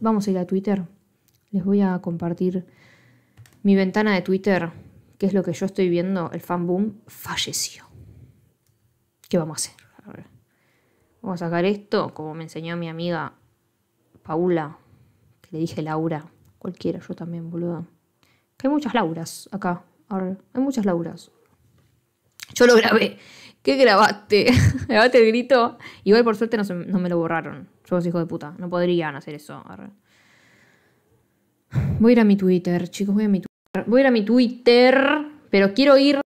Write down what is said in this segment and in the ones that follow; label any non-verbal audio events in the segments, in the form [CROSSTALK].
Vamos a ir a Twitter. Les voy a compartir mi ventana de Twitter, que es lo que yo estoy viendo. El fanboom falleció. ¿Qué vamos a hacer? Vamos a sacar esto, como me enseñó mi amiga Paula, que le dije Laura. Cualquiera, yo también, boludo. Que hay muchas Lauras acá. A hay muchas Lauras. Yo lo grabé. ¿Qué grabaste? [LAUGHS] grabaste el grito. Igual por suerte no, me lo borraron. Yo los hijos de puta. No podrían hacer eso. Voy a ir a mi Twitter, chicos. Voy a mi Twitter. Voy a ir a mi Twitter. Pero quiero ir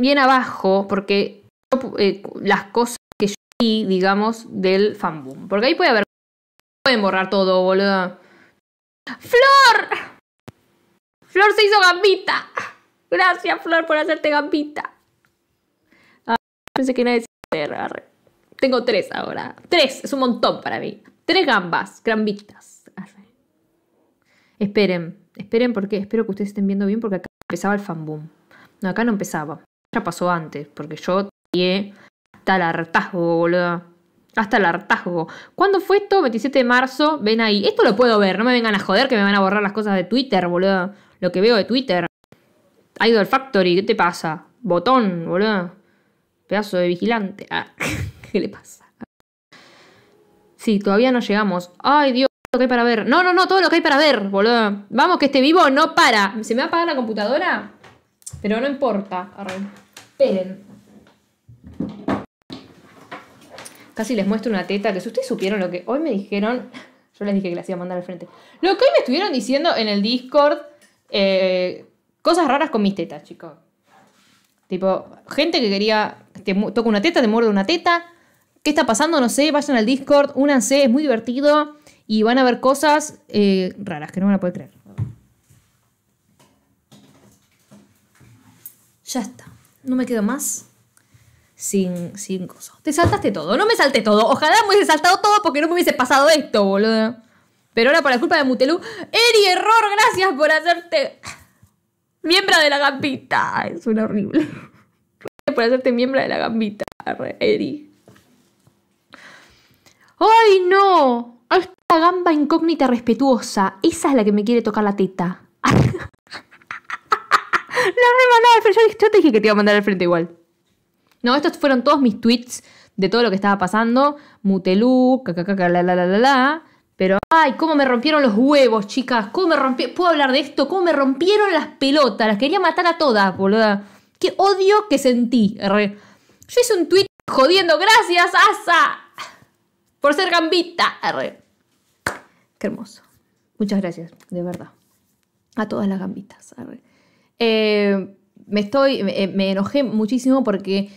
bien abajo. Porque eh, las cosas que yo vi, digamos, del fanboom. Porque ahí puede haber. Pueden borrar todo, boludo. ¡Flor! ¡Flor se hizo gambita! Gracias, Flor, por hacerte gambita. Ah, pensé que iba a Tengo tres ahora. Tres, es un montón para mí. Tres gambas, gambitas. Esperen, esperen porque espero que ustedes estén viendo bien porque acá empezaba el fanboom. No, acá no empezaba. Ya pasó antes, porque yo hasta el hartazgo, boludo. Hasta el hartazgo. ¿Cuándo fue esto? 27 de marzo. Ven ahí. Esto lo puedo ver. No me vengan a joder que me van a borrar las cosas de Twitter, boludo. Lo que veo de Twitter. Idol Factory, ¿qué te pasa? Botón, boludo. Pedazo de vigilante. Ah, [LAUGHS] ¿Qué le pasa? Sí, todavía no llegamos. Ay, Dios, todo lo que hay para ver. No, no, no, todo lo que hay para ver, boludo. Vamos, que este vivo no para. ¿Se me va a apagar la computadora? Pero no importa. Arre. Esperen. Casi les muestro una teta, que si ustedes supieron lo que hoy me dijeron, [LAUGHS] yo les dije que las iba a mandar al frente. Lo que hoy me estuvieron diciendo en el Discord, eh, Cosas raras con mis tetas, chicos. Tipo, gente que quería. Te toca una teta, te muerde una teta. ¿Qué está pasando? No sé. Vayan al Discord, únanse, es muy divertido. Y van a ver cosas eh, raras que no van a poder creer. Ya está. No me quedo más sin, cosas. Te saltaste todo. No me salté todo. Ojalá me hubiese saltado todo porque no me hubiese pasado esto, boludo. Pero ahora por la culpa de Mutelú. Eri, error, gracias por hacerte. Miembro de la gambita. Es una horrible. [LAUGHS] Por hacerte miembro de la gambita, Eri. ¡Ay, no! Ah, Esta gamba incógnita respetuosa. Esa es la que me quiere tocar la teta. [LAUGHS] la mandaba al yo, yo te dije que te iba a mandar al frente igual. No, estos fueron todos mis tweets de todo lo que estaba pasando. Mutelú, la la la la la. Pero, ay, cómo me rompieron los huevos, chicas. Cómo me rompieron. ¿Puedo hablar de esto? Cómo me rompieron las pelotas. Las quería matar a todas, boluda. Qué odio que sentí. Re. Yo hice un tweet jodiendo. Gracias, Asa. Por ser gambita. Qué hermoso. Muchas gracias, de verdad. A todas las gambitas. Eh, me estoy. me enojé muchísimo porque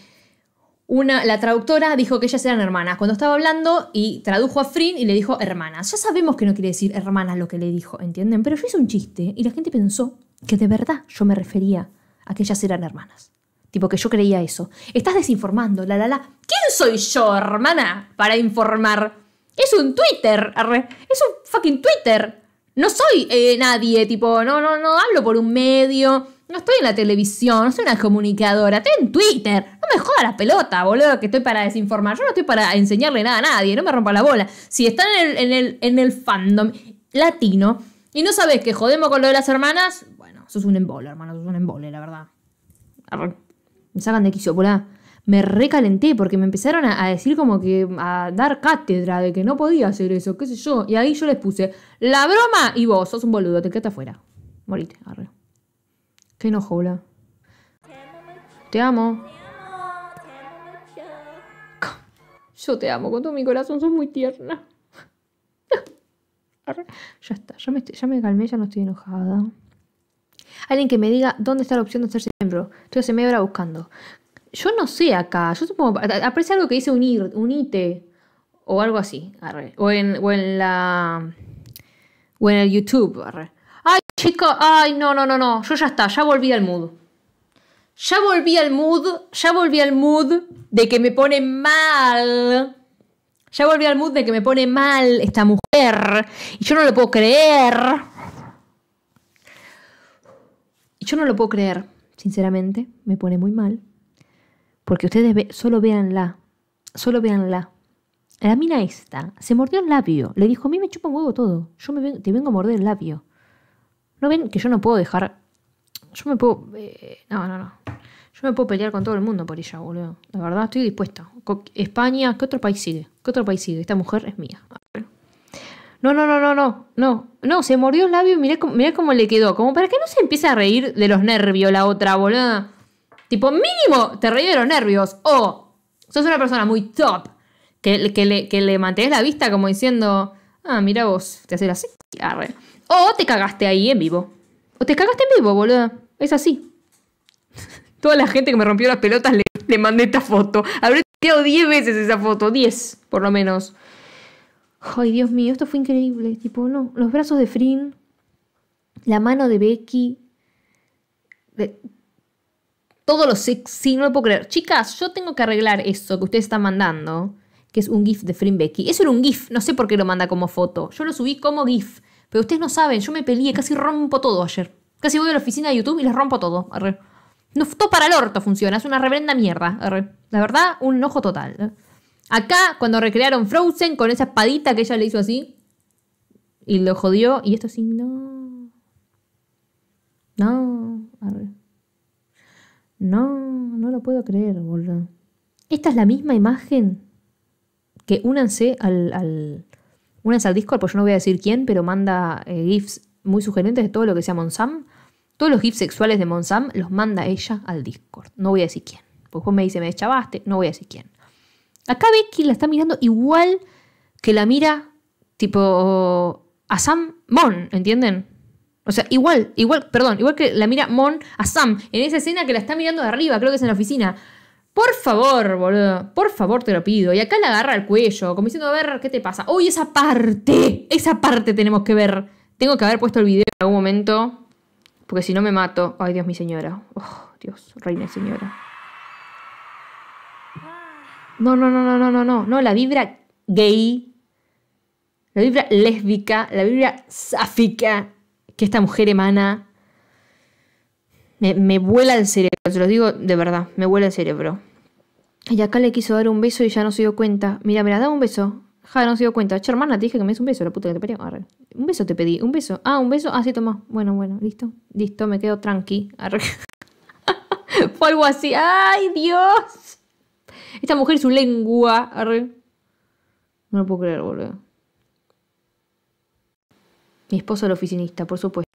una, la traductora dijo que ellas eran hermanas cuando estaba hablando y tradujo a Frin y le dijo hermanas. Ya sabemos que no quiere decir hermanas lo que le dijo, ¿entienden? Pero yo hice un chiste y la gente pensó que de verdad yo me refería a que ellas eran hermanas. Tipo que yo creía eso. Estás desinformando, la la la. ¿Quién soy yo, hermana, para informar? Es un Twitter, Es un fucking Twitter. No soy eh, nadie, tipo, no, no, no hablo por un medio no estoy en la televisión, no soy una comunicadora, estoy en Twitter. No me joda la pelota, boludo, que estoy para desinformar. Yo no estoy para enseñarle nada a nadie, no me rompa la bola. Si están en el, fandom latino y no sabes que jodemos con lo de las hermanas, bueno, sos un embole, hermano, sos un embole, la verdad. Me sacan de quicio, boludo me recalenté porque me empezaron a, decir como que a dar cátedra de que no podía hacer eso, qué sé yo. Y ahí yo les puse la broma y vos sos un boludo, te quedaste afuera. Morite, arriba. Qué hola. Te amo. Yo te amo con todo mi corazón, sos muy tierna. [LAUGHS] ya está, ya me, calmé, ya no estoy enojada. Alguien que me diga dónde está la opción de hacerse miembro. Estoy hace me buscando. Yo no sé acá, yo supongo, aparece algo que dice unir, unite o algo así. O, en, o en la... O en el YouTube. Arre. Chico, ay, no, no, no, no, yo ya está, ya volví al mood. Ya volví al mood, ya volví al mood de que me pone mal. Ya volví al mood de que me pone mal esta mujer. Y yo no lo puedo creer. Y yo no lo puedo creer, sinceramente, me pone muy mal. Porque ustedes solo solo véanla, solo véanla. La mina esta se mordió el labio, le dijo, a mí me chupa un huevo todo, yo me te vengo a morder el labio. ¿No ven que yo no puedo dejar... Yo me puedo... Eh, no, no, no. Yo me puedo pelear con todo el mundo por ella, boludo. La verdad, estoy dispuesto. España, ¿qué otro país sigue? ¿Qué otro país sigue? Esta mujer es mía. No, no, no, no, no, no. No, se mordió el labio y mirá, cómo le quedó. Como para que no se empiece a reír de los nervios la otra, boludo. Tipo, mínimo te reí de los nervios. O sos una persona muy top. Que, le, que mantenés la vista como diciendo, ah, mira vos, te haces así. O te cagaste ahí en vivo. O te cagaste en vivo, boludo. Es así. [LAUGHS] Toda la gente que me rompió las pelotas le, mandé esta foto. Habré tirado 10 veces esa foto. 10, por lo menos. Ay, Dios mío, esto fue increíble. Tipo, no. Los brazos de Frin. La mano de Becky. De, todos los sí, no lo puedo creer. Chicas, yo tengo que arreglar eso que ustedes están mandando, que es un GIF de Frin Becky. Eso era un GIF, no sé por qué lo manda como foto. Yo lo subí como GIF. Pero ustedes no saben, yo me peleé, casi rompo todo ayer. Casi voy a la oficina de YouTube y les rompo todo. Arre. No, todo para el orto funciona, es una reverenda mierda. Arre. La verdad, un ojo total. Acá, cuando recrearon Frozen con esa espadita que ella le hizo así. Y lo jodió. Y esto así, no. No. No, no lo puedo creer, boludo. Esta es la misma imagen que únanse al, una al Discord, pues yo no voy a decir quién, pero manda eh, GIFs muy sugerentes de todo lo que sea Monsam. Todos los GIFs sexuales de Monsam los manda ella al Discord. No voy a decir quién. pues vos me dice, me echabaste. no voy a decir quién. Acá Becky la está mirando igual que la mira tipo a Sam Mon, ¿entienden? O sea, igual, igual, perdón, igual que la mira Mon a Sam en esa escena que la está mirando de arriba, creo que es en la oficina. Por favor, boludo. Por favor, te lo pido. Y acá la agarra el cuello, como diciendo, a ver, ¿qué te pasa? ¡Uy, esa parte! Esa parte tenemos que ver. Tengo que haber puesto el video en algún momento, porque si no me mato. Ay, Dios, mi señora. Oh, Dios, reina señora. No, no, no, no, no, no, no. No, la vibra gay, la vibra lésbica, la vibra sáfica que esta mujer emana. Me, me, vuela el cerebro, Te lo digo de verdad, me vuela el cerebro. Y acá le quiso dar un beso y ya no se dio cuenta. Mira, mira, dame un beso. Ja, no se dio cuenta. Che, hermana, te dije que me des un beso, la puta que te parió. Un beso te pedí, un beso. Ah, un beso. Ah, sí, toma. Bueno, bueno, listo. Listo, me quedo tranqui. Arre. [LAUGHS] Fue algo así. ¡Ay, Dios! Esta mujer es su lengua. No lo puedo creer, boludo. Mi esposo el oficinista, por supuesto.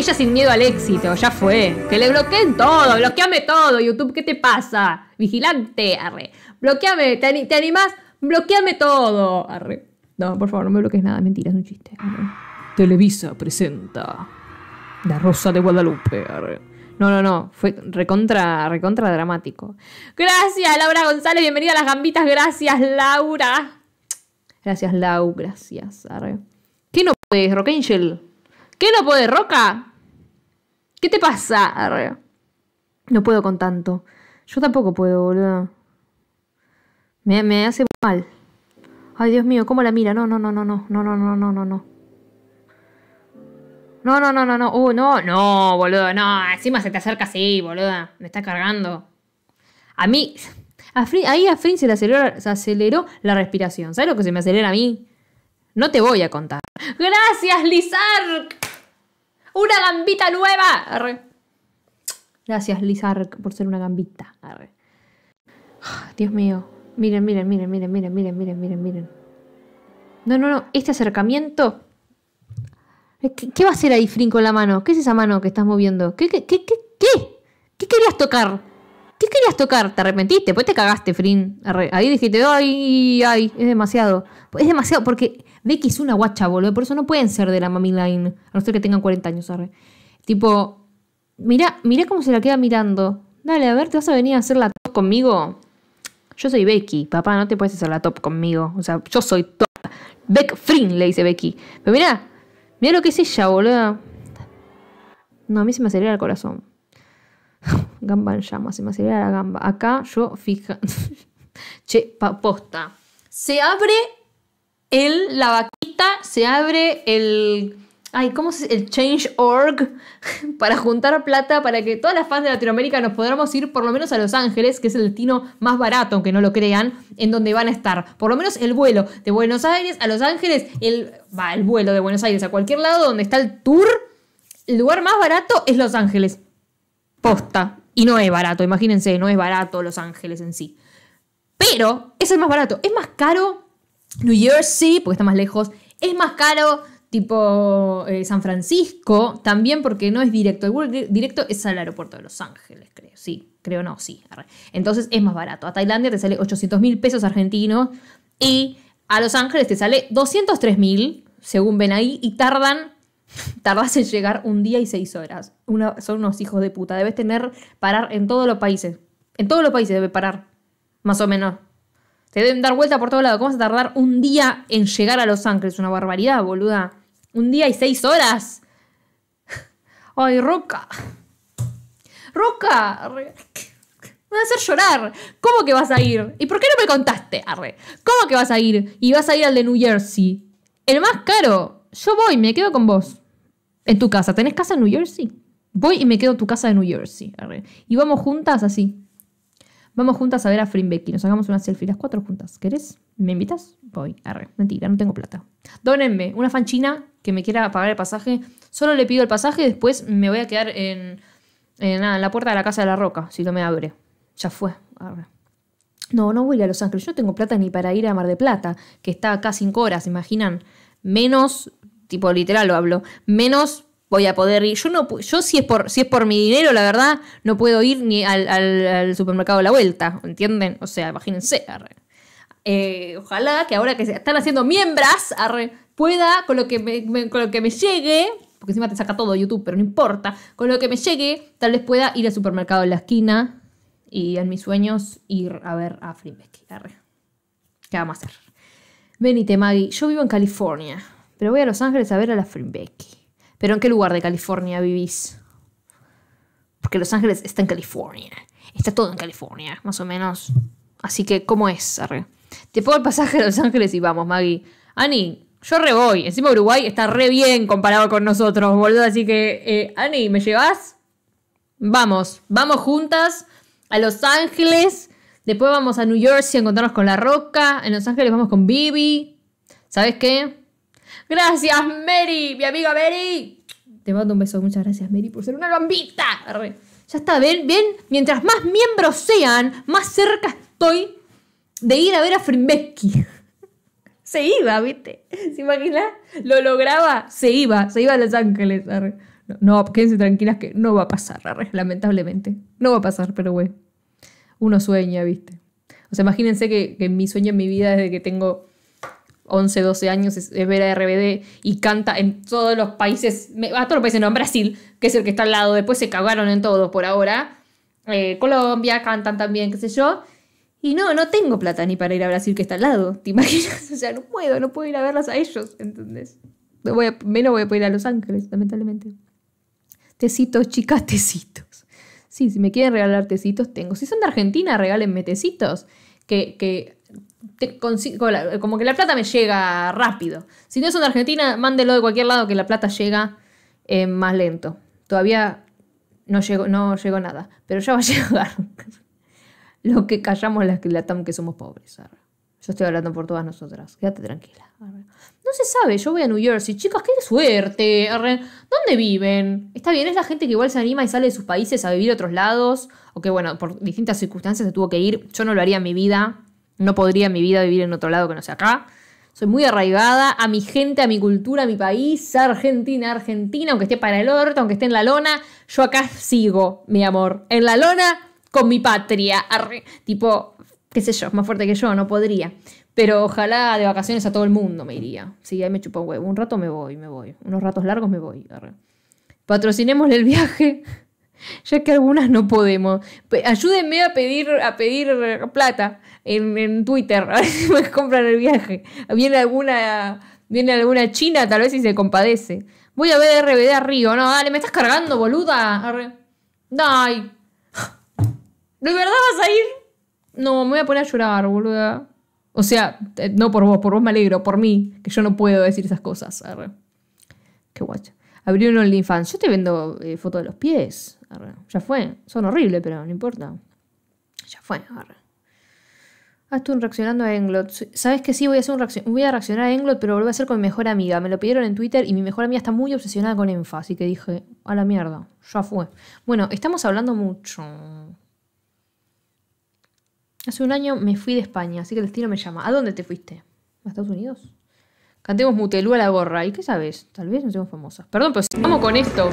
Ella sin miedo al éxito, ya fue. Que le bloqueen todo, bloqueame todo, YouTube, ¿qué te pasa? Vigilante, arre. Bloqueame, ¿te, animás? Bloqueame todo, arre. No, por favor, no me bloquees nada, mentira, es un chiste. Televisa presenta La Rosa de Guadalupe, arre. No, no, no. Fue recontra, recontra dramático. Gracias, Laura González. Bienvenida a las gambitas. Gracias, Laura. Gracias, Lau. Gracias. Arre. ¿Qué no puedes Rock Angel? ¿Qué no puedes, Roca? ¿Qué te pasa? No puedo con tanto. Yo tampoco puedo, boludo. Me, me hace mal. Ay, Dios mío, ¿cómo la mira? No, no, no, no, no, no, no, no, no, no, no. No, no, no, no, no. no, no, boludo, no. Encima se te acerca así, boluda. Me está cargando. A mí. ahí a Frin se le aceleró, la respiración. ¿Sabes lo que se me acelera a mí? No te voy a contar. ¡Gracias, Lizar. ¡Una gambita nueva! Gracias, Lizard, por ser una gambita. Ah, Dios mío. Miren, miren, miren, miren, miren, miren, miren, miren, miren. No, no, no. Este acercamiento. Eh, ¿Qué, va a hacer ahí Frin con la mano? ¿Qué es esa mano que estás moviendo? ¿Qué, qué, qué, qué? ¿Qué, ¿Qué querías tocar? ¿Qué querías tocar? ¿Te arrepentiste? Pues te cagaste, Frin. Ahí dijiste, ay, ay, es demasiado. Es demasiado, porque Becky es una guacha, boludo. Por eso no pueden ser de la Mami Line. A no ser que tengan 40 años, ¿sabes? Tipo, mira, mirá cómo se la queda mirando. Dale, a ver, ¿te vas a venir a hacer la top conmigo? Yo soy Becky, papá, no te puedes hacer la top conmigo. O sea, yo soy top. Beck Friend, le dice Becky. Pero mira, mirá lo que es ella, boludo. No, a mí se me acelera el corazón. [LAUGHS] gamba en llama, se me acelera la gamba. Acá yo fija. [LAUGHS] che, pa, posta. Se abre el, la vaquita se abre el... Ay, ¿cómo se El org [LAUGHS] para juntar plata para que todas las fans de Latinoamérica nos podamos ir por lo menos a Los Ángeles, que es el destino más barato, aunque no lo crean, en donde van a estar. Por lo menos el vuelo de Buenos Aires a Los Ángeles, el, va, el vuelo de Buenos Aires a cualquier lado donde está el tour, el lugar más barato es Los Ángeles. Posta. Y no es barato, imagínense, no es barato Los Ángeles en sí. Pero es el más barato. Es más caro New Jersey, porque está más lejos, es más caro, tipo eh, San Francisco, también porque no es directo. El directo es al aeropuerto de Los Ángeles, creo. Sí, creo no, sí. Entonces es más barato. A Tailandia te sale 800 mil pesos argentinos y a Los Ángeles te sale 203 mil, según ven ahí, y tardan. [LAUGHS] Tardas en llegar un día y seis horas. son unos hijos de puta. Debes tener parar en todos los países. En todos los países debe parar. Más o menos te deben dar vuelta por todo lado. ¿Cómo vas a tardar un día en llegar a Los Ángeles? Una barbaridad, boluda. Un día y seis horas. [LAUGHS] Ay, Roca. Roca. Me vas a hacer llorar. ¿Cómo que vas a ir? ¿Y por qué no me contaste? Arre. ¿Cómo que vas a ir? Y vas a ir al de New Jersey. El más caro. Yo voy, me quedo con vos. En tu casa. ¿Tenés casa en New Jersey? Voy y me quedo en tu casa de New Jersey. Y vamos juntas así. Vamos juntas a ver a y Nos hagamos una selfie las cuatro juntas. ¿Querés? ¿Me invitas? Voy. Arre. Mentira, no tengo plata. Dónenme. Una fanchina que me quiera pagar el pasaje. Solo le pido el pasaje y después me voy a quedar en, la puerta de la casa de la roca. Si no me abre. Ya fue. No, no voy a Los Ángeles. Yo no tengo plata ni para ir a Mar de Plata, que está acá cinco horas, imaginan. Menos, tipo literal lo hablo, menos voy a poder ir. Yo no yo si es por, si es por mi dinero, la verdad, no puedo ir ni al, supermercado a la vuelta, ¿entienden? O sea, imagínense, eh, ojalá que ahora que se están haciendo miembros, pueda, con lo que me, con lo que me llegue, porque encima te saca todo YouTube, pero no importa, con lo que me llegue, tal vez pueda ir al supermercado en la esquina y en mis sueños ir a ver a Flimbeck. ¿Qué vamos a hacer? Venite, Maggie, yo vivo en California, pero voy a Los Ángeles a ver a la Flimbeck. Pero ¿en qué lugar de California vivís? Porque Los Ángeles está en California. Está todo en California, más o menos. Así que, ¿cómo es? Arre? Te pongo el pasaje a Los Ángeles y vamos, Maggie. Ani, yo re voy. Encima Uruguay está re bien comparado con nosotros, boludo. Así que, eh, Ani, ¿me llevas? Vamos, vamos juntas a Los Ángeles. Después vamos a New Jersey a encontrarnos con La Roca. En Los Ángeles vamos con Bibi. ¿Sabes qué? Gracias, Mary, mi amiga Mary. Te mando un beso, muchas gracias, Mary, por ser una gambita. Ya está, bien, bien. mientras más miembros sean, más cerca estoy de ir a ver a Frimbecki. se iba, ¿viste? ¿Se imagina? Lo lograba, se iba, se iba a Los Ángeles. No, quédense tranquilas que no va a pasar, lamentablemente. No va a pasar, pero güey. Uno sueña, ¿viste? O sea, imagínense que, que mi sueño en mi vida desde que tengo 11, 12 años, es, ver a RBD y canta en todos los países, a todos los países, no, en Brasil, que es el que está al lado, después se cagaron en todo, por ahora. Eh, Colombia cantan también, qué sé yo. Y no, no tengo plata ni para ir a Brasil que está al lado, ¿te [LAUGHS] imaginas? O sea, no puedo, no puedo ir a verlas a ellos, ¿entendés? voy menos voy a poder ir a Los Ángeles, lamentablemente. Tecitos, chicas, tecitos. Sí, si me quieren regalar tecitos, tengo. Si son de Argentina, regálenme tecitos. Que, que como que la plata me llega rápido. Si no es una Argentina, mándelo de cualquier lado que la plata llega eh, más lento. Todavía no llegó, no llegó nada, pero ya va a [LAUGHS] llegar. Lo que callamos Las que TAM que somos pobres. Yo estoy hablando por todas nosotras. Quédate tranquila. No se sabe, yo voy a New Jersey. Chicas, qué suerte. ¿Dónde viven? Está bien, es la gente que igual se anima y sale de sus países a vivir a otros lados. O que, bueno, por distintas circunstancias se tuvo que ir. Yo no lo haría en mi vida no podría en mi vida vivir en otro lado que no sea acá. Soy muy arraigada a mi gente, a mi cultura, a mi país, Argentina, Argentina, aunque esté para el orto, aunque esté en la lona, yo acá sigo, mi amor, en la lona con mi patria. tipo, qué sé yo, más fuerte que yo, no podría. Pero ojalá de vacaciones a todo el mundo me iría. Sí, ahí me chupa un huevo. Un rato me voy, me voy. Unos ratos largos me voy. Patrocinémosle el viaje ya que algunas no podemos. Ayúdenme a pedir, a pedir plata en, Twitter, a ver si me compran el viaje. Viene alguna, viene alguna china tal vez y se compadece. Voy a ver RBD a Río, no, dale, me estás cargando, boluda. Ay. ¿De verdad vas a ir? No, me voy a poner a llorar, boluda. O sea, eh, no por vos, por vos me alegro, por mí, que yo no puedo decir esas cosas. Qué guacha. Abrí un OnlyFans. Yo te vendo eh, fotos de los pies. Ya fue. Son horribles, pero no importa. Ya fue. Arre. Ah, reaccionando a Englot. Sabes que sí, voy a, hacer voy a reaccionar a Englot, pero lo voy a hacer con mi mejor amiga. Me lo pidieron en Twitter y mi mejor amiga está muy obsesionada con Enfa, así que dije, a la mierda, ya fue. Bueno, estamos hablando mucho. Hace un año me fui de España, así que el destino me llama. ¿A dónde te fuiste? ¿A Estados Unidos? Cantemos Mutelú a la gorra. ¿Y qué sabes? Tal vez no seamos famosas. Perdón, pero vamos con esto.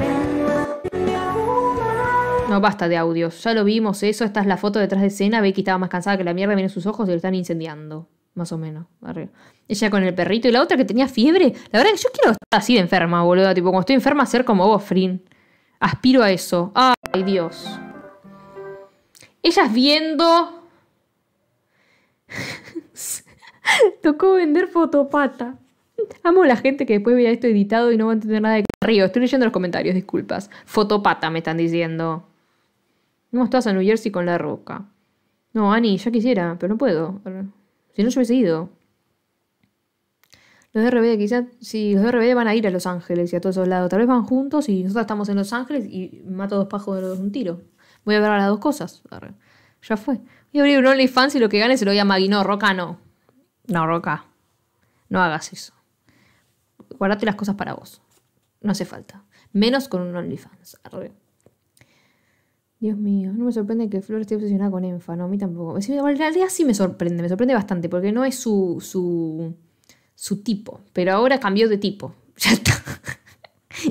No, basta de audios. Ya lo vimos eso. Esta es la foto detrás de escena. Becky estaba más cansada que la mierda. Miren sus ojos y lo están incendiando. Más o menos. Arriba. Ella con el perrito y la otra que tenía fiebre. La verdad es que yo quiero estar así de enferma, boludo. Tipo, cuando estoy enferma, ser como vos, Aspiro a eso. Ay, Dios. Ellas viendo. [LAUGHS] Tocó vender fotopata. Amo la gente que después vea esto editado y no va a entender nada de río. Estoy leyendo los comentarios, disculpas. Fotopata me están diciendo. No estás en New Jersey con la roca. No, Annie, ya quisiera, pero no puedo. Si no, yo hubiese ido. Los RBD quizás, sí, los RBD van a ir a Los Ángeles y a todos esos lados. Tal vez van juntos y nosotros estamos en Los Ángeles y mato dos pájaros de un tiro. Voy a ver a las dos cosas. Ya fue. Voy a abrir un OnlyFans y lo que gane se lo voy a Magui. No, Roca no. No, Roca. No hagas eso. Guardate las cosas para vos. No hace falta. Menos con un OnlyFans. Dios mío, no me sorprende que Flor esté obsesionada con Enfa, no, a mí tampoco. en realidad sí me sorprende, me sorprende bastante, porque no es su, su, tipo, pero ahora cambió de tipo, [LAUGHS] ya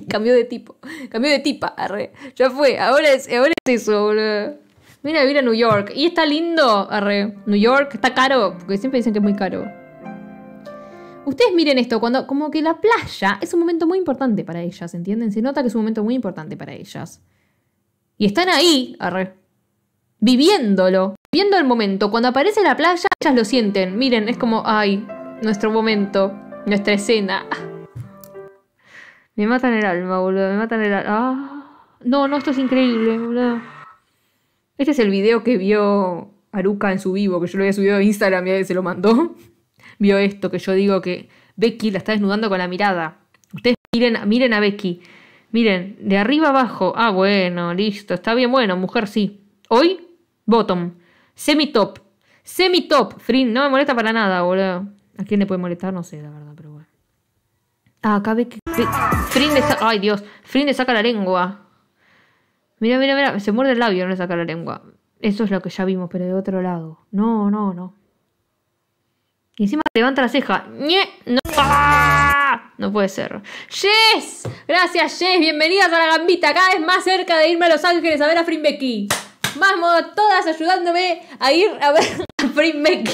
cambió de tipo, cambió de tipa, arre. ya fue, ahora es, ahora es eso, boludo. Mira vivir a New York, y está lindo, arre. New York está caro, porque siempre dicen que es muy caro. Ustedes miren esto, cuando como que la playa es un momento muy importante para ellas, ¿entienden? Se nota que es un momento muy importante para ellas. Y están ahí, arre, viviéndolo, viendo el momento. Cuando aparece la playa, ellas lo sienten. Miren, es como, ay, nuestro momento, nuestra escena. Me matan el alma, boludo, me matan el alma. Ah. No, no, esto es increíble, boludo. Este es el video que vio Aruka en su vivo, que yo lo había subido a Instagram y se lo mandó. [LAUGHS] vio esto, que yo digo que Becky la está desnudando con la mirada. Ustedes miren, miren a Becky. Miren, de arriba abajo. Ah, bueno, listo. Está bien, bueno, mujer sí. Hoy, bottom. Semi-top. Semi-top. Frin, No me molesta para nada, boludo. ¿A quién le puede molestar? No sé, la verdad, pero bueno. Ah, acá ve que. Frin Ay, Dios. Frin le saca la lengua. Mira, mira, mira. Se muerde el labio, no le saca la lengua. Eso es lo que ya vimos, pero de otro lado. No, no, no. Y encima levanta la ceja. ¡Ah! ¡No! puede ser. ¡Jess! Gracias, Jess, Bienvenidas a la gambita. Cada vez más cerca de irme a Los Ángeles a ver a Frimbecky. Vamos, todas ayudándome a ir a ver a Frimbecky.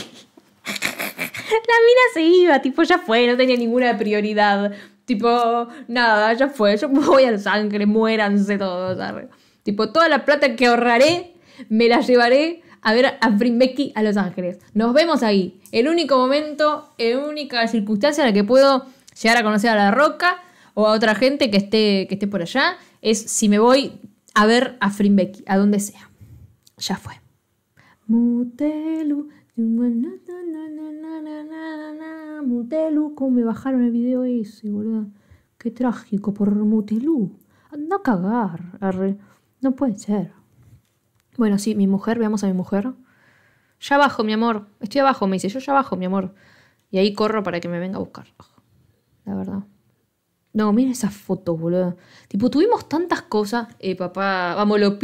La mina se iba, tipo, ya fue, no tenía ninguna prioridad. Tipo, nada, ya fue, yo voy a Los Ángeles, muéranse todos. ¿sabes? Tipo, toda la plata que ahorraré, me la llevaré a ver a Frimbecki a Los Ángeles. Nos vemos ahí. El único momento, la única circunstancia en la que puedo llegar a conocer a La Roca o a otra gente que esté, que esté por allá es si me voy a ver a Frimbecki a donde sea. Ya fue. Mutelu. Mutelu, ¿cómo me bajaron el video ese, boludo? Qué trágico por Mutelu. Anda cagar, No puede ser. Bueno, sí, mi mujer, veamos a mi mujer. Ya abajo, mi amor. Estoy abajo, me dice. Yo ya abajo, mi amor. Y ahí corro para que me venga a buscar. La verdad. No, miren esas fotos, boludo. Tipo, tuvimos tantas cosas. Eh, papá, vamos pibe.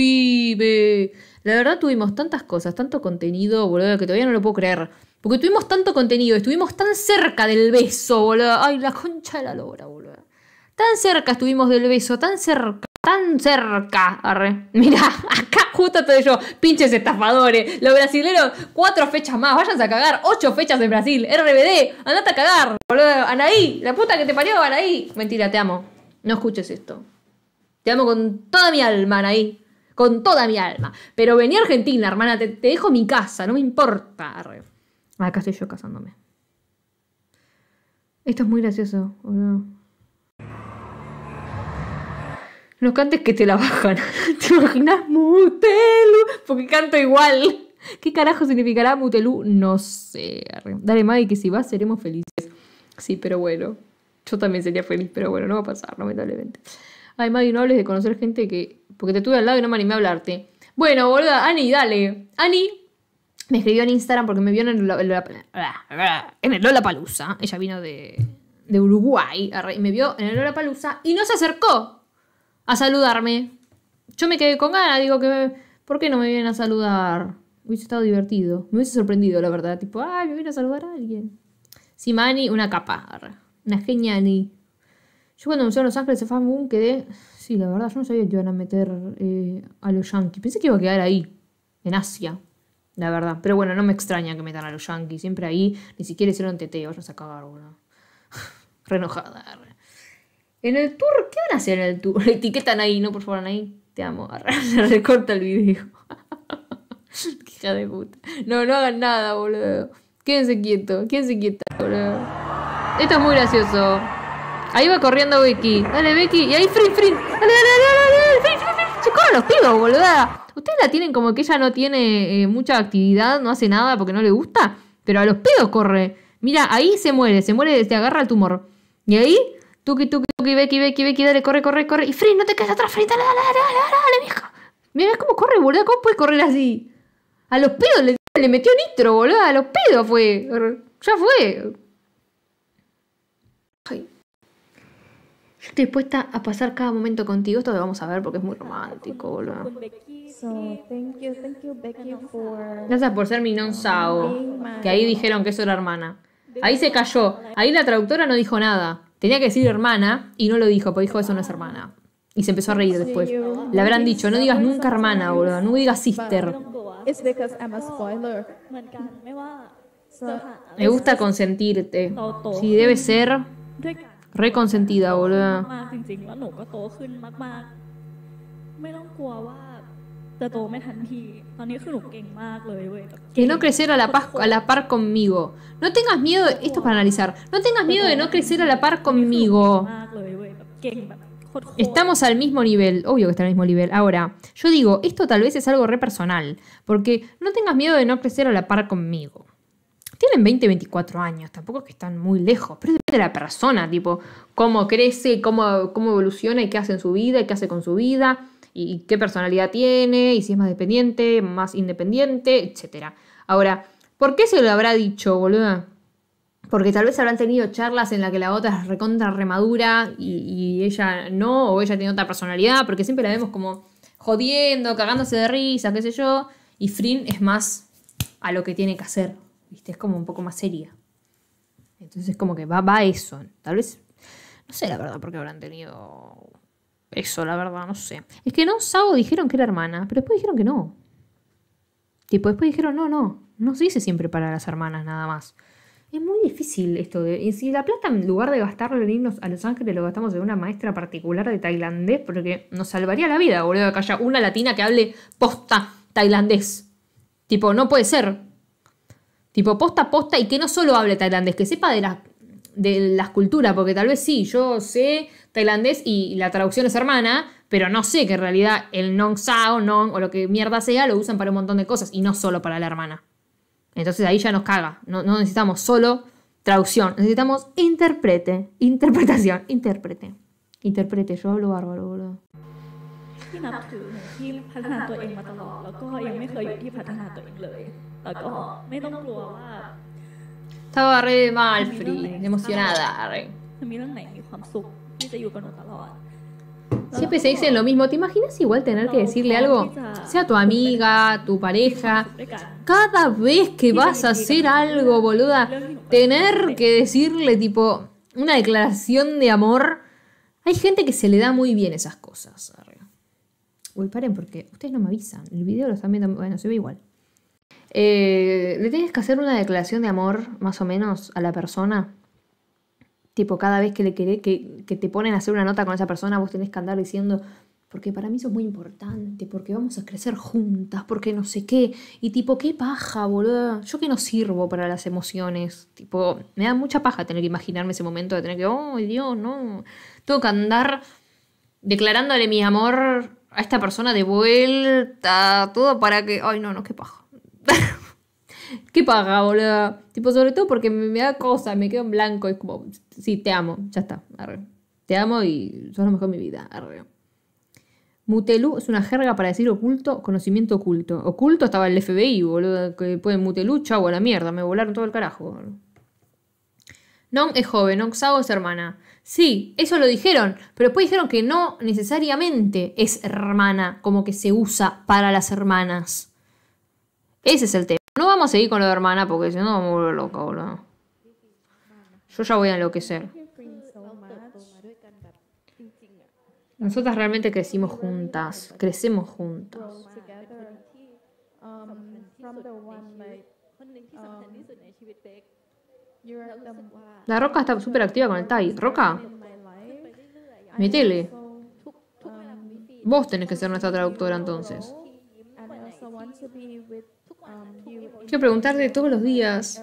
pibes. La verdad, tuvimos tantas cosas, tanto contenido, boludo, que todavía no lo puedo creer. Porque tuvimos tanto contenido, estuvimos tan cerca del beso, boludo. Ay, la concha de la lora, boludo. Tan cerca estuvimos del beso, tan cerca tan cerca. Arre. Mirá, [LAUGHS] acá justo estoy yo. Pinches estafadores. Los brasileros, cuatro fechas más. Váyanse a cagar. Ocho fechas en Brasil. RBD, andate a cagar. Boludo. Anaí, la puta que te parió, Anaí. Mentira, te amo. No escuches esto. Te amo con toda mi alma, Anaí. Con toda mi alma. Pero vení a Argentina, hermana. Te, te dejo mi casa. No me importa. Arre. Acá estoy yo casándome. Esto es muy gracioso, boludo. No cantes que te la bajan. [LAUGHS] ¿Te imaginas Mutelu? Porque canto igual. ¿Qué carajo significará Mutelu? No sé. Dale, Maggie, que si vas seremos felices. Sí, pero bueno. Yo también sería feliz, pero bueno, no va a pasar, lamentablemente. Ay, Maggie, no hables de conocer gente que. Porque te tuve al lado y no me animé a hablarte. Bueno, boluda, Ani, dale. Ani me escribió en Instagram porque me vio en el, Lola, en Palusa. Ella vino de, de Uruguay me vio en el Lola Palusa y no se acercó a saludarme. Yo me quedé con ganas, digo que, ¿por qué no me vienen a saludar? Hubiese estado divertido, me hubiese sorprendido, la verdad. Tipo, ay, me vienen a saludar a alguien. Simani, una capa, una genial. Yo cuando a Los Ángeles de Fan Boom quedé. Sí, la verdad, yo no sabía que iban a meter eh, a los Yankees. Pensé que iba a quedar ahí, en Asia. La verdad. Pero bueno, no me extraña que metan a los Yankees. Siempre ahí. Ni siquiera hicieron teteo. Vayas a cagar, una Renojada. En el tour, ¿qué van a hacer en el tour? Le [LAUGHS] etiquetan ahí, no, por favor, ahí. Te amo. [LAUGHS] Se recorta el video. [LAUGHS] Hija de puta. No, no hagan nada, boludo. Quédense quietos, quédense quietos, boludo. Esto es muy gracioso. Ahí va corriendo Becky. Dale, Becky. Y ahí Frin, Frin. Dale, dale, dale, dale. Se los pibos, boludo. Ustedes la tienen como que ella no tiene eh, mucha actividad, no hace nada porque no le gusta. Pero a los pedos corre. Mira, ahí se muere, se muere, se agarra el tumor. Y ahí Tuki, tuki, tuki, Becky, Becky, Becky, dale, corre, corre, corre. Y Free, no te quedes atrás, Free, dale, dale, dale, dale, dale, vieja. Mira cómo corre, boludo, ¿cómo puedes correr así? A los pedos le, metió nitro, boludo, a los pedos fue. Ya fue. Ay. Yo estoy dispuesta a pasar cada momento contigo. Esto lo vamos a ver porque es muy romántico, boludo. Gracias por ser mi non-sao. Que ahí dijeron que eso era hermana. Ahí se cayó. Ahí la traductora no dijo nada. Tenía que decir hermana y no lo dijo, porque dijo eso no es hermana. Y se empezó a reír después. Le habrán dicho, no digas nunca hermana, boludo, no digas sister. Me gusta consentirte. si debe ser reconsentida, boludo. Que no crecer a la, par conmigo. No tengas miedo, esto para analizar, no tengas miedo de no crecer a la par conmigo. Estamos al mismo nivel, obvio que está al mismo nivel. Ahora, yo digo, esto tal vez es algo re personal, porque no tengas miedo de no crecer a la par conmigo. Tienen 20, 24 años, tampoco es que están muy lejos, pero depende de la persona, tipo, cómo crece, cómo, cómo evoluciona y qué hace en su vida y qué hace con su vida y qué personalidad tiene, y si es más dependiente, más independiente, etc. Ahora, ¿por qué se lo habrá dicho, boluda? Porque tal vez habrán tenido charlas en las que la otra es recontra remadura y, ella no, o ella tiene otra personalidad, porque siempre la vemos como jodiendo, cagándose de risa, qué sé yo, y Frin es más a lo que tiene que hacer, ¿viste? Es como un poco más seria. Entonces como que va, va eso. Tal vez, no sé la verdad, qué habrán tenido eso, la verdad, no sé. Es que no, sábado dijeron que era hermana, pero después dijeron que no. Tipo, después dijeron, no, no, no se dice siempre para las hermanas nada más. Es muy difícil esto de... Y si la plata, en lugar de gastarlo en irnos a Los Ángeles, lo gastamos en una maestra particular de tailandés, porque nos salvaría la vida, boludo, que haya una latina que hable posta tailandés. Tipo, no puede ser. Tipo, posta, posta, y que no solo hable tailandés, que sepa de las de las culturas, porque tal vez sí, yo sé tailandés y la traducción es hermana, pero no sé que en realidad el non sao, non o lo que mierda sea, lo usan para un montón de cosas y no solo para la hermana. Entonces ahí ya nos caga, no, necesitamos solo traducción, necesitamos intérprete, interpretación, intérprete. intérprete, yo hablo bárbaro, boludo estaba re mal, Free, emocionada. Siempre se dicen lo mismo. ¿Te imaginas igual tener que decirle algo? Sea tu amiga, tu pareja. Cada vez que vas a hacer algo, boluda, tener que decirle, tipo, una declaración de amor. Hay gente que se le da muy bien esas cosas. Uy, paren, porque ustedes no me avisan. El video lo están viendo. Bueno, se ve igual. Eh, le tienes que hacer una declaración de amor, más o menos, a la persona. Tipo, cada vez que le querés, que, te ponen a hacer una nota con esa persona, vos tenés que andar diciendo, porque para mí eso es muy importante, porque vamos a crecer juntas, porque no sé qué. Y tipo, qué paja, boludo. Yo que no sirvo para las emociones. Tipo, me da mucha paja tener que imaginarme ese momento de tener que, oh, Dios, no. Tengo que andar declarándole mi amor a esta persona de vuelta, todo para que, ay, no, no, qué paja. [LAUGHS] ¿Qué paga, boludo? Tipo, sobre todo porque me, da cosas, me quedo en blanco. Es como, sí, te amo, ya está, Te amo y sos lo mejor de mi vida, arre. Mutelú es una jerga para decir oculto, conocimiento oculto. Oculto estaba el FBI, boludo. Que pueden Mutelú, chau, la mierda, me volaron todo el carajo. Nong es joven, Xago es hermana. Sí, eso lo dijeron, pero después dijeron que no necesariamente es hermana, como que se usa para las hermanas. Ese es el tema. No vamos a seguir con lo de hermana porque si no vamos a volver loca, boludo. Yo ya voy a enloquecer. Nosotras realmente crecimos juntas. Crecemos juntas. La Roca está súper activa con el Tai. Roca, metele. Vos tenés que ser nuestra traductora entonces. Um, Quiero preguntarte todos los días.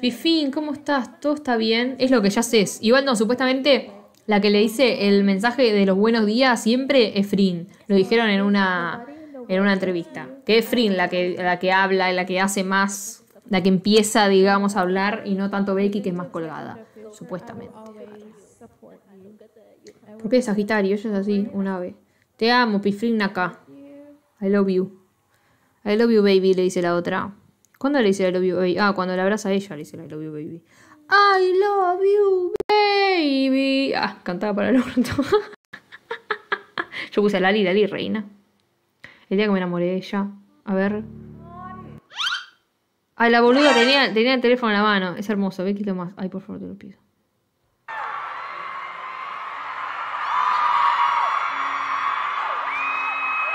Pifín, ¿cómo estás? ¿Todo está bien? Es lo que ya sé. Igual no, supuestamente la que le dice el mensaje de los buenos días siempre es Frin. Lo dijeron en una, en una entrevista. Que es Frin la que, la que habla, la que hace más, la que empieza, digamos, a hablar y no tanto Becky que es más colgada, supuestamente. Porque es Sagitario, ella es así, un ave. Te amo, Pifrin acá. I love you. I love you, baby, le dice la otra. ¿Cuándo le dice I love you, baby? Ah, cuando la abraza a ella le dice I love you, baby. I love you, baby. Ah, cantaba para el orto. [LAUGHS] Yo puse a Lali, Lali, reina. El día que me enamoré de ella. A ver. Ay, la boluda tenía, tenía el teléfono en la mano. Es hermoso. Ve que lo más. Ay, por favor, te lo pido.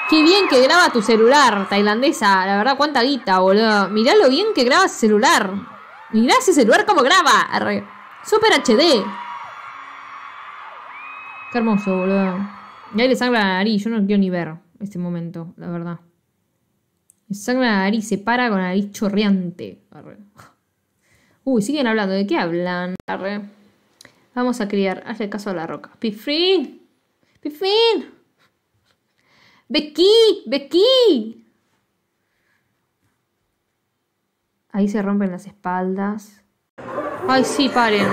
Qué bien que graba tu celular, tailandesa. La verdad, cuánta guita, boludo. Mirá lo bien que graba ese celular. Mirá ese celular cómo graba. Arre. Super HD. Qué hermoso, boludo. Y ahí le sangra la nariz. Yo no quiero ni ver este momento, la verdad. Le sangra la nariz. Se para con la nariz chorreante. Uy, siguen hablando. ¿De qué hablan? Vamos a criar. Hazle caso a la roca. Pifrin. Pifrin. Becky, Becky. Ahí se rompen las espaldas. Ay, sí, paren.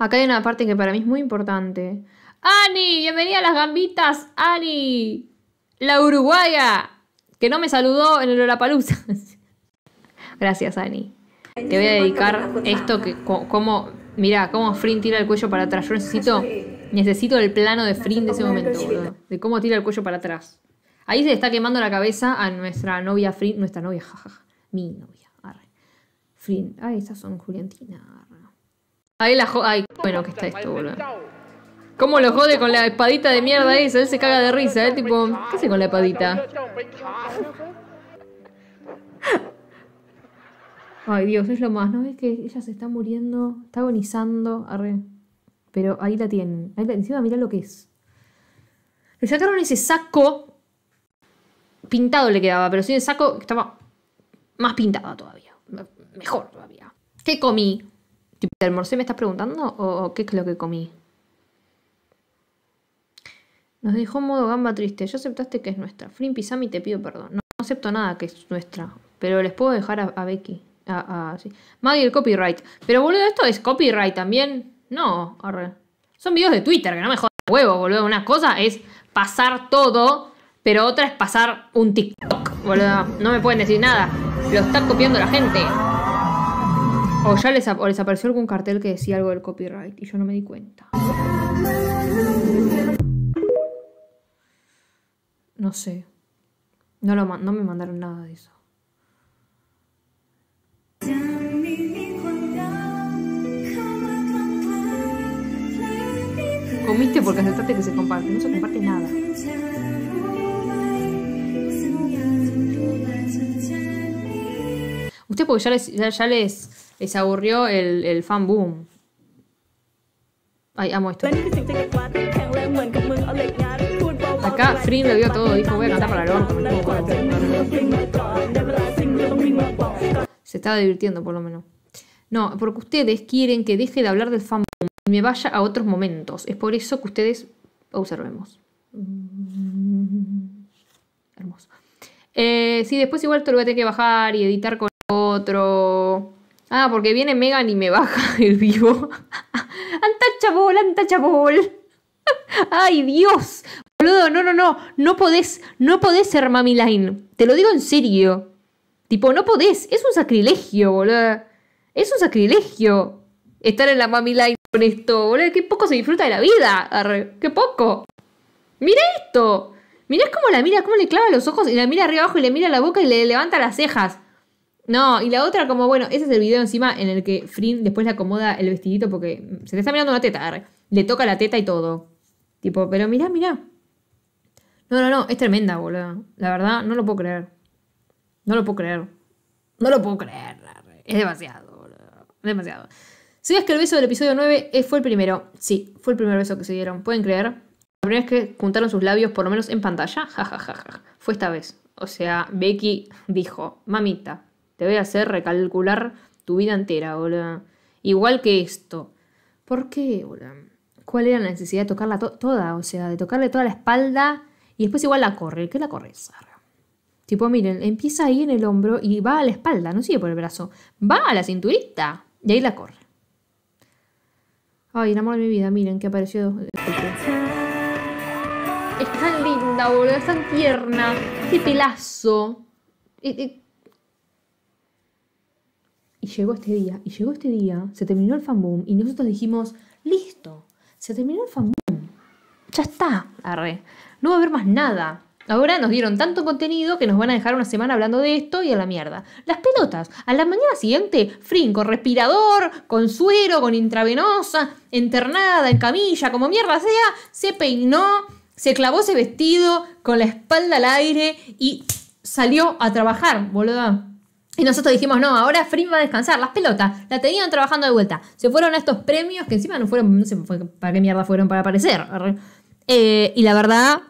Acá hay una parte que para mí es muy importante. Ani, bienvenida a las gambitas, Ani. La uruguaya, que no me saludó en el Olapalooza. [LAUGHS] Gracias, Ani. Te voy a dedicar esto que como mira, cómo Frin tira el cuello para atrás. Yo necesito Necesito el plano de Frin de ese momento, De cómo tira el cuello para atrás. Ahí se le está quemando la cabeza a nuestra novia Frin. Nuestra novia, jajaja. Mi novia, arre. Frin. Ay, esas son Juliantina, Ahí la Ay, bueno que está esto, boludo. ¿Cómo lo jode con la espadita de mierda esa? Él se caga de risa, ¿eh? Tipo, ¿qué hace con la espadita? Ay, Dios, es lo más. ¿No ves que ella se está muriendo? Está agonizando. Arre. Pero ahí la tienen. Ahí la, encima mirá lo que es. Le sacaron ese saco. Pintado le quedaba, pero sin el saco estaba más pintado todavía. Mejor todavía. ¿Qué comí? ¿Te almorcé, me estás preguntando? ¿O qué es lo que comí? Nos dejó modo gamba triste. Yo aceptaste que es nuestra. Frim te pido perdón. No, acepto nada que es nuestra. Pero les puedo dejar a, Becky. A, Maggie, el copyright. Pero boludo, esto es copyright también. No, arre. Son videos de Twitter, que no me jodan. huevo, boludo. Una cosa es pasar todo, pero otra es pasar un TikTok, boludo. No me pueden decir nada. Lo está copiando la gente. O ya les, apareció algún cartel que decía algo del copyright y yo no me di cuenta. No sé. No, lo, no me mandaron nada de eso. Comiste porque aceptaste que se comparte. No se comparte nada. Usted porque ya les, ya, les, aburrió el, el fan boom. Ay, amo esto. Acá Free lo vio todo, dijo voy a cantar para el orto. Se estaba divirtiendo por lo menos. No, porque ustedes quieren que deje de hablar del fan me vaya a otros momentos. Es por eso que ustedes observemos. Mm. Hermoso. Eh, sí, después igual te lo voy a tener que bajar y editar con otro. Ah, porque viene Megan y me baja [LAUGHS] el vivo. ¡Antachabol, antachabol! ¡Ay, Dios! Boludo, no, no, no. No podés, no podés ser Mami Line. Te lo digo en serio. Tipo, no podés. Es un sacrilegio, boludo. Es un sacrilegio estar en la Mami Line con esto, boludo. Qué poco se disfruta de la vida. Arre, qué poco. Mira esto. Mirá cómo la mira, cómo le clava los ojos y la mira arriba abajo y le mira la boca y le levanta las cejas. No, y la otra como, bueno, ese es el video encima en el que Frin después le acomoda el vestidito porque se le está mirando una teta, arre. le toca la teta y todo. Tipo, pero mirá, mirá. No, no, no, es tremenda, boludo. La verdad, no lo puedo creer. No lo puedo creer. No lo puedo creer, arre. es demasiado, boludo. Demasiado. ¿Sabías que el beso del episodio 9 eh, fue el primero? Sí, fue el primer beso que se dieron. ¿Pueden creer? La primera vez que juntaron sus labios, por lo menos en pantalla, jajajaja, [LAUGHS] fue esta vez. O sea, Becky dijo, mamita, te voy a hacer recalcular tu vida entera, boludo. Igual que esto. ¿Por qué, boludo? ¿Cuál era la necesidad de tocarla toda? O sea, de tocarle toda la espalda y después igual la corre. ¿Qué la corre, Tipo, miren, empieza ahí en el hombro y va a la espalda, no sigue por el brazo. Va a la cinturita y ahí la corre. Ay, el amor de mi vida, miren, que apareció. Es tan linda, boludo, es tan tierna. Qué pelazo. Y, llegó este día, y llegó este día, se terminó el fanboom, y nosotros dijimos, listo, se terminó el fanboom. Ya está, arre. No va a haber más nada. Ahora nos dieron tanto contenido que nos van a dejar una semana hablando de esto y a la mierda. Las pelotas. A la mañana siguiente, frin, con respirador, con suero, con intravenosa, internada, en camilla, como mierda sea, se peinó, se clavó ese vestido con la espalda al aire y salió a trabajar, boluda. Y nosotros dijimos, no, ahora Frim va a descansar, las pelotas, la tenían trabajando de vuelta. Se fueron a estos premios que encima no fueron, no sé para qué mierda fueron para aparecer. Eh, y la verdad,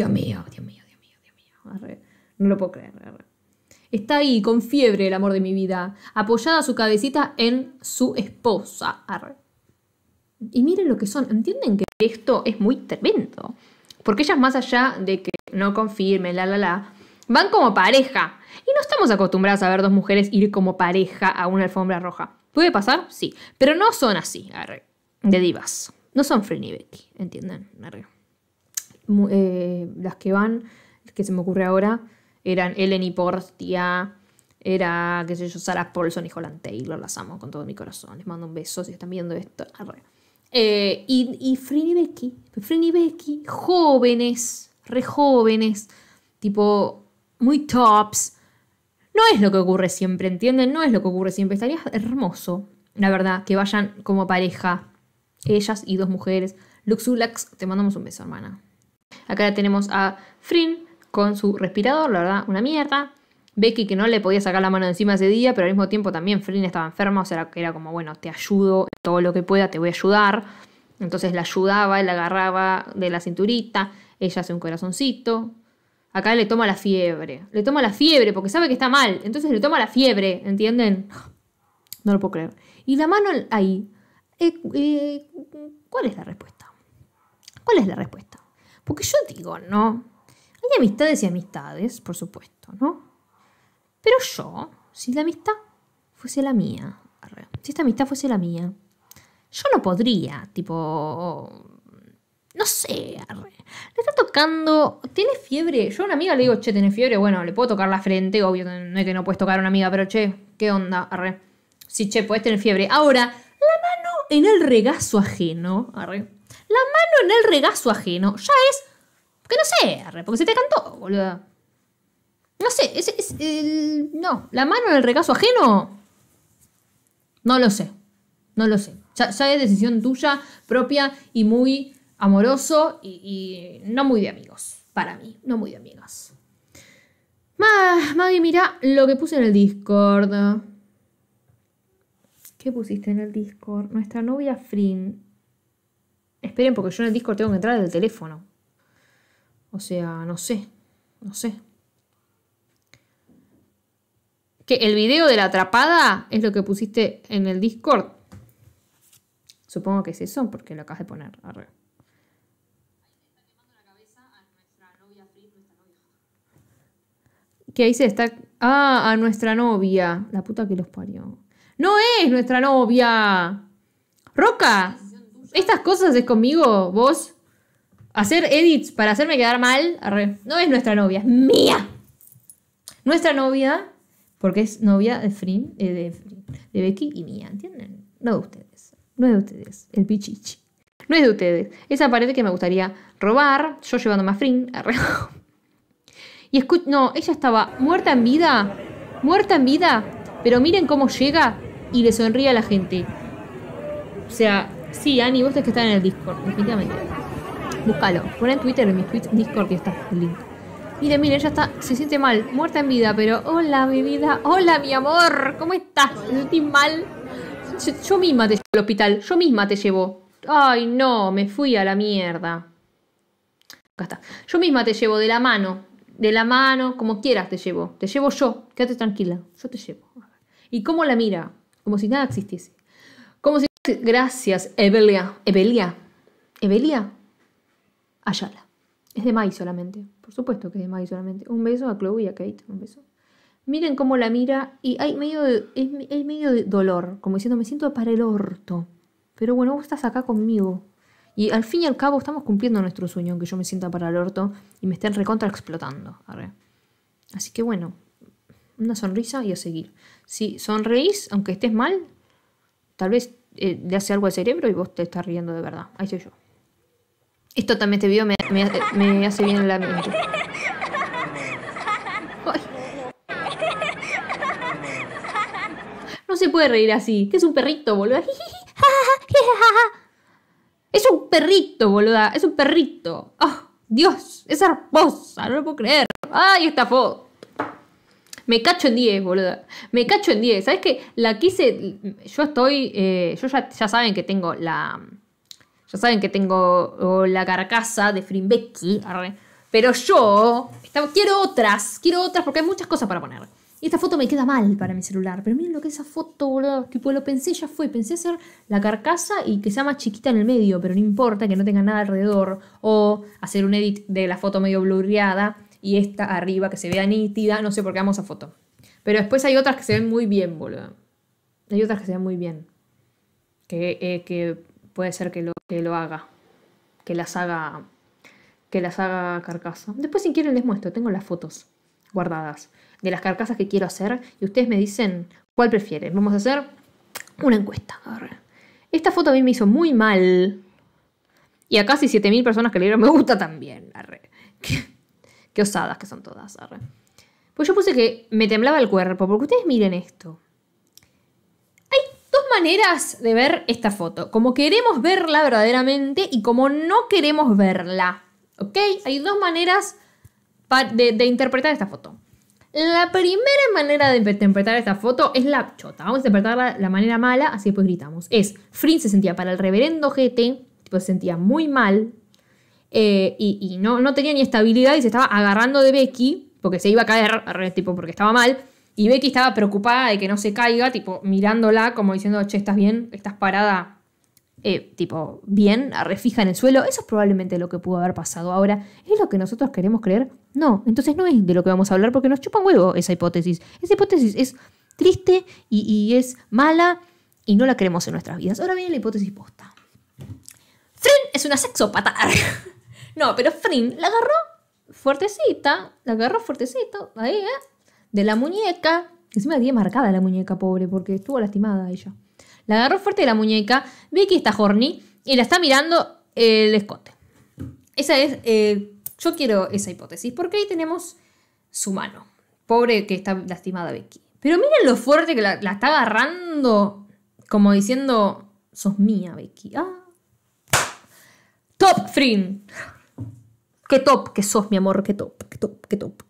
Dios mío, Dios mío, Dios mío, Dios mío. no lo puedo creer. Está ahí, con fiebre, el amor de mi vida, apoyada su cabecita en su esposa. Y miren lo que son. ¿Entienden que esto es muy tremendo? Porque ellas, más allá de que no confirmen, la, la, la, van como pareja. Y no estamos acostumbradas a ver dos mujeres ir como pareja a una alfombra roja. ¿Puede pasar? Sí. Pero no son así, de divas. No son Frenny Becky, ¿entienden? Arre. Eh, las que van, que se me ocurre ahora, eran Eleni Portia, era, qué sé yo, Sarah Paulson y Holland Taylor, las amo con todo mi corazón, les mando un beso si están viendo esto. Eh, y, y Frini Becky, Frini Becky, jóvenes, re jóvenes, tipo muy tops. No es lo que ocurre siempre, ¿entienden? No es lo que ocurre siempre. Estaría hermoso, la verdad, que vayan como pareja, ellas y dos mujeres. Luxulax, te mandamos un beso, hermana. Acá tenemos a Frin con su respirador, la verdad, una mierda. Becky que no le podía sacar la mano encima ese día, pero al mismo tiempo también Frin estaba enferma, o sea, que era como, bueno, te ayudo todo lo que pueda, te voy a ayudar. Entonces la ayudaba, la agarraba de la cinturita, ella hace un corazoncito. Acá le toma la fiebre, le toma la fiebre porque sabe que está mal, entonces le toma la fiebre, ¿entienden? No lo puedo creer. Y la mano ahí, eh, eh, ¿cuál es la respuesta? ¿Cuál es la respuesta? Porque yo digo, no. Hay amistades y amistades, por supuesto, ¿no? Pero yo, si la amistad fuese la mía, si esta amistad fuese la mía, yo no podría, tipo, no sé, arre. le está tocando, tiene fiebre. Yo a una amiga le digo, che, ¿tiene fiebre? Bueno, le puedo tocar la frente, obvio no es que no puedes tocar a una amiga, pero che, ¿qué onda? Arre. si che, puedes tener fiebre. Ahora, la mano en el regazo ajeno, arre. La mano en el regazo ajeno ya es. Que no sé, porque se te cantó, boluda. No sé, es. no, la mano en el regazo ajeno. No lo sé. No lo sé. Ya, es decisión tuya, propia y muy amoroso y, no muy de amigos. Para mí, no muy de amigos. Maggie, mira lo que puse en el Discord. ¿Qué pusiste en el Discord? Nuestra novia Frin porque yo en el Discord tengo que entrar del teléfono. O sea, no sé. No sé. Que ¿El video de la atrapada es lo que pusiste en el Discord? Supongo que es eso porque lo acabas de poner. Arre. Que ahí se está. Ah, a nuestra novia. La puta que los parió. ¡No es nuestra novia! ¡Roca! Estas cosas es conmigo, vos. Hacer edits para hacerme quedar mal, no es nuestra novia, es mía. Nuestra novia, porque es novia de Frin, eh, de, Becky y mía, ¿entienden? No de ustedes, no es de ustedes, el pichichi. No es de ustedes. Esa pared que me gustaría robar, yo llevando más Frin, [LAUGHS] Y escuch. no, ella estaba muerta en vida, muerta en vida, pero miren cómo llega y le sonríe a la gente. O sea, Sí, Ani, vos tenés que estar en el Discord, definitivamente. Búscalo. Pon en Twitter en mi Discord y está el link. Mira, mira, ya está, se siente mal, muerta en vida, pero hola mi vida, hola mi amor, ¿cómo estás? ¿Te sentís mal? Yo, misma te llevo al hospital, yo misma te llevo. Ay, no, me fui a la mierda. Acá está. Yo misma te llevo de la mano, de la mano, como quieras te llevo. Te llevo yo, quédate tranquila, yo te llevo. ¿Y cómo la mira? Como si nada existiese gracias, Evelia. Evelia. Evelia. Ayala. Es de May solamente. Por supuesto que es de May solamente. Un beso a Chloe y a Kate. Un beso. Miren cómo la mira y hay medio de, medio de dolor. Como diciendo, me siento para el orto. Pero bueno, vos estás acá conmigo. Y al fin y al cabo estamos cumpliendo nuestro sueño, aunque yo me sienta para el orto y me estén recontra explotando. Así que bueno, una sonrisa y a seguir. Si sonreís, aunque estés mal, tal vez eh, le hace algo al cerebro y vos te estás riendo de verdad. Ahí soy yo. Esto también este video me, hace bien en la mente. No se puede reír así, que es un perrito, boluda. Es un perrito, boluda, es un perrito. Oh, Dios, es hermosa, no lo puedo creer. ¡Ay, foto me cacho en 10, boluda. Me cacho en 10. ¿Sabes que La quise. Yo estoy. Eh, yo ya, saben que tengo la. Ya saben que tengo la carcasa de Frimbecki. Pero yo. quiero otras. Quiero otras porque hay muchas cosas para poner. Y esta foto me queda mal para mi celular. Pero miren lo que es esa foto, boludo. Tipo, lo pensé, ya fue. Pensé hacer la carcasa y que sea más chiquita en el medio, pero no importa, que no tenga nada alrededor. O hacer un edit de la foto medio blurreada y esta arriba que se vea nítida, no sé por qué vamos a foto. Pero después hay otras que se ven muy bien, boludo. Hay otras que se ven muy bien. Eh, que, puede ser que lo, que lo haga. Que las haga. Que las haga carcasa. Después, si quieren, les muestro. Tengo las fotos guardadas de las carcasas que quiero hacer. Y ustedes me dicen cuál prefieren. Vamos a hacer una encuesta. Esta foto a mí me hizo muy mal. Y a casi 7.000 personas que le dieron me gusta también. [LAUGHS] Qué osadas que son todas, Pues yo puse que me temblaba el cuerpo, porque ustedes miren esto. Hay dos maneras de ver esta foto, como queremos verla verdaderamente y como no queremos verla. ¿Ok? Hay dos maneras de, interpretar esta foto. La primera manera de interpretar esta foto es la chota. Vamos a interpretarla de la manera mala, así después gritamos. Es, Frin se sentía para el reverendo GT, pues se sentía muy mal, eh, y, no, no tenía ni estabilidad y se estaba agarrando de Becky, porque se iba a caer, tipo, porque estaba mal. Y Becky estaba preocupada de que no se caiga, tipo, mirándola, como diciendo, che, estás bien, estás parada, eh, tipo, bien, refija en el suelo. Eso es probablemente lo que pudo haber pasado. Ahora, ¿es lo que nosotros queremos creer? No, entonces no es de lo que vamos a hablar porque nos chupan huevo esa hipótesis. Esa hipótesis es triste y, es mala y no la creemos en nuestras vidas. Ahora viene la hipótesis posta. Fren es una sexopata. [LAUGHS] No, pero Frin la agarró fuertecita, la agarró fuertecito, ahí, ¿eh? De la muñeca. es me había marcada la muñeca, pobre, porque estuvo lastimada ella. La agarró fuerte de la muñeca. Becky está horny y la está mirando el escote. Esa es. Eh, yo quiero esa hipótesis, porque ahí tenemos su mano. Pobre que está lastimada Becky. Pero miren lo fuerte que la, está agarrando, como diciendo: Sos mía, Becky. Ah. Top Frin. Qué top que sos, mi amor, qué top, qué top, qué top.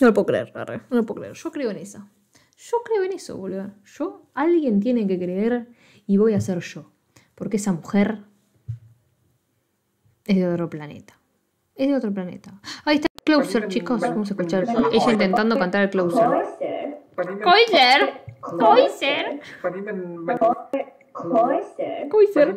No lo puedo creer, arre. no lo puedo creer. Yo creo en eso. Yo creo en eso, boludo. Yo, alguien tiene que creer y voy a ser yo. Porque esa mujer es de otro planeta. Es de otro planeta. Ahí está el closer, chicos. Vamos a escuchar ella intentando cantar el closer. Closer. Closer. Closer. Closer.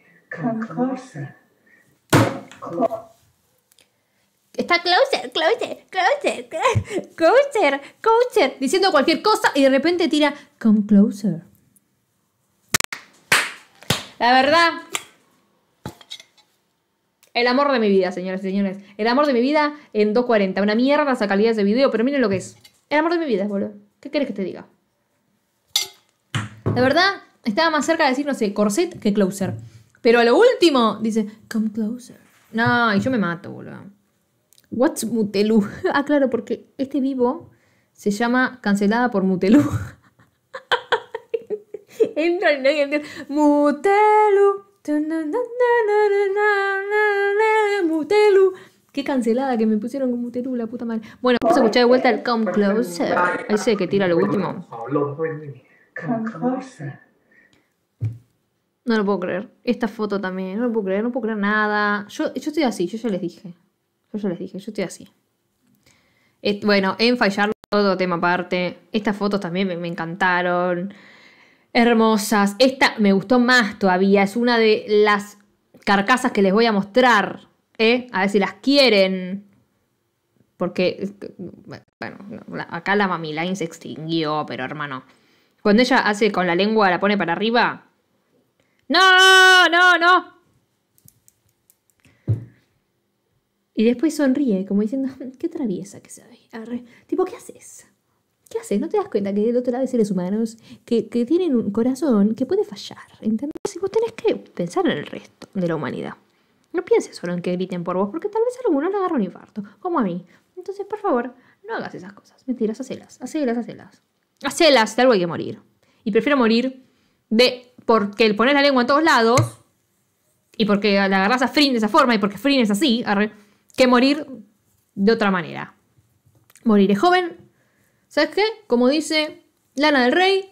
Come closer. Está closer, closer, closer, closer, closer, diciendo cualquier cosa y de repente tira, come closer. La verdad, el amor de mi vida, señoras y señores. El amor de mi vida en 2.40. Una mierda esa calidad de video, pero miren lo que es. El amor de mi vida, boludo. ¿Qué querés que te diga? La verdad, estaba más cerca de decir, no sé, corset que closer. Pero a lo último dice, come closer. No, y yo me mato, boludo. What's Mutelu? [LAUGHS] ah, claro, porque este vivo se llama Cancelada por Mutelu. [LAUGHS] Entra en el Mutelu. Mutelu. Qué cancelada que me pusieron con Mutelu, la puta madre. Bueno, vamos a escuchar de vuelta el Come Closer. Ese que tira lo último. Come Closer. No lo puedo creer. Esta foto también. No lo puedo creer, no puedo creer nada. Yo, yo estoy así, yo ya les dije. Yo ya les dije, yo estoy así. bueno, en fallar todo tema aparte. Estas fotos también me, encantaron. Hermosas. Esta me gustó más todavía. Es una de las carcasas que les voy a mostrar. ¿eh? A ver si las quieren. Porque, bueno, acá la line se extinguió, pero hermano. Cuando ella hace con la lengua, la pone para arriba, no, no, no. Y después sonríe, como diciendo, mm, qué traviesa que soy. Arre. Tipo, ¿qué haces? ¿Qué haces? ¿No te das cuenta que del otro lado de seres humanos que, tienen un corazón que puede fallar? ¿Entendés? Y vos tenés que pensar en el resto de la humanidad. No pienses solo en que griten por vos, porque tal vez alguno le agarra un infarto, como a mí. Entonces, por favor, no hagas esas cosas. Mentiras, hacelas, hacelas, hacelas. Hacelas, de algo hay que morir. Y prefiero morir de porque el poner la lengua en todos lados y porque la agarras a Frin de esa forma y porque Frin es así, que morir de otra manera. Moriré joven. ¿Sabes qué? Como dice Lana del Rey,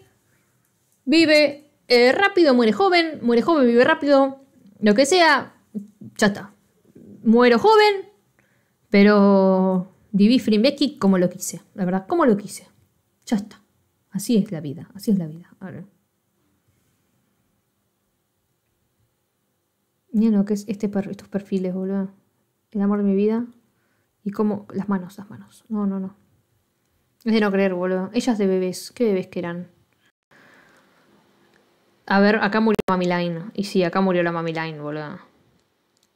vive eh, rápido, muere joven, muere joven, vive rápido, lo que sea, ya está. Muero joven, pero viví Frimbecki como lo quise, la verdad, como lo quise. Ya está. Así es la vida, así es la vida. Mira lo que es este estos perfiles, boludo. El amor de mi vida. Y cómo. Las manos, las manos. No, no, no. Es de no creer, boludo. Ellas de bebés. ¿Qué bebés que eran? A ver, acá murió la Mami Line. Y sí, acá murió la Mami Line, boludo.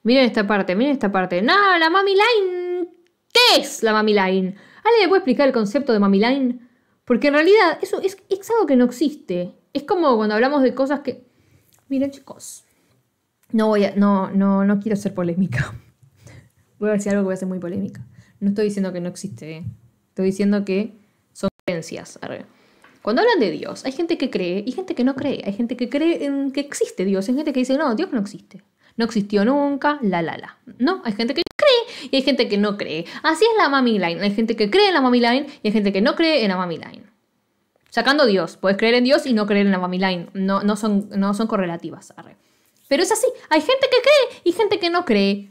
Miren esta parte, miren esta parte. ¡No! ¡La Mami Line! ¿Qué es la Mami Line? ¿Alguien le puede explicar el concepto de Mami Line? Porque en realidad eso es, es algo que no existe. Es como cuando hablamos de cosas que. Miren, chicos. No voy a, no, no, no quiero ser polémica. [LAUGHS] Voy a decir algo que voy a ser muy polémica. No estoy diciendo que no existe, ¿eh? estoy diciendo que son creencias. Cuando hablan de Dios, hay gente que cree y gente que no cree. Hay gente que cree en que existe Dios, hay gente que dice, no, Dios no existe. No existió nunca, la, la, la. No, hay gente que cree y hay gente que no cree. Así es la Mami Line. Hay gente que cree en la Mami Line y hay gente que no cree en la Mami Line. Sacando Dios, puedes creer en Dios y no creer en la Mami Line. No, no, son, no son correlativas. Arre. Pero es así, hay gente que cree y gente que no cree.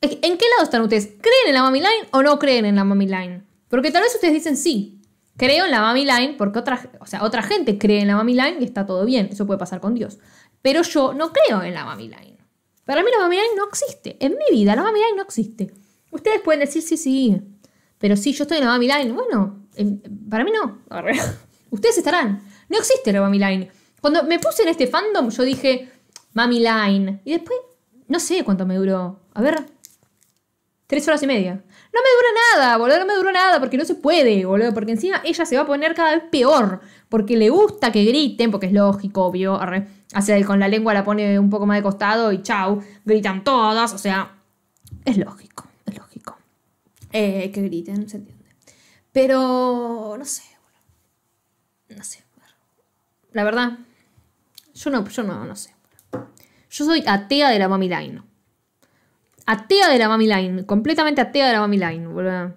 ¿En qué lado están ustedes? ¿Creen en la Mami Line o no creen en la Mami Line? Porque tal vez ustedes dicen sí, creo en la Mami Line porque otra, o sea, otra gente cree en la Mami Line y está todo bien, eso puede pasar con Dios. Pero yo no creo en la Mami Line. Para mí la Mami Line no existe. En mi vida la Mami Line no existe. Ustedes pueden decir sí, sí, pero si yo estoy en la Mami Line, bueno, em, para mí no. [LAUGHS] Ustedes estarán. No existe la Mami Line. Cuando me puse en este fandom, yo dije, Mami Line. Y después, no sé cuánto me duró. A ver, tres horas y media. No me dura nada, boludo, no me duró nada, porque no se puede, boludo, porque encima ella se va a poner cada vez peor, porque le gusta que griten, porque es lógico, obvio, arre, hace con la lengua la pone un poco más de costado y chau, gritan todas, o sea, es lógico, es lógico. Eh, que griten, se entiende. Pero, no sé, boludo. No sé, la verdad, yo no, yo no, no sé. Yo soy atea de la Mami Line. Atea de la Mami Line. Completamente atea de la Mami Line, boludo.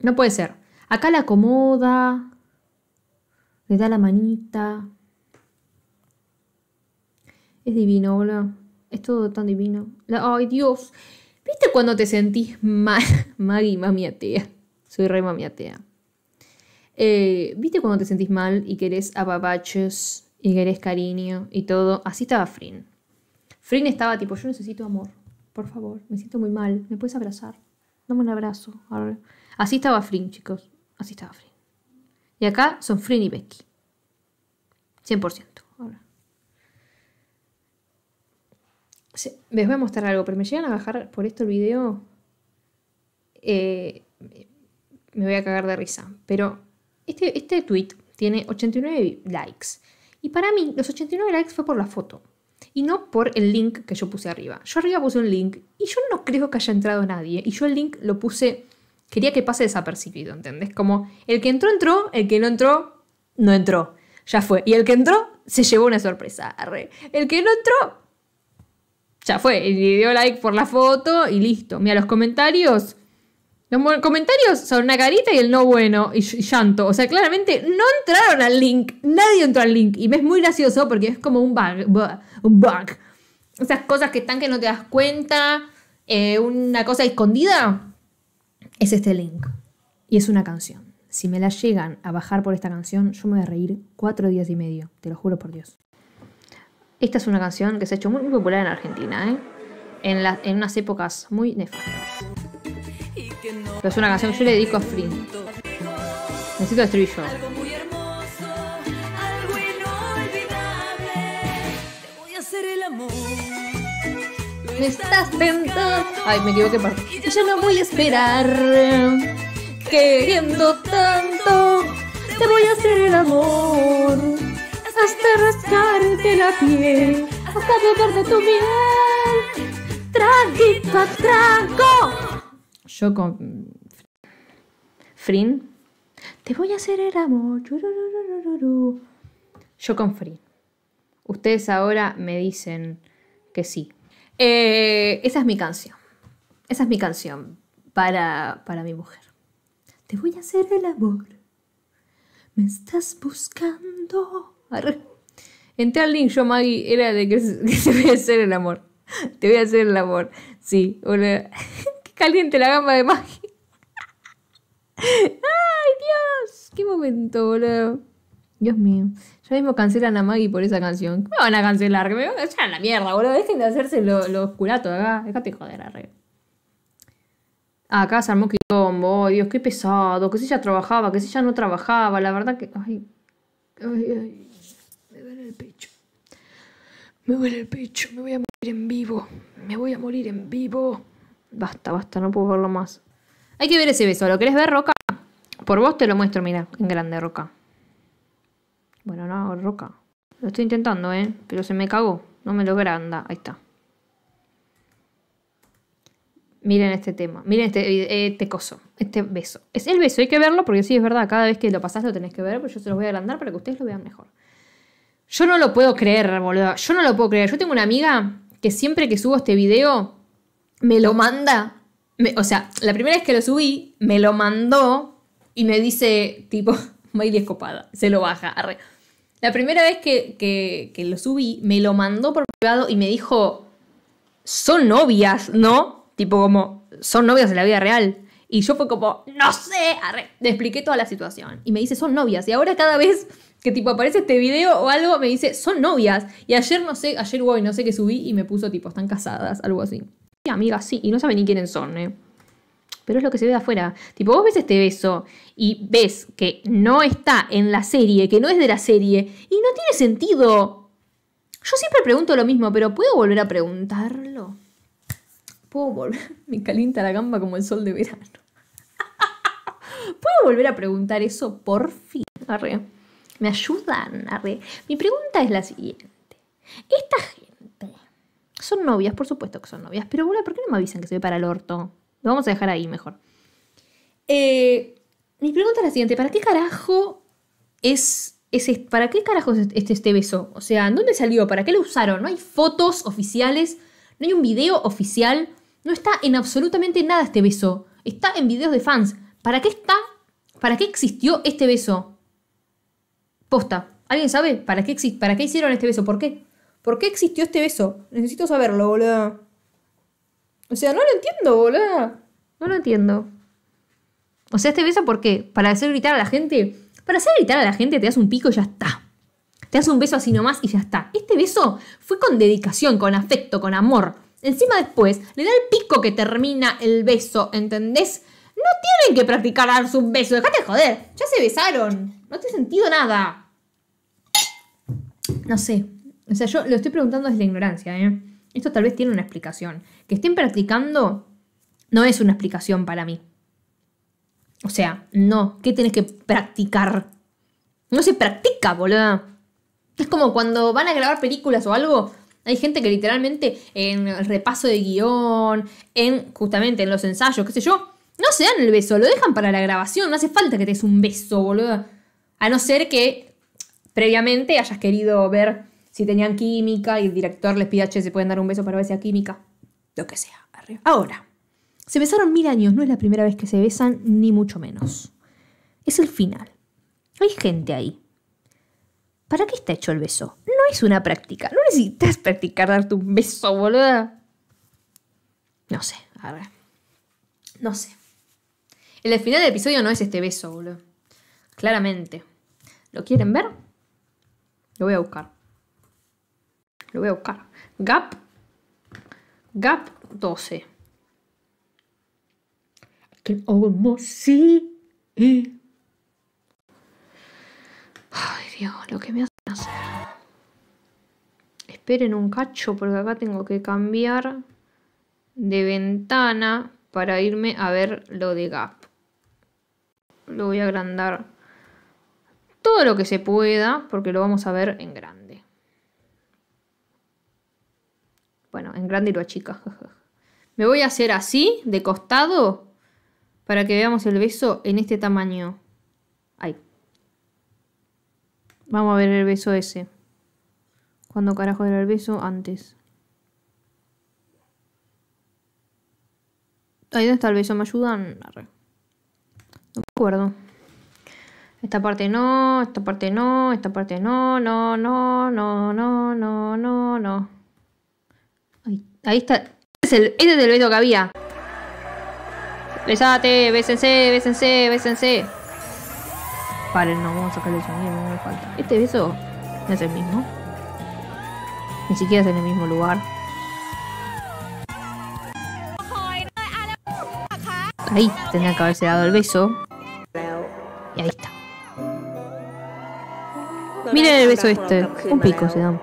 No puede ser. Acá la acomoda. Le da la manita. Es divino, boludo. Es todo tan divino. ay, Dios. ¿Viste cuando te sentís mal? [LAUGHS] Maggie, mami atea. Soy re mami atea. Eh, ¿Viste cuando te sentís mal y querés apapaches y querés cariño y todo? Así estaba Frin. Frin estaba tipo, yo necesito amor, por favor, me siento muy mal, ¿me puedes abrazar? Dame un abrazo. Así estaba Frin, chicos, así estaba Frin. Y acá son Frin y Becky. 100%. Ahora. Les voy a mostrar algo, pero me llegan a bajar por esto el video. Eh, me voy a cagar de risa. Pero este, este tweet tiene 89 likes. Y para mí, los 89 likes fue por la foto y no por el link que yo puse arriba. Yo arriba puse un link y yo no creo que haya entrado nadie y yo el link lo puse, quería que pase desapercibido, ¿entendés? Como el que entró entró, el que no entró no entró, ya fue. Y el que entró se llevó una sorpresa, El que no entró ya fue, y dio like por la foto y listo. Mira los comentarios los comentarios son una carita y el no bueno y, llanto. O sea, claramente no entraron al link. Nadie entró al link. Y me es muy gracioso porque es como un bug. un bug. Esas cosas que están que no te das cuenta. Eh, una cosa escondida. Es este link. Y es una canción. Si me la llegan a bajar por esta canción, yo me voy a reír cuatro días y medio. Te lo juro por Dios. Esta es una canción que se ha hecho muy, popular en Argentina. ¿eh? En, en unas épocas muy nefastas es una canción que yo le dedico a Free. Necesito amor Me estás tentando. Ay, me equivoqué. que Y yo no voy a esperar. Queriendo tanto, te voy a hacer el amor. Hasta rascarte la piel. Hasta beber tu miel. Tranquilo, tranco yo con... Frin. Te voy a hacer el amor. Yo con Frin. Ustedes ahora me dicen que sí. Eh, esa es mi canción. Esa es mi canción para, mi mujer. Te voy a hacer el amor. Me estás buscando. En Entré link, yo Maggie, era de que, te [LAUGHS] voy a hacer el amor. Te voy a hacer el amor. Sí, [LAUGHS] Caliente la gamba de Maggie. [LAUGHS] ¡Ay, Dios! ¡Qué momento, boludo! Dios mío. Ya mismo cancelan a Maggie por esa canción. ¿Qué me van a cancelar? me van a echar a la mierda, boludo. Dejen de hacerse los lo curatos acá. Déjate joder, arre. Ah, acá se armó quilombo. Oh, Dios, qué pesado. Que si ella trabajaba, que si ella no trabajaba. La verdad que... Ay, ay, ay. Me duele el pecho. Me duele el pecho. Me voy a morir en vivo. Me voy a morir en vivo. Basta, basta, no puedo verlo más. Hay que ver ese beso. ¿Lo querés ver, Roca? Por vos te lo muestro, mira, en grande, Roca. Bueno, no, Roca. Lo estoy intentando, ¿eh? Pero se me cagó. No me lo grande. Ahí está. Miren este tema. Miren este, este coso. Este beso. Es el beso. Hay que verlo porque sí, es verdad. Cada vez que lo pasás lo tenés que ver. Pero pues yo se los voy a agrandar para que ustedes lo vean mejor. Yo no lo puedo creer, boludo. Yo no lo puedo creer. Yo tengo una amiga que siempre que subo este video me lo manda. o sea, la primera vez que lo subí, me lo mandó y me dice, tipo, [LAUGHS] Miley escopada, se lo baja. La primera vez que, lo subí, me lo mandó por privado y me dijo, son novias, ¿no? Tipo como, son novias en la vida real. Y yo fue como, no sé, arre. le expliqué toda la situación. Y me dice, son novias. Y ahora cada vez que tipo aparece este video o algo, me dice, son novias. Y ayer no sé, ayer hoy no sé qué subí y me puso tipo, están casadas, algo así amiga, sí, y no sabe ni quiénes son, ¿eh? Pero es lo que se ve de afuera. Tipo, vos ves este beso y ves que no está en la serie, que no es de la serie, y no tiene sentido. Yo siempre pregunto lo mismo, pero ¿puedo volver a preguntarlo? ¿Puedo volver? [LAUGHS] Me calienta la gamba como el sol de verano. [LAUGHS] ¿Puedo volver a preguntar eso por fin? Arre. ¿Me ayudan? Arre. Mi pregunta es la siguiente. Esta gente son novias, por supuesto que son novias. Pero, bueno, ¿por qué no me avisan que se ve para el orto? Lo vamos a dejar ahí mejor. Eh, mi pregunta es la siguiente: ¿para qué carajo es, este, para qué carajo este, este, beso? O sea, ¿dónde salió? ¿Para qué lo usaron? No hay fotos oficiales, no hay un video oficial, no está en absolutamente nada este beso. Está en videos de fans. ¿Para qué está? ¿Para qué existió este beso? Posta. ¿Alguien sabe para qué, para qué hicieron este beso? ¿Por qué? ¿Por qué existió este beso? Necesito saberlo, boludo. O sea, no lo entiendo, boludo. No lo entiendo. O sea, este beso, ¿por qué? ¿Para hacer gritar a la gente? Para hacer gritar a la gente te das un pico y ya está. Te das un beso así nomás y ya está. Este beso fue con dedicación, con afecto, con amor. Encima después le da el pico que termina el beso, ¿entendés? No tienen que practicar darse un beso, dejate de joder. Ya se besaron. No te he sentido nada. No sé. O sea, yo lo estoy preguntando desde la ignorancia, ¿eh? Esto tal vez tiene una explicación. Que estén practicando no es una explicación para mí. O sea, no, ¿qué tenés que practicar? No se practica, boludo. Es como cuando van a grabar películas o algo. Hay gente que literalmente en el repaso de guión, en justamente en los ensayos, qué sé yo, no se dan el beso, lo dejan para la grabación. No hace falta que te des un beso, boludo. A no ser que previamente hayas querido ver si tenían química y el director les pide, che, se pueden dar un beso para ver si hay química. Lo que sea, Ahora, se besaron mil años, no es la primera vez que se besan, ni mucho menos. Es el final. Hay gente ahí. ¿Para qué está hecho el beso? No es una práctica. No necesitas [LAUGHS] practicar darte un beso, boluda. No sé, a No sé. El final del episodio no es este beso, boludo. Claramente. ¿Lo quieren ver? Lo voy a buscar lo voy a buscar. Gap, Gap 12. Que almost Ay, Dios, lo que me hacen hacer. Esperen un cacho porque acá tengo que cambiar de ventana para irme a ver lo de Gap. Lo voy a agrandar todo lo que se pueda porque lo vamos a ver en grande. Bueno, en grande y lo achica. Me voy a hacer así, de costado, para que veamos el beso en este tamaño. Ahí. Vamos a ver el beso ese. ¿Cuándo carajo era el beso? Antes. Ahí dónde está el beso, ¿me ayudan? No me acuerdo. Esta parte no, esta parte no, esta parte no, no, no, no, no, no, no, no. Ahí está. este es el, beso este que había. Besate, bésense, bésense, bésense. Paren, no, vamos a sacarle sonido, no me falta. Este beso no es el mismo. Ni siquiera es en el mismo lugar. Ahí tenía que haberse dado el beso. Y ahí está. Miren el beso este. Un pico se dan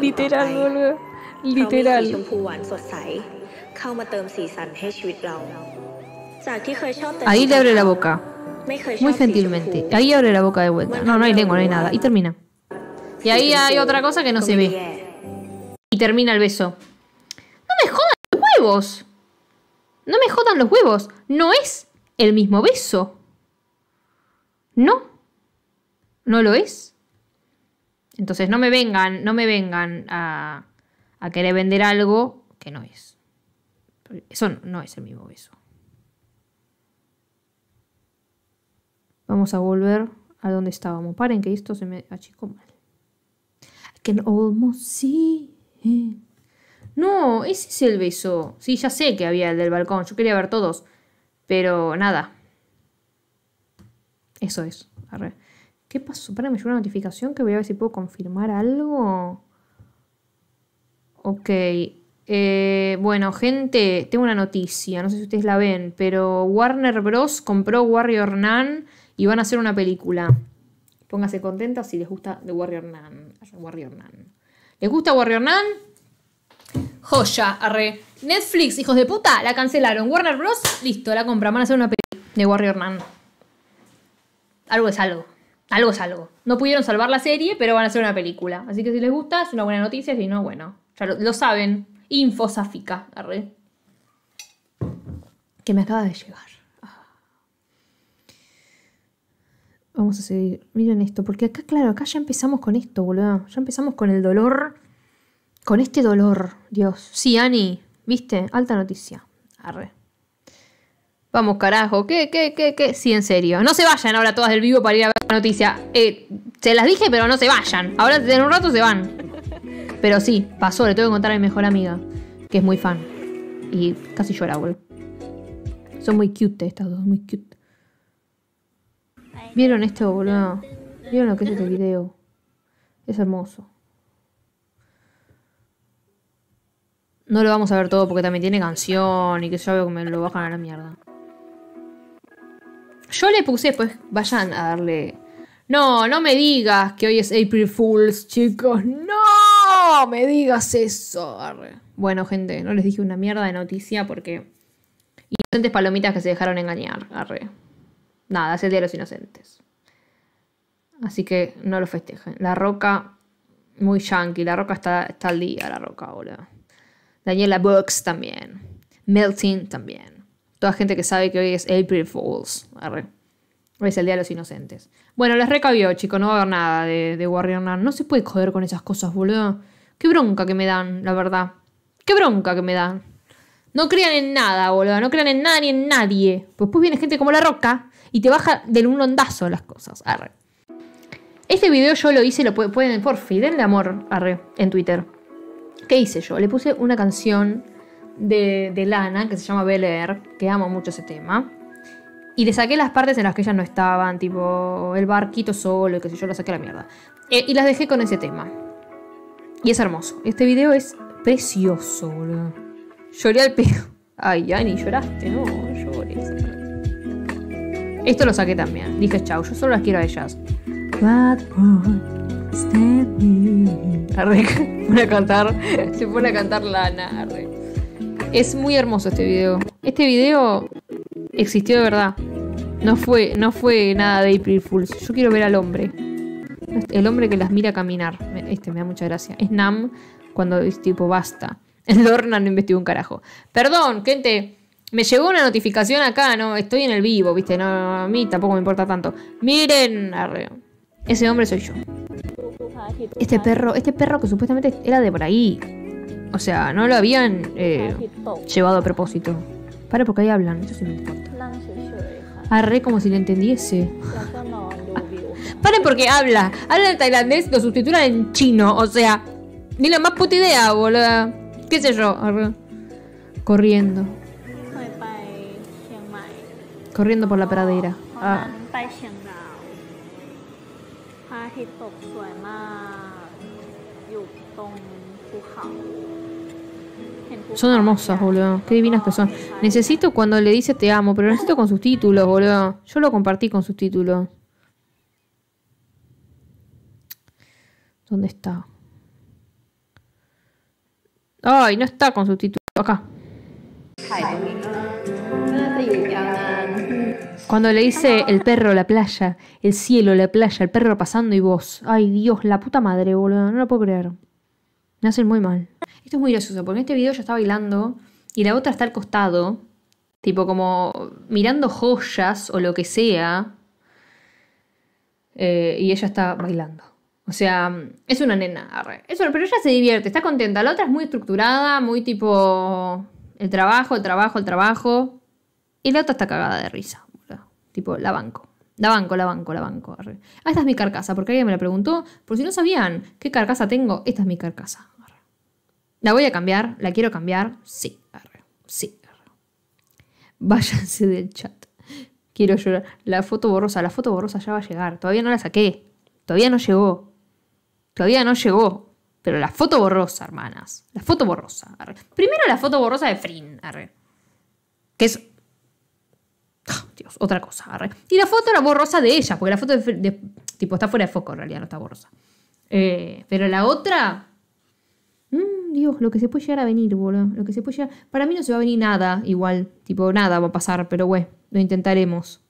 literal literal ahí le abre la boca muy gentilmente ahí abre la boca de vuelta no no hay lengua no hay nada y termina y ahí hay otra cosa que no se ve y termina el beso no me jodan los huevos no me jodan los huevos no es el mismo beso no no lo es entonces no me vengan, no me vengan a, querer vender algo que no es. Eso no, es el mismo beso. Vamos a volver a donde estábamos. Paren que esto se me achicó mal. I can almost see No, ese es el beso. Sí, ya sé que había el del balcón. Yo quería ver todos. Pero nada. Eso es. ¿Qué pasó? Para, me llegó una notificación que voy a ver si puedo confirmar algo. Ok. Eh, bueno, gente, tengo una noticia. No sé si ustedes la ven, pero Warner Bros. compró Warrior Nan y van a hacer una película. Pónganse contentas si les gusta de Warrior Nan. Warrior Nan. ¿Les gusta Warrior Nan? Joya, arre. Netflix, hijos de puta, la cancelaron. Warner Bros. Listo, la compra. Van a hacer una película de Warrior Nan. Algo es algo algo es algo. No pudieron salvar la serie, pero van a hacer una película. Así que si les gusta, es una buena noticia. Si no, bueno, ya lo, saben saben. zafica arre. Que me acaba de llegar. Ah. Vamos a seguir. Miren esto, porque acá, claro, acá ya empezamos con esto, boludo. Ya empezamos con el dolor. Con este dolor, Dios. Sí, Ani, viste, alta noticia. Arre. Vamos, carajo, ¿qué, qué, qué, qué? Sí, en serio. No se vayan ahora todas del vivo para ir a ver la noticia. Eh, se las dije, pero no se vayan. Ahora en un rato se van. Pero sí, pasó, le tengo que contar a mi mejor amiga, que es muy fan. Y casi llora, boludo. Son muy cute estas dos, muy cute. ¿Vieron esto, boludo? ¿Vieron lo que es este video? Es hermoso. No lo vamos a ver todo porque también tiene canción y que yo veo que me lo bajan a la mierda. Yo le puse, pues vayan a darle. No, no me digas que hoy es April Fools, chicos. No, me digas eso. Arre. Bueno, gente, no les dije una mierda de noticia porque... Inocentes palomitas que se dejaron engañar. Arre. Nada, es el día de los inocentes. Así que no lo festejen. La Roca, muy yankee. La Roca está, está al día, La Roca, boludo. Daniela Books también. Melting también. Toda gente que sabe que hoy es April Fools. Arre. Hoy es el Día de los Inocentes. Bueno, les recabió, chicos. No va a haber nada de, Warrior No se puede joder con esas cosas, boludo. Qué bronca que me dan, la verdad. Qué bronca que me dan. No crean en nada, boludo. No crean en nada ni en nadie. Pues después viene gente como La Roca y te baja del un ondazo las cosas. Arre. Este video yo lo hice, lo pueden, por fin, denle amor, arre, en Twitter. ¿Qué hice yo? Le puse una canción de, Lana, que se llama Bel que amo mucho ese tema. Y le saqué las partes en las que ellas no estaban, tipo el barquito solo, que sé yo, lo saqué a la mierda. Eh, y las dejé con ese tema. Y es hermoso. Este video es precioso, boludo. Lloré al pedo. [LAUGHS] Ay, ni lloraste, no, lloré Esto lo saqué también. Dije, chau, yo solo las quiero a ellas. [LAUGHS] pone cantar, se pone a cantar Lana, es muy hermoso este video. Este video existió de verdad. No fue, no fue nada de April Fools. Yo quiero ver al hombre. El hombre que las mira caminar. Este me da mucha gracia. Es Nam cuando es tipo basta. El [LAUGHS] Lorna no investigó un carajo. Perdón, gente. Me llegó una notificación acá, ¿no? Estoy en el vivo, ¿viste? No, a mí tampoco me importa tanto. Miren, Ese hombre soy yo. Este perro, este perro que supuestamente era de por ahí. O sea, no lo habían eh, llevado a propósito. Para porque ahí hablan, eso sí me importa. Arre como si le entendiese. Paren porque habla. Habla en tailandés, lo sustituyen en chino. O sea, ni la más puta idea, boludo. ¿Qué sé yo? Corriendo. Corriendo por la pradera. Oh, ah. Son hermosas, boludo. Qué divinas que son. Necesito cuando le dice te amo, pero necesito con sus títulos, boludo. Yo lo compartí con sus títulos. ¿Dónde está? Ay, no está con sus títulos. Acá. Cuando le dice el perro, la playa, el cielo, la playa, el perro pasando y vos. Ay, Dios, la puta madre, boludo. No lo puedo creer. Me hacen muy mal. Esto es muy gracioso, porque en este video Ella está bailando y la otra está al costado, tipo como mirando joyas o lo que sea, eh, y ella está bailando. O sea, es una nena, Eso, pero ella se divierte, está contenta. La otra es muy estructurada, muy tipo el trabajo, el trabajo, el trabajo. Y la otra está cagada de risa, Tipo, la banco. La banco, la banco, la banco. Arre. Ah, esta es mi carcasa, porque alguien me la preguntó. Por si no sabían qué carcasa tengo, esta es mi carcasa. La voy a cambiar, la quiero cambiar. Sí, arre. sí. Arre. Váyanse del chat. Quiero llorar. La foto borrosa, la foto borrosa ya va a llegar. Todavía no la saqué. Todavía no llegó. Todavía no llegó. Pero la foto borrosa, hermanas. La foto borrosa. Primero la foto borrosa de Frin. Que es Ah, Dios, otra cosa. Y la foto era borrosa de ella, porque la foto de, tipo está fuera de foco en realidad, no está borrosa. Eh, pero la otra. Mm, Dios, lo que se puede llegar a venir, boludo. Lo que se puede Para mí no se va a venir nada igual. Tipo, nada va a pasar, pero bueno lo intentaremos.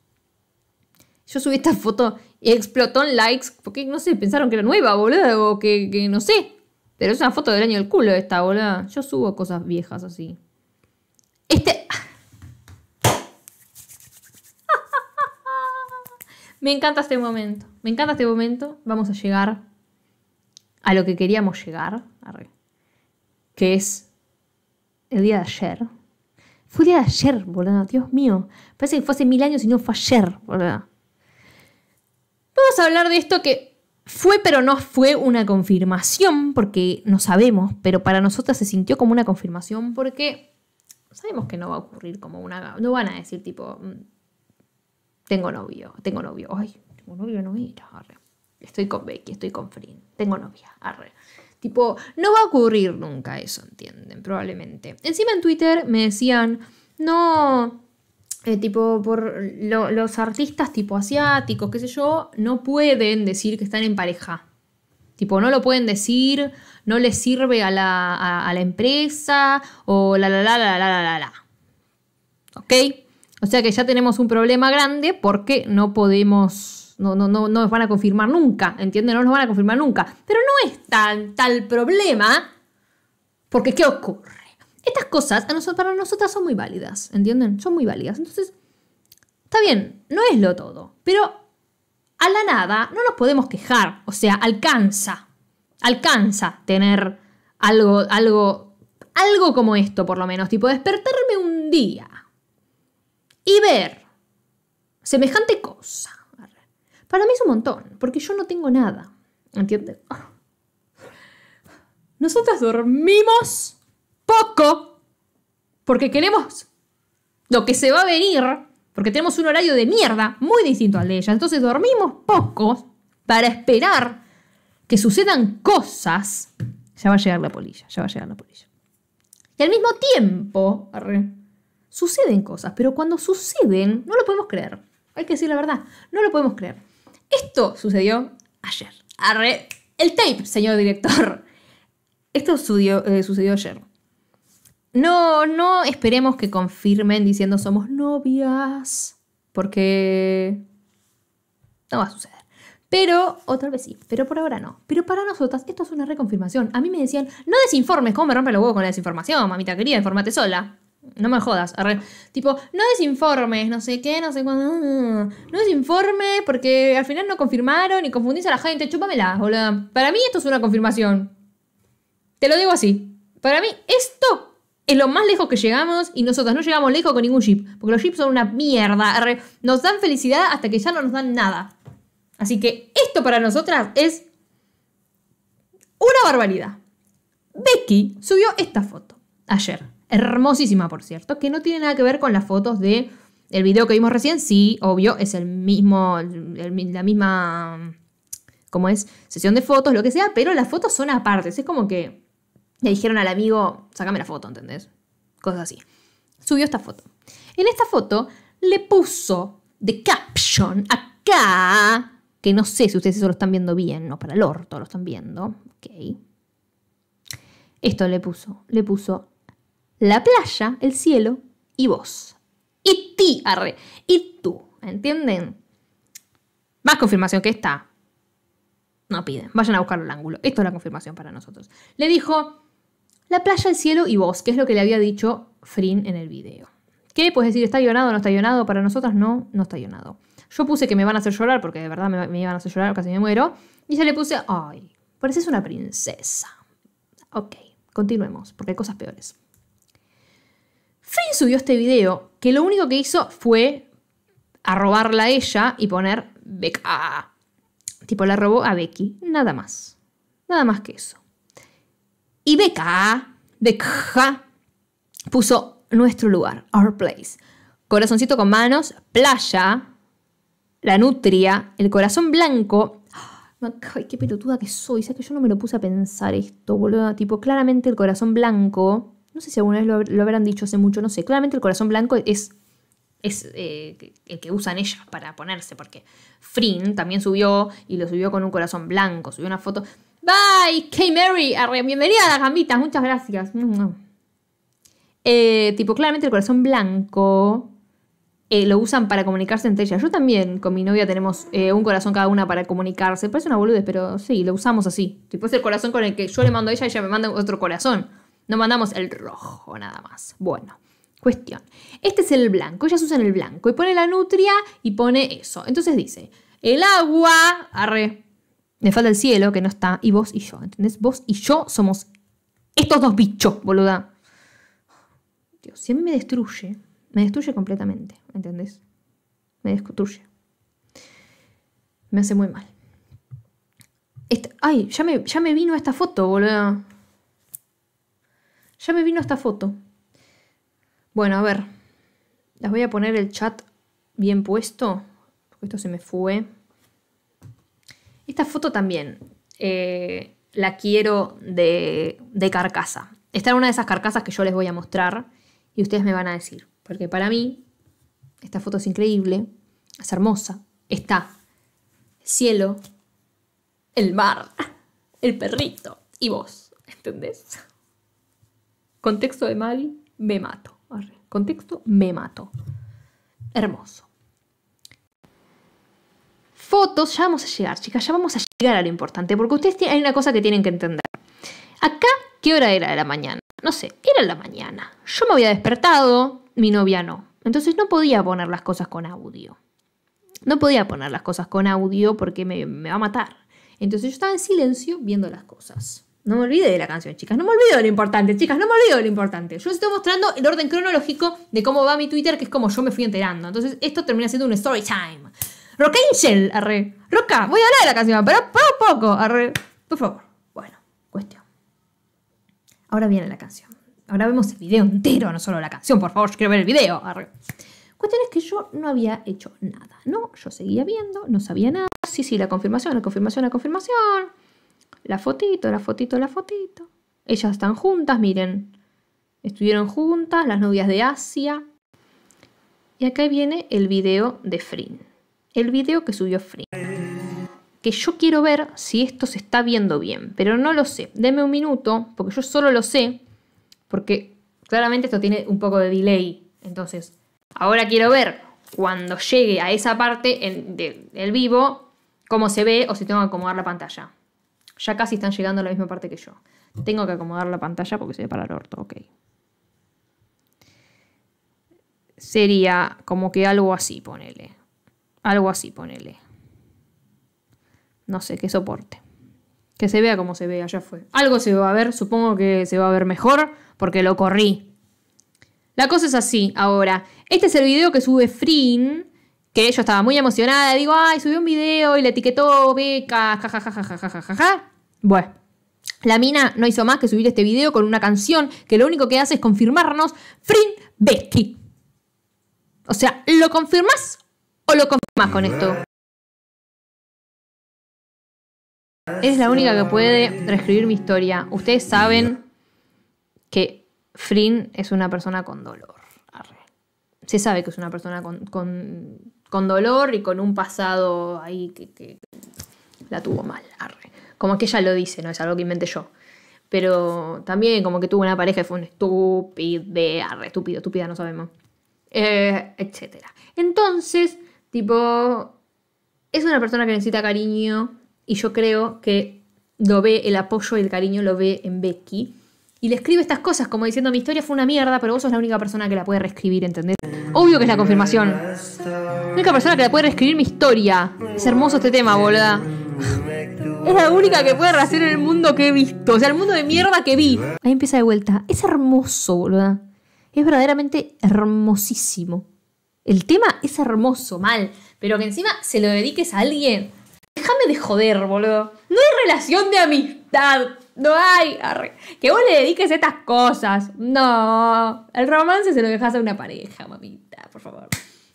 Yo subí esta foto y explotó en likes. Porque, no sé, pensaron que era nueva, boludo. O que, que no sé. Pero es una foto del año del culo esta, boludo. Yo subo cosas viejas así. Este. Me encanta este momento. Me encanta este momento. Vamos a llegar a lo que queríamos llegar. Que es el día de ayer. Fue el día de ayer, boludo. Dios mío. Parece que fue hace mil años y no fue ayer, boludo. Vamos a hablar de esto que fue pero no fue una confirmación, porque no sabemos, pero para nosotras se sintió como una confirmación porque sabemos que no va a ocurrir como una... No van a decir tipo, mm, tengo novio, tengo novio. Ay, tengo novio, no mira, Estoy con Becky, estoy con Frin. Tengo novia, arre. Tipo, no va a ocurrir nunca eso, ¿entienden? Probablemente. Encima en Twitter me decían, no, eh, tipo, por los artistas tipo asiáticos, qué sé yo, no pueden decir que están en pareja. Tipo, no lo pueden decir, no les sirve a la, a, la empresa, o la la la la la la la la. ¿Ok? O sea que ya tenemos un problema grande porque no podemos, no, no, nos van a confirmar nunca, ¿entiendes? No nos van a confirmar nunca. Pero no es tan tal problema porque ¿qué ocurre? Estas cosas para nosotras son muy válidas, ¿entienden? Son muy válidas. Entonces, está bien, no es lo todo, pero a la nada no nos podemos quejar. O sea, alcanza, alcanza tener algo, algo, algo como esto por lo menos, tipo despertarme un día y ver semejante cosa. Para mí es un montón, porque yo no tengo nada. ¿Entiendes? Nosotras dormimos poco porque queremos lo que se va a venir, porque tenemos un horario de mierda muy distinto al de ella. Entonces dormimos poco para esperar que sucedan cosas. Ya va a llegar la polilla, ya va a llegar la polilla. Y al mismo tiempo, suceden cosas, pero cuando suceden no lo podemos creer. Hay que decir la verdad, no lo podemos creer. Esto sucedió ayer. Arre, el tape, señor director. Esto sucedió, eh, sucedió ayer. No, no esperemos que confirmen diciendo somos novias, porque no va a suceder. Pero, otra vez sí, pero por ahora no. Pero para nosotras, esto es una reconfirmación. A mí me decían, no desinformes, ¿cómo me rompe el huevos con la desinformación? Mamita querida, informate sola. No me jodas. Arre. Tipo, no desinformes, no sé qué, no sé cuándo. Uh, uh. No desinformes porque al final no confirmaron y confundís a la gente. Chúpamela, boludo. Para mí esto es una confirmación. Te lo digo así. Para mí esto es lo más lejos que llegamos y nosotros no llegamos lejos con ningún chip Porque los chips son una mierda. Nos dan felicidad hasta que ya no nos dan nada. Así que esto para nosotras es una barbaridad. Becky subió esta foto ayer hermosísima por cierto, que no tiene nada que ver con las fotos de el video que vimos recién, sí, obvio, es el mismo, la misma, como es, sesión de fotos, lo que sea, pero las fotos son aparte. es como que le dijeron al amigo, sacame la foto, ¿entendés? Cosas así. Subió esta foto. En esta foto le puso de caption acá, que no sé si ustedes eso lo están viendo bien, no para el orto lo están viendo, ok. Esto le puso, le puso la playa, el cielo y vos. Y ti, arre. Y tú, ¿entienden? Más confirmación que esta. No piden, vayan a buscar el ángulo. Esto es la confirmación para nosotros. Le dijo, la playa, el cielo y vos, que es lo que le había dicho Frin en el video. ¿Qué? Pues decir, ¿está llorado o no está llorado? Para nosotras no, no está llorado Yo puse que me van a hacer llorar, porque de verdad me, iban a hacer llorar, casi me muero. Y se le puse, ay, pareces una princesa. Ok, continuemos, porque hay cosas peores subió este video que lo único que hizo fue arrobarla a ella y poner Becca. Tipo, la robó a Becky, nada más. Nada más que eso. Y Becca, Becca, puso nuestro lugar, our place. Corazoncito con manos, playa, la nutria, el corazón blanco. Ay, qué pelotuda que soy. ¿Sabes que yo no me lo puse a pensar esto, boludo? Tipo, claramente el corazón blanco no sé si alguna vez lo, habrán dicho hace mucho, no sé, claramente el corazón blanco es, es eh, el que usan ellas para ponerse, porque Frin también subió y lo subió con un corazón blanco, subió una foto. Bye, ¡Kay Mary, bienvenida a las gambitas, muchas gracias. Mm, mm. Eh, tipo, claramente el corazón blanco eh, lo usan para comunicarse entre ellas. Yo también con mi novia tenemos un corazón cada una para comunicarse. Parece una boludez, pero sí, lo usamos así. Tipo, es el corazón con el que yo le mando a ella y ella me manda otro corazón. No mandamos el rojo nada más. Bueno, cuestión. Este es el blanco, ellas usan el blanco. Y pone la nutria y pone eso. Entonces dice, el agua, arre, me falta el cielo que no está, y vos y yo, ¿entendés? Vos y yo somos estos dos bichos, boluda. Dios, si a mí me destruye, me destruye completamente, ¿entendés? Me destruye. Me hace muy mal. Este, ay, ya me, ya me vino esta foto, boluda. Ya me vino esta foto. Bueno, a ver. Las voy a poner el chat bien puesto. Porque esto se me fue. Esta foto también. Eh, la quiero de, carcasa. Esta es una de esas carcasas que yo les voy a mostrar. Y ustedes me van a decir. Porque para mí, esta foto es increíble. Es hermosa. Está el cielo, el mar, el perrito y vos. ¿Entendés? Contexto de mal, me mato. Contexto, me mato. Hermoso. Fotos, ya vamos a llegar, chicas, ya vamos a llegar a lo importante, porque ustedes hay una cosa que tienen que entender. Acá, ¿qué hora era de la mañana? No sé, era la mañana. Yo me había despertado, mi novia no. Entonces no podía poner las cosas con audio. No podía poner las cosas con audio porque me, me va a matar. Entonces yo estaba en silencio viendo las cosas. No me olvide de la canción, chicas. No me olvido de lo importante, chicas. No me olvido de lo importante. Yo les estoy mostrando el orden cronológico de cómo va mi Twitter, que es como yo me fui enterando. Entonces, esto termina siendo un story time. Rock Angel, arre. Roca, voy a hablar de la canción, pero poco a poco, arre. Por favor. Bueno, cuestión. Ahora viene la canción. Ahora vemos el video entero, no solo la canción. Por favor, yo quiero ver el video, arre. Cuestión es que yo no había hecho nada, ¿no? Yo seguía viendo, no sabía nada. Sí, sí, la confirmación, la confirmación, la confirmación. La fotito, la fotito, la fotito. Ellas están juntas, miren. Estuvieron juntas, las novias de Asia. Y acá viene el video de Frin. El video que subió Frin. Que yo quiero ver si esto se está viendo bien, pero no lo sé. Deme un minuto, porque yo solo lo sé, porque claramente esto tiene un poco de delay. Entonces, ahora quiero ver cuando llegue a esa parte del vivo cómo se ve o si tengo que acomodar la pantalla. Ya casi están llegando a la misma parte que yo. Tengo que acomodar la pantalla porque se ve para el orto, ok. Sería como que algo así, ponele. Algo así, ponele. No sé, qué soporte. Que se vea como se vea, ya fue. Algo se va a ver, supongo que se va a ver mejor porque lo corrí. La cosa es así, ahora. Este es el video que sube Frin que yo estaba muy emocionada, digo, ay, subió un video y le etiquetó Beca, jajajajajajaja. Bueno, la mina no hizo más que subir este video con una canción que lo único que hace es confirmarnos Frin Becky. O sea, ¿lo confirmas o lo confirmas con esto? Es la única que puede reescribir mi historia. Ustedes saben que Frin es una persona con dolor. Se sabe que es una persona con con dolor y con un pasado ahí que, la tuvo mal. Arre. Como que ella lo dice, no es algo que invente yo. Pero también como que tuvo una pareja y fue un estúpido, arre, estúpido, estúpida, no sabemos. Eh, etcétera. Entonces, tipo, es una persona que necesita cariño y yo creo que lo ve, el apoyo y el cariño lo ve en Becky y le escribe estas cosas como diciendo mi historia fue una mierda, pero vos sos la única persona que la puede reescribir, ¿entendés? Obvio que es la confirmación. La única persona que la puede reescribir mi historia. Es hermoso este tema, boluda. Es la única que puede rehacer el mundo que he visto. O sea, el mundo de mierda que vi. Ahí empieza de vuelta. Es hermoso, boluda. Es verdaderamente hermosísimo. El tema es hermoso, mal. Pero que encima se lo dediques a alguien. Déjame de joder, boludo. No hay relación de amistad. No hay. Arre. Que vos le dediques estas cosas. No. El romance se lo dejas a una pareja, mamita, por favor.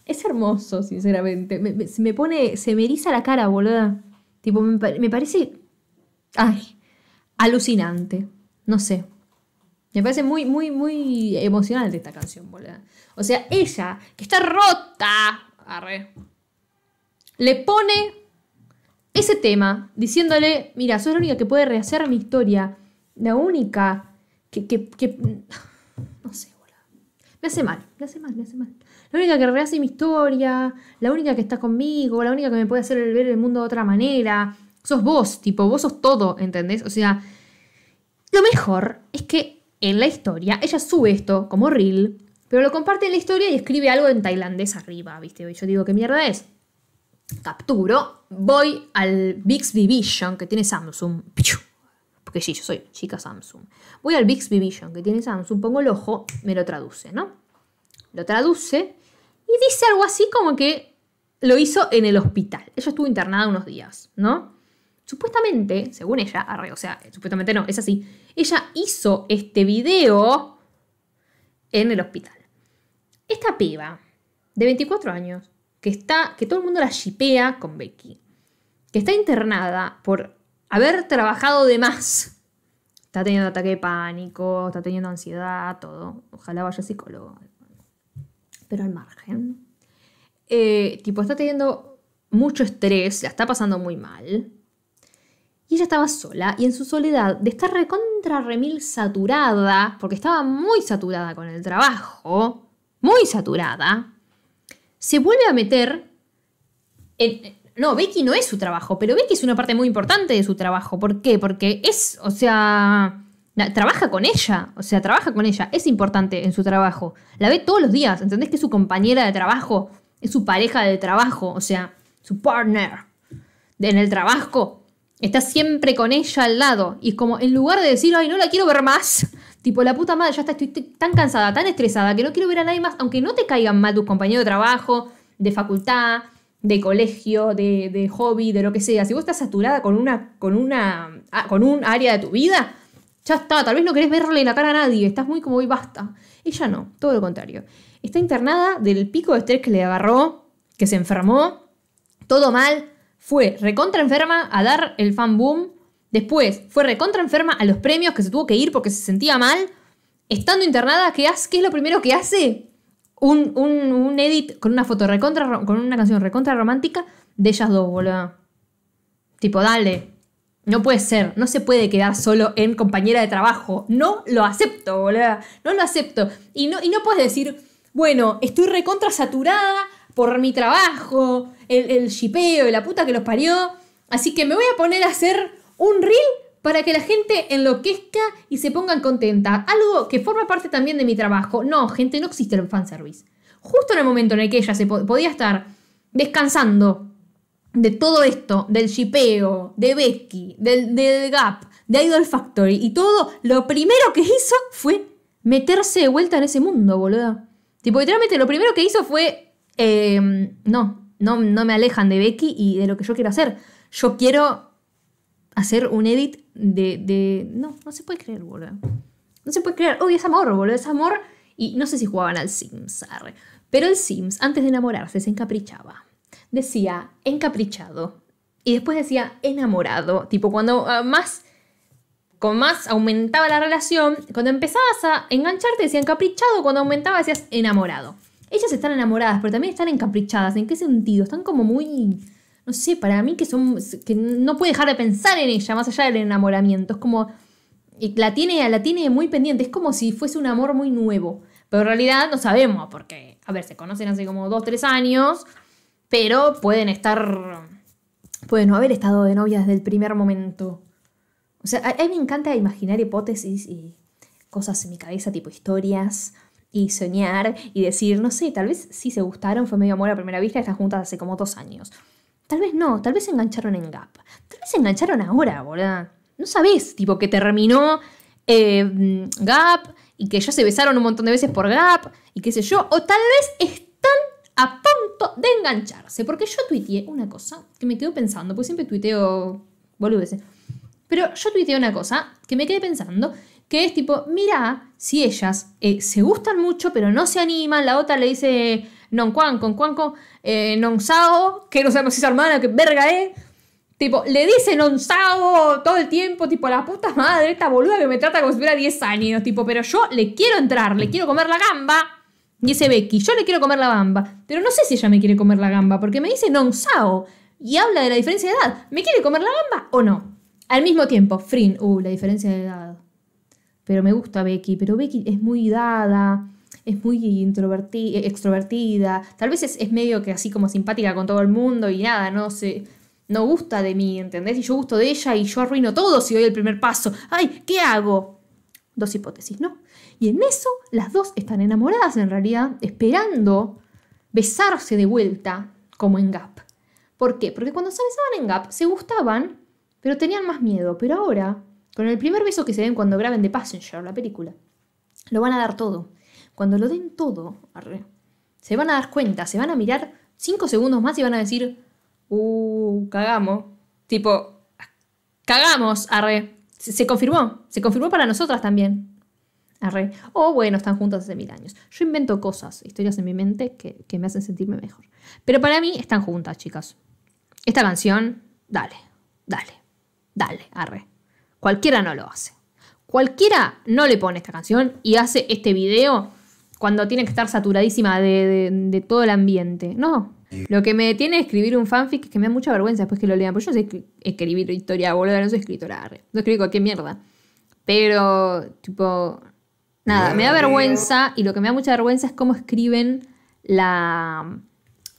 Es hermoso, sinceramente. Me, se me pone. Se me eriza la cara, boluda. Tipo, me, parece. Ay. Alucinante. No sé. Me parece muy, muy, muy emocionante esta canción, boluda. O sea, ella, que está rota. Arre. Le pone ese tema, diciéndole, mira, sos la única que puede rehacer mi historia, la única que... No sé, boludo. Me hace mal, me hace mal, me hace mal. La única que rehace mi historia, la única que está conmigo, la única que me puede hacer ver el mundo de otra manera. Sos vos, tipo, vos sos todo, ¿entendés? O sea, lo mejor es que en la historia ella sube esto como reel, pero lo comparte en la historia y escribe algo en tailandés arriba, ¿viste? yo digo, ¿qué mierda es? capturo, voy al Bixby Vision que tiene Samsung. Porque sí, yo soy chica Samsung. Voy al Bixby Vision que tiene Samsung, pongo el ojo, me lo traduce, ¿no? Lo traduce y dice algo así como que lo hizo en el hospital. Ella estuvo internada unos días, ¿no? Supuestamente, según ella, o sea, supuestamente no, es así, ella hizo este video en el hospital. Esta piba, de 24 años, que, está, que todo el mundo la shipea con Becky, que está internada por haber trabajado de más. Está teniendo ataque de pánico, está teniendo ansiedad, todo. Ojalá vaya psicólogo. Pero al margen. Eh, tipo, está teniendo mucho estrés, la está pasando muy mal. Y ella estaba sola y en su soledad, de estar recontra remil saturada, porque estaba muy saturada con el trabajo, muy saturada, se vuelve a meter en... Eh, no, Becky no es su trabajo, pero Becky es una parte muy importante de su trabajo. ¿Por qué? Porque es, o sea, trabaja con ella, o sea, trabaja con ella, es importante en su trabajo. La ve todos los días, ¿entendés que es su compañera de trabajo? Es su pareja de trabajo, o sea, su partner en el trabajo. Está siempre con ella al lado. Y como en lugar de decir, ay, no la quiero ver más, Tipo, la puta madre, ya está, estoy tan cansada, tan estresada, que no quiero ver a nadie más, aunque no te caigan mal tus compañeros de trabajo, de facultad, de colegio, de, hobby, de lo que sea. Si vos estás saturada con una, con una, ah, con un área de tu vida, ya está, tal vez no querés verle la cara a nadie, estás muy como y basta. Ella no, todo lo contrario. Está internada del pico de estrés que le agarró, que se enfermó, todo mal, fue recontra enferma a dar el fan boom Después fue recontra enferma a los premios que se tuvo que ir porque se sentía mal. Estando internada, ¿qué, ¿Qué es lo primero que hace? Un, edit con una foto recontra, con una canción recontra romántica de ellas dos, boludo. Tipo, dale. No puede ser, no se puede quedar solo en compañera de trabajo. No lo acepto, boludo. No lo acepto. Y no, y no puedes decir, bueno, estoy recontra saturada por mi trabajo, el, el shipeo y la puta que los parió. Así que me voy a poner a hacer un reel para que la gente enloquezca y se pongan contenta. Algo que forma parte también de mi trabajo. No, gente, no existe el fanservice. Justo en el momento en el que ella se podía estar descansando de todo esto, del chipeo de Becky, del, Gap, de Idol Factory y todo, lo primero que hizo fue meterse de vuelta en ese mundo, boludo. Tipo, literalmente lo primero que hizo fue, em, no, no, no me alejan de Becky y de lo que yo quiero hacer. Yo quiero hacer un edit de, No, no se puede creer, boludo. No se puede creer. Uy, es amor, boludo, es amor. Y no sé si jugaban al Sims, Pero el Sims, antes de enamorarse, se encaprichaba. Decía encaprichado. Y después decía enamorado. Tipo, cuando ah, más. Con más aumentaba la relación, cuando empezabas a engancharte decía encaprichado, cuando aumentaba decías enamorado. Ellas están enamoradas, pero también están encaprichadas. ¿En qué sentido? Están como muy no sé, para mí que son que no puede dejar de pensar en ella más allá del enamoramiento, es como la tiene la tiene muy pendiente, es como si fuese un amor muy nuevo, pero en realidad no sabemos porque a ver, se conocen hace como dos, tres años, pero pueden estar pueden no haber estado de novia desde el primer momento. O sea, a, mí me encanta imaginar hipótesis y cosas en mi cabeza tipo historias y soñar y decir, no sé, tal vez sí se gustaron, fue medio amor a primera vista, están juntas hace como dos años. Tal vez no, tal vez se engancharon en Gap. Tal vez se engancharon ahora, boludo. No sabés, tipo, que terminó eh, mm, Gap y que ya se besaron un montón de veces por Gap y qué sé yo. O tal vez están a punto de engancharse. Porque yo tuiteé una cosa que me quedo pensando, pues siempre tuiteo boludeces. Pero yo tuiteé una cosa que me quedé pensando, que es tipo, mirá si ellas eh, se gustan mucho pero no se animan, la otra le dice non cuanco, non cuanco, eh, non sao, que no sabemos si es hermana, que verga es. Tipo, le dice non sao todo el tiempo, tipo, la puta madre, esta boluda que me trata como si fuera 10 años, tipo, pero yo le quiero entrar, le quiero comer la gamba. Dice Becky, yo le quiero comer la gamba, pero no sé si ella me quiere comer la gamba, porque me dice non sao y habla de la diferencia de edad. ¿Me quiere comer la gamba o no? Al mismo tiempo, Frin, uh, la diferencia de edad. Pero me gusta Becky, pero Becky es muy dada es muy extrovertida, tal vez es, medio que así como simpática con todo el mundo y nada, no sé, no gusta de mí, ¿entendés? Y yo gusto de ella y yo arruino todo si doy el primer paso. ¡Ay, qué hago! Dos hipótesis, ¿no? Y en eso las dos están enamoradas en realidad, esperando besarse de vuelta, como en Gap. ¿Por qué? Porque cuando se besaban en Gap se gustaban, pero tenían más miedo. Pero ahora, con el primer beso que se den cuando graben The Passenger, la película, lo van a dar todo. Cuando lo den todo, arre, se van a dar cuenta, se van a mirar cinco segundos más y van a decir, uh, cagamos. Tipo, cagamos, arre. Se, confirmó, se confirmó para nosotras también. Arre. O bueno, están juntas hace mil años. Yo invento cosas, historias en mi mente que, que me hacen sentirme mejor. Pero para mí están juntas, chicas. Esta canción, dale, dale, dale, arre. Cualquiera no lo hace. Cualquiera no le pone esta canción y hace este video cuando tiene que estar saturadísima de, todo el ambiente. No. Lo que me detiene escribir un fanfic que me da mucha vergüenza después que lo lean. Porque yo no sé escribir historia, boludo, no soy escritora. No escribo qué mierda. Pero, tipo. Nada, me da vergüenza. Y lo que me da mucha vergüenza es cómo escriben la.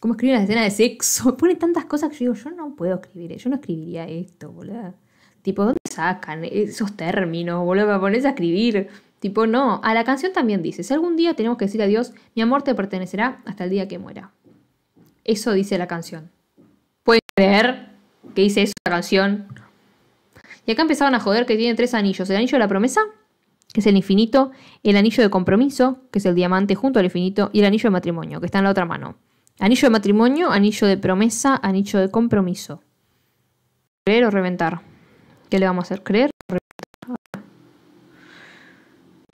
cómo escriben la escena de sexo. [LAUGHS] Pone tantas cosas que yo digo, yo no puedo escribir, yo no escribiría esto, boludo. Tipo, ¿dónde sacan esos términos, boludo? para ponerse a escribir. Tipo, no, a la canción también dice, si algún día tenemos que decir a Dios, mi amor te pertenecerá hasta el día que muera. Eso dice la canción. ¿Puede creer que dice eso la canción? Y acá empezaban a joder que tiene tres anillos. El anillo de la promesa, que es el infinito, el anillo de compromiso, que es el diamante junto al infinito, y el anillo de matrimonio, que está en la otra mano. Anillo de matrimonio, anillo de promesa, anillo de compromiso. Creer o reventar. ¿Qué le vamos a hacer? Creer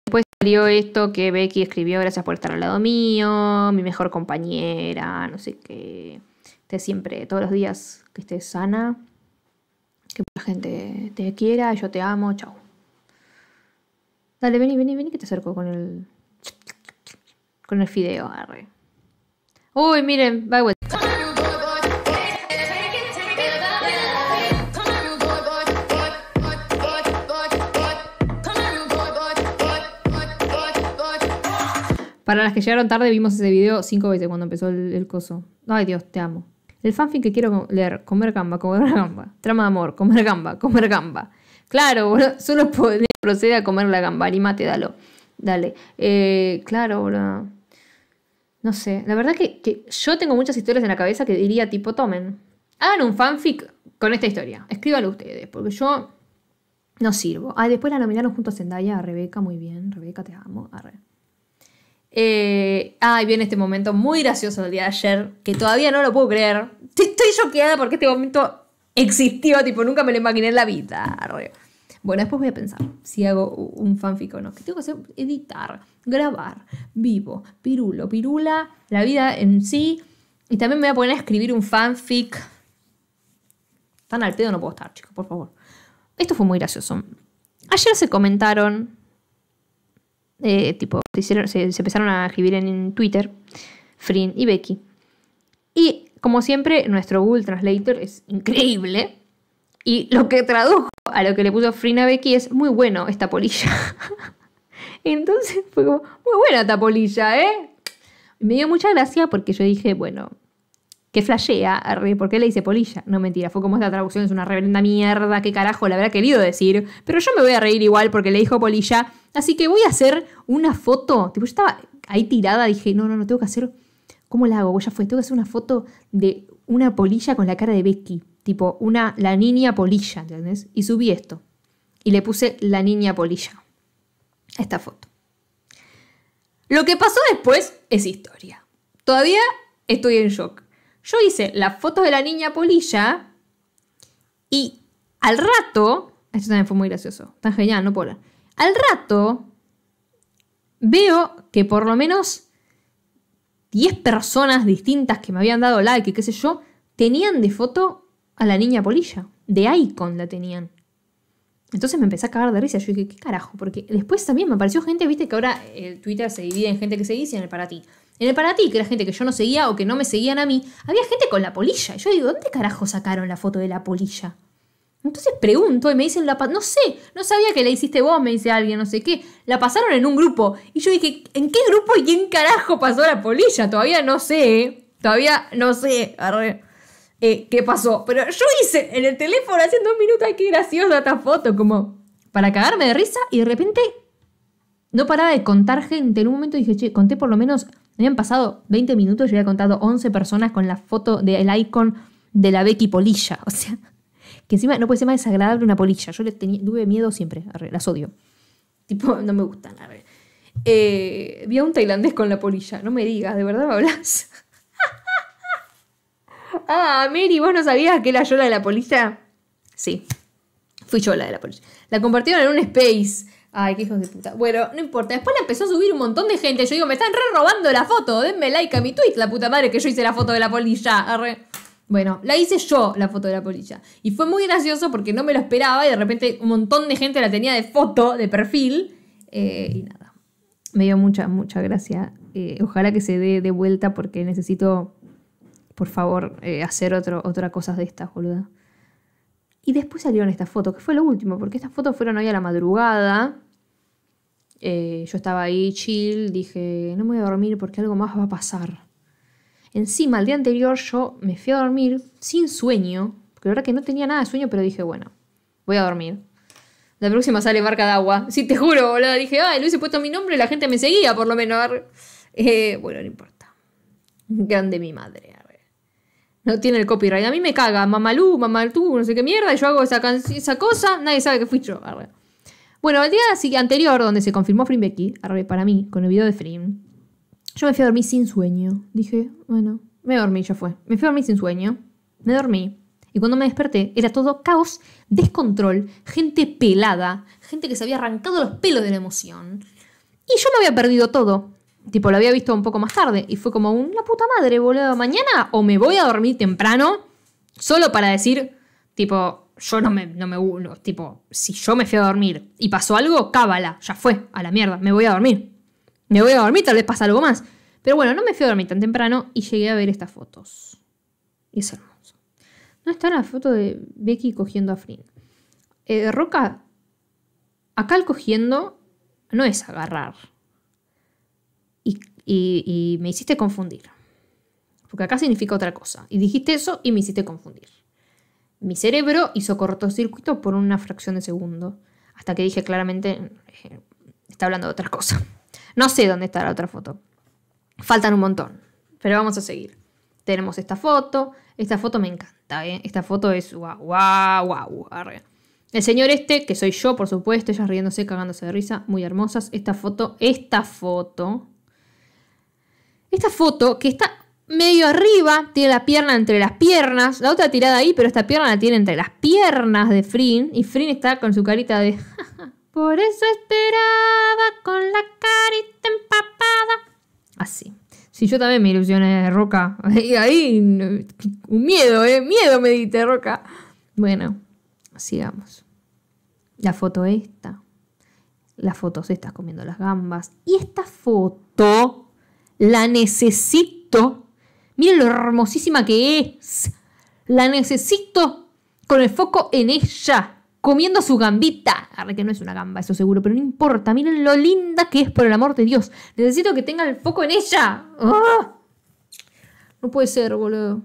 Después salió esto que Becky escribió, gracias por estar al lado mío, mi mejor compañera, no sé qué. Esté siempre, todos los días, que estés sana, que mucha gente te quiera, yo te amo, chao. Dale, vení, vení, vení, que te acerco con el... con el fideo, arre. Uy, miren, bye, Para las que llegaron tarde, vimos ese video cinco veces cuando empezó el, coso. Ay, Dios, te amo. El fanfic que quiero leer, comer gamba, comer [LAUGHS] gamba. Trama de amor, comer gamba, comer gamba. Claro, boludo, [LAUGHS] solo procede a comer la gamba, animate, dalo. Dale. Eh, claro, boludo. No sé, la verdad es que, yo tengo muchas historias en la cabeza que diría tipo, tomen, hagan un fanfic con esta historia, escríbalo ustedes, porque yo no sirvo. Ah, después la nominaron junto a Zendaya, a Rebeca, muy bien, Rebeca, te amo. Arre. Eh, ah, viene este momento muy gracioso del día de ayer, que todavía no lo puedo creer. Estoy choqueada porque este momento existió, tipo, nunca me lo imaginé en la vida. Bueno, después voy a pensar si hago un fanfic o no. Que tengo que hacer editar, grabar, vivo, pirulo, pirula, la vida en sí. Y también me voy a poner a escribir un fanfic. Tan al pedo no puedo estar, chicos, por favor. Esto fue muy gracioso. Ayer se comentaron eh, tipo, se, empezaron a escribir en Twitter, Frin y Becky. Y como siempre, nuestro Google Translator es increíble. Y lo que tradujo a lo que le puso Frin a Becky es muy bueno esta polilla. [LAUGHS] Entonces fue como, muy buena esta polilla, ¿eh? me dio mucha gracia porque yo dije, bueno, que flashea, ¿por qué le hice polilla? No mentira, fue como esta traducción es una reverenda mierda, qué carajo le habrá querido decir, pero yo me voy a reír igual porque le dijo polilla Así que voy a hacer una foto. Tipo, yo estaba ahí tirada, dije, no, no, no, tengo que hacer. ¿Cómo la hago? Pues ya fue, tengo que hacer una foto de una polilla con la cara de Becky. Tipo, una, la niña polilla, ¿entendés? Y subí esto. Y le puse la niña polilla. Esta foto. Lo que pasó después es historia. Todavía estoy en shock. Yo hice la foto de la niña polilla y al rato, esto también fue muy gracioso, tan genial, no polar. Al rato, veo que por lo menos 10 personas distintas que me habían dado like qué sé yo, tenían de foto a la niña polilla. De icon la tenían. Entonces me empecé a cagar de risa. Yo dije, ¿qué carajo? Porque después también me apareció gente, viste que ahora el eh, Twitter se divide en gente que seguís y en el para ti. En el para ti, que era gente que yo no seguía o que no me seguían a mí, había gente con la polilla. Y yo digo, ¿dónde carajo sacaron la foto de la polilla? Entonces pregunto y me dicen, la no sé, no sabía que la hiciste vos, me dice alguien, no sé qué. La pasaron en un grupo. Y yo dije, ¿en qué grupo y quién carajo pasó la polilla? Todavía no sé, ¿eh? todavía no sé. Eh, qué pasó. Pero yo hice en el teléfono hace dos minutos, qué graciosa esta foto, como para cagarme de risa y de repente no paraba de contar gente. En un momento dije, che, conté por lo menos, habían pasado 20 minutos, yo había contado 11 personas con la foto del icon de la Becky Polilla, [LAUGHS] o sea que encima no puede ser más desagradable una polilla. Yo le tuve miedo siempre, las odio. Tipo, no me gustan. Arre. Eh, vi a un tailandés con la polilla, no me digas, ¿de verdad me hablas? [LAUGHS] ah, Mary, ¿vos no sabías que era yo la de la polilla? Sí, fui yo la de la polilla. La compartieron en un space. Ay, qué hijos de puta. Bueno, no importa. Después la empezó a subir un montón de gente. Yo digo, me están re robando la foto. Denme like a mi tweet, la puta madre, que yo hice la foto de la polilla. Arre. Bueno, la hice yo, la foto de la polilla. Y fue muy gracioso porque no me lo esperaba y de repente un montón de gente la tenía de foto, de perfil. Eh, y nada, me dio mucha, mucha gracia. Eh, ojalá que se dé de vuelta porque necesito, por favor, eh, hacer otro, otra cosa de estas, boluda. Y después salieron estas fotos, que fue lo último, porque estas fotos fueron hoy a la madrugada. yo estaba ahí chill, dije, no me voy a dormir porque algo más va a pasar. Encima, el día anterior yo me fui a dormir sin sueño, porque la verdad que no tenía nada de sueño, pero dije, bueno, voy a dormir. La próxima sale barca de agua. Sí, te juro, boludo. Dije, ay, lo hubiese puesto mi nombre y la gente me seguía, por lo menos. Eh, bueno, no importa. Grande mi madre. No tiene el copyright. A mí me caga. Mamalú, mamalú, no sé qué mierda. yo hago esa, cosa. Nadie sabe que fui yo. Bueno, el día anterior, donde se confirmó Frimbecky para mí, con el video de Frim yo me fui a dormir sin sueño. Dije, bueno, me dormí, ya fue. Me fui a dormir sin sueño. Me dormí. Y cuando me desperté, era todo caos, descontrol, gente pelada, gente que se había arrancado los pelos de la emoción. Y yo me había perdido todo. Tipo, lo había visto un poco más tarde. Y fue como, una puta madre, boludo. Mañana o me voy a dormir temprano, solo para decir, tipo, yo no me, no me, tipo, si yo me fui a dormir y pasó algo, cábala, ya fue, a la mierda, me voy a dormir. Me voy a dormir, tal vez pasa algo más. Pero bueno, no me fui a dormir tan temprano y llegué a ver estas fotos. Y es hermoso. No está la foto de Becky cogiendo a Frin. Eh, Roca, acá el cogiendo no es agarrar. Y, y me hiciste confundir. Porque acá significa otra cosa. Y dijiste eso y me hiciste confundir. Mi cerebro hizo cortocircuito por una fracción de segundo. Hasta que dije claramente, eh, está hablando de otra cosa. No sé dónde está la otra foto. Faltan un montón, pero vamos a seguir. Tenemos esta foto, esta foto me encanta, ¿eh? esta foto es guau, guau, guau, El señor este, que soy yo, por supuesto, ella riéndose, cagándose de risa, muy hermosas. Esta foto, esta foto. Esta foto que está medio arriba, tiene la pierna entre las piernas, la otra tirada ahí, pero esta pierna la tiene entre las piernas de Frin, y Frin está con su carita de... [LAUGHS] Por eso esperaba con la carita empapada. Así. Si yo también me ilusioné, de Roca. Ahí, [LAUGHS] ahí, un miedo, ¿eh? Miedo me diste, Roca. Bueno, sigamos. La foto esta. Las fotos estas comiendo las gambas. Y esta foto la necesito. Miren lo hermosísima que es. La necesito con el foco en ella comiendo su gambita. A ver, que no es una gamba, eso seguro, pero no importa. Miren lo linda que es, por el amor de Dios. Necesito que tenga el foco en ella. Ah. No puede ser, boludo.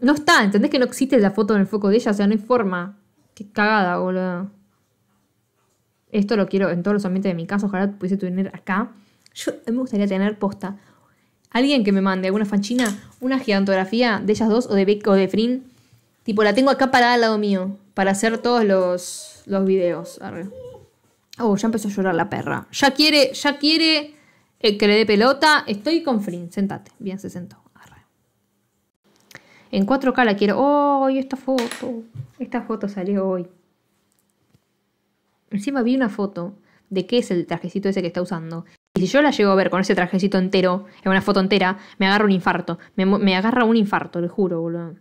No está, ¿entendés que no existe la foto en el foco de ella? O sea, no hay forma. Qué cagada, boludo. Esto lo quiero en todos los ambientes de mi casa. Ojalá pudiese tener acá. Yo me gustaría tener posta. Alguien que me mande alguna fanchina, una gigantografía de ellas dos o de Beck o de Frin. Tipo, la tengo acá parada al lado mío para hacer todos los, los videos. Oh, ya empezó a llorar la perra. Ya quiere, ya quiere eh, que le dé pelota. Estoy con Flynn, sentate. Bien, se sentó. En 4K la quiero. ¡Oh, esta foto! Esta foto salió hoy. Encima vi una foto de qué es el trajecito ese que está usando. Y si yo la llego a ver con ese trajecito entero, en una foto entera, me agarra un infarto. Me, me agarra un infarto, le juro, boludo.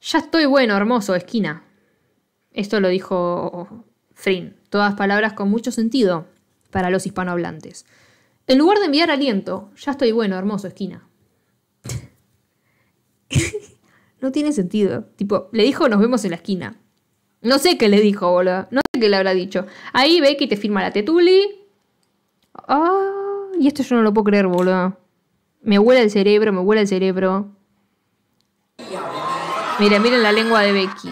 Ya estoy bueno, hermoso, esquina. Esto lo dijo Frin. Todas palabras con mucho sentido para los hispanohablantes. En lugar de enviar aliento, ya estoy bueno, hermoso, esquina. [LAUGHS] no tiene sentido. Tipo, le dijo nos vemos en la esquina. No sé qué le dijo, boludo. No sé qué le habrá dicho. Ahí Becky te firma la tetuli. y esto yo no lo puedo creer, boludo. Me huele el cerebro, me huele el cerebro. Mira, miren la lengua de Becky.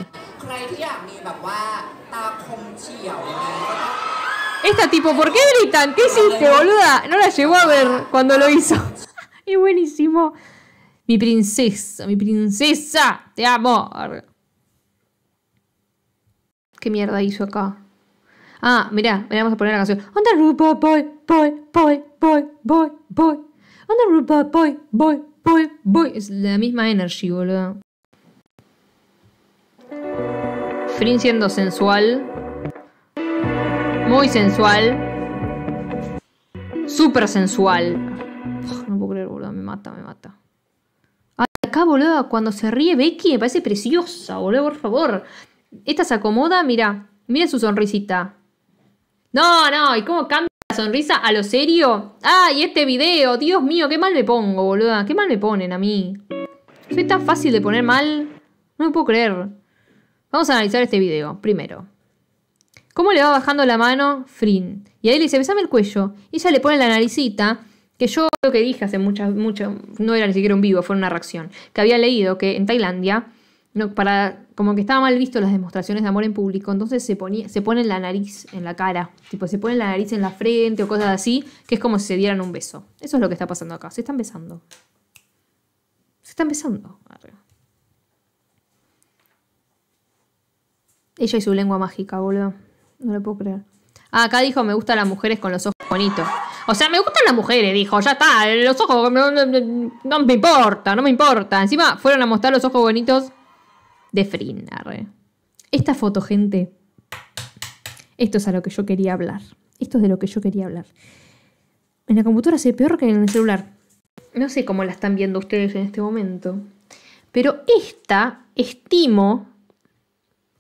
Esta tipo, ¿por qué gritan? ¿Qué hiciste, boluda? No la llevó a ver cuando lo hizo. [LAUGHS] es buenísimo. Mi princesa, mi princesa, te amo. ¿Qué mierda hizo acá? Ah, mirá, mirá, vamos a poner la canción. On the boy, boy, boy, boy, boy, boy. On the boy, boy, boy, boy. Es la misma energy, boludo. Frin siendo sensual. Muy sensual. Súper sensual. Ah, no puedo creer, boludo. Me mata, me mata. Ah, acá, boludo, cuando se ríe Becky me parece preciosa, boludo, por favor. Esta se acomoda, mira. Mira su sonrisita. No, no, ¿y cómo cambia la sonrisa a lo serio? ¡Ay, este video! Dios mío, qué mal me pongo, boluda. Qué mal me ponen a mí. Soy tan fácil de poner mal. No me puedo creer. Vamos a analizar este video, primero. ¿Cómo le va bajando la mano? Frin. Y ahí le dice, besame el cuello. Y ella le pone la naricita, que yo lo que dije hace muchas, muchas, no era ni siquiera un vivo, fue una reacción, que había leído que en Tailandia, para, como que estaba mal visto las demostraciones de amor en público, entonces se, ponía, se ponen la nariz en la cara, tipo se pone la nariz en la frente o cosas así, que es como si se dieran un beso. Eso es lo que está pasando acá, se están besando. Se están besando. Ella y su lengua mágica, boludo. No lo puedo creer. Ah, acá dijo, me gustan las mujeres con los ojos bonitos. O sea, me gustan las mujeres, dijo, ya está, los ojos no, me importa, no me importa. Encima fueron a mostrar los ojos bonitos de Frin. Esta foto, gente, esto es a lo que yo quería hablar. Esto es de lo que yo quería hablar. En la computadora se ve peor que en el celular. No sé cómo la están viendo ustedes en este momento. Pero esta, estimo,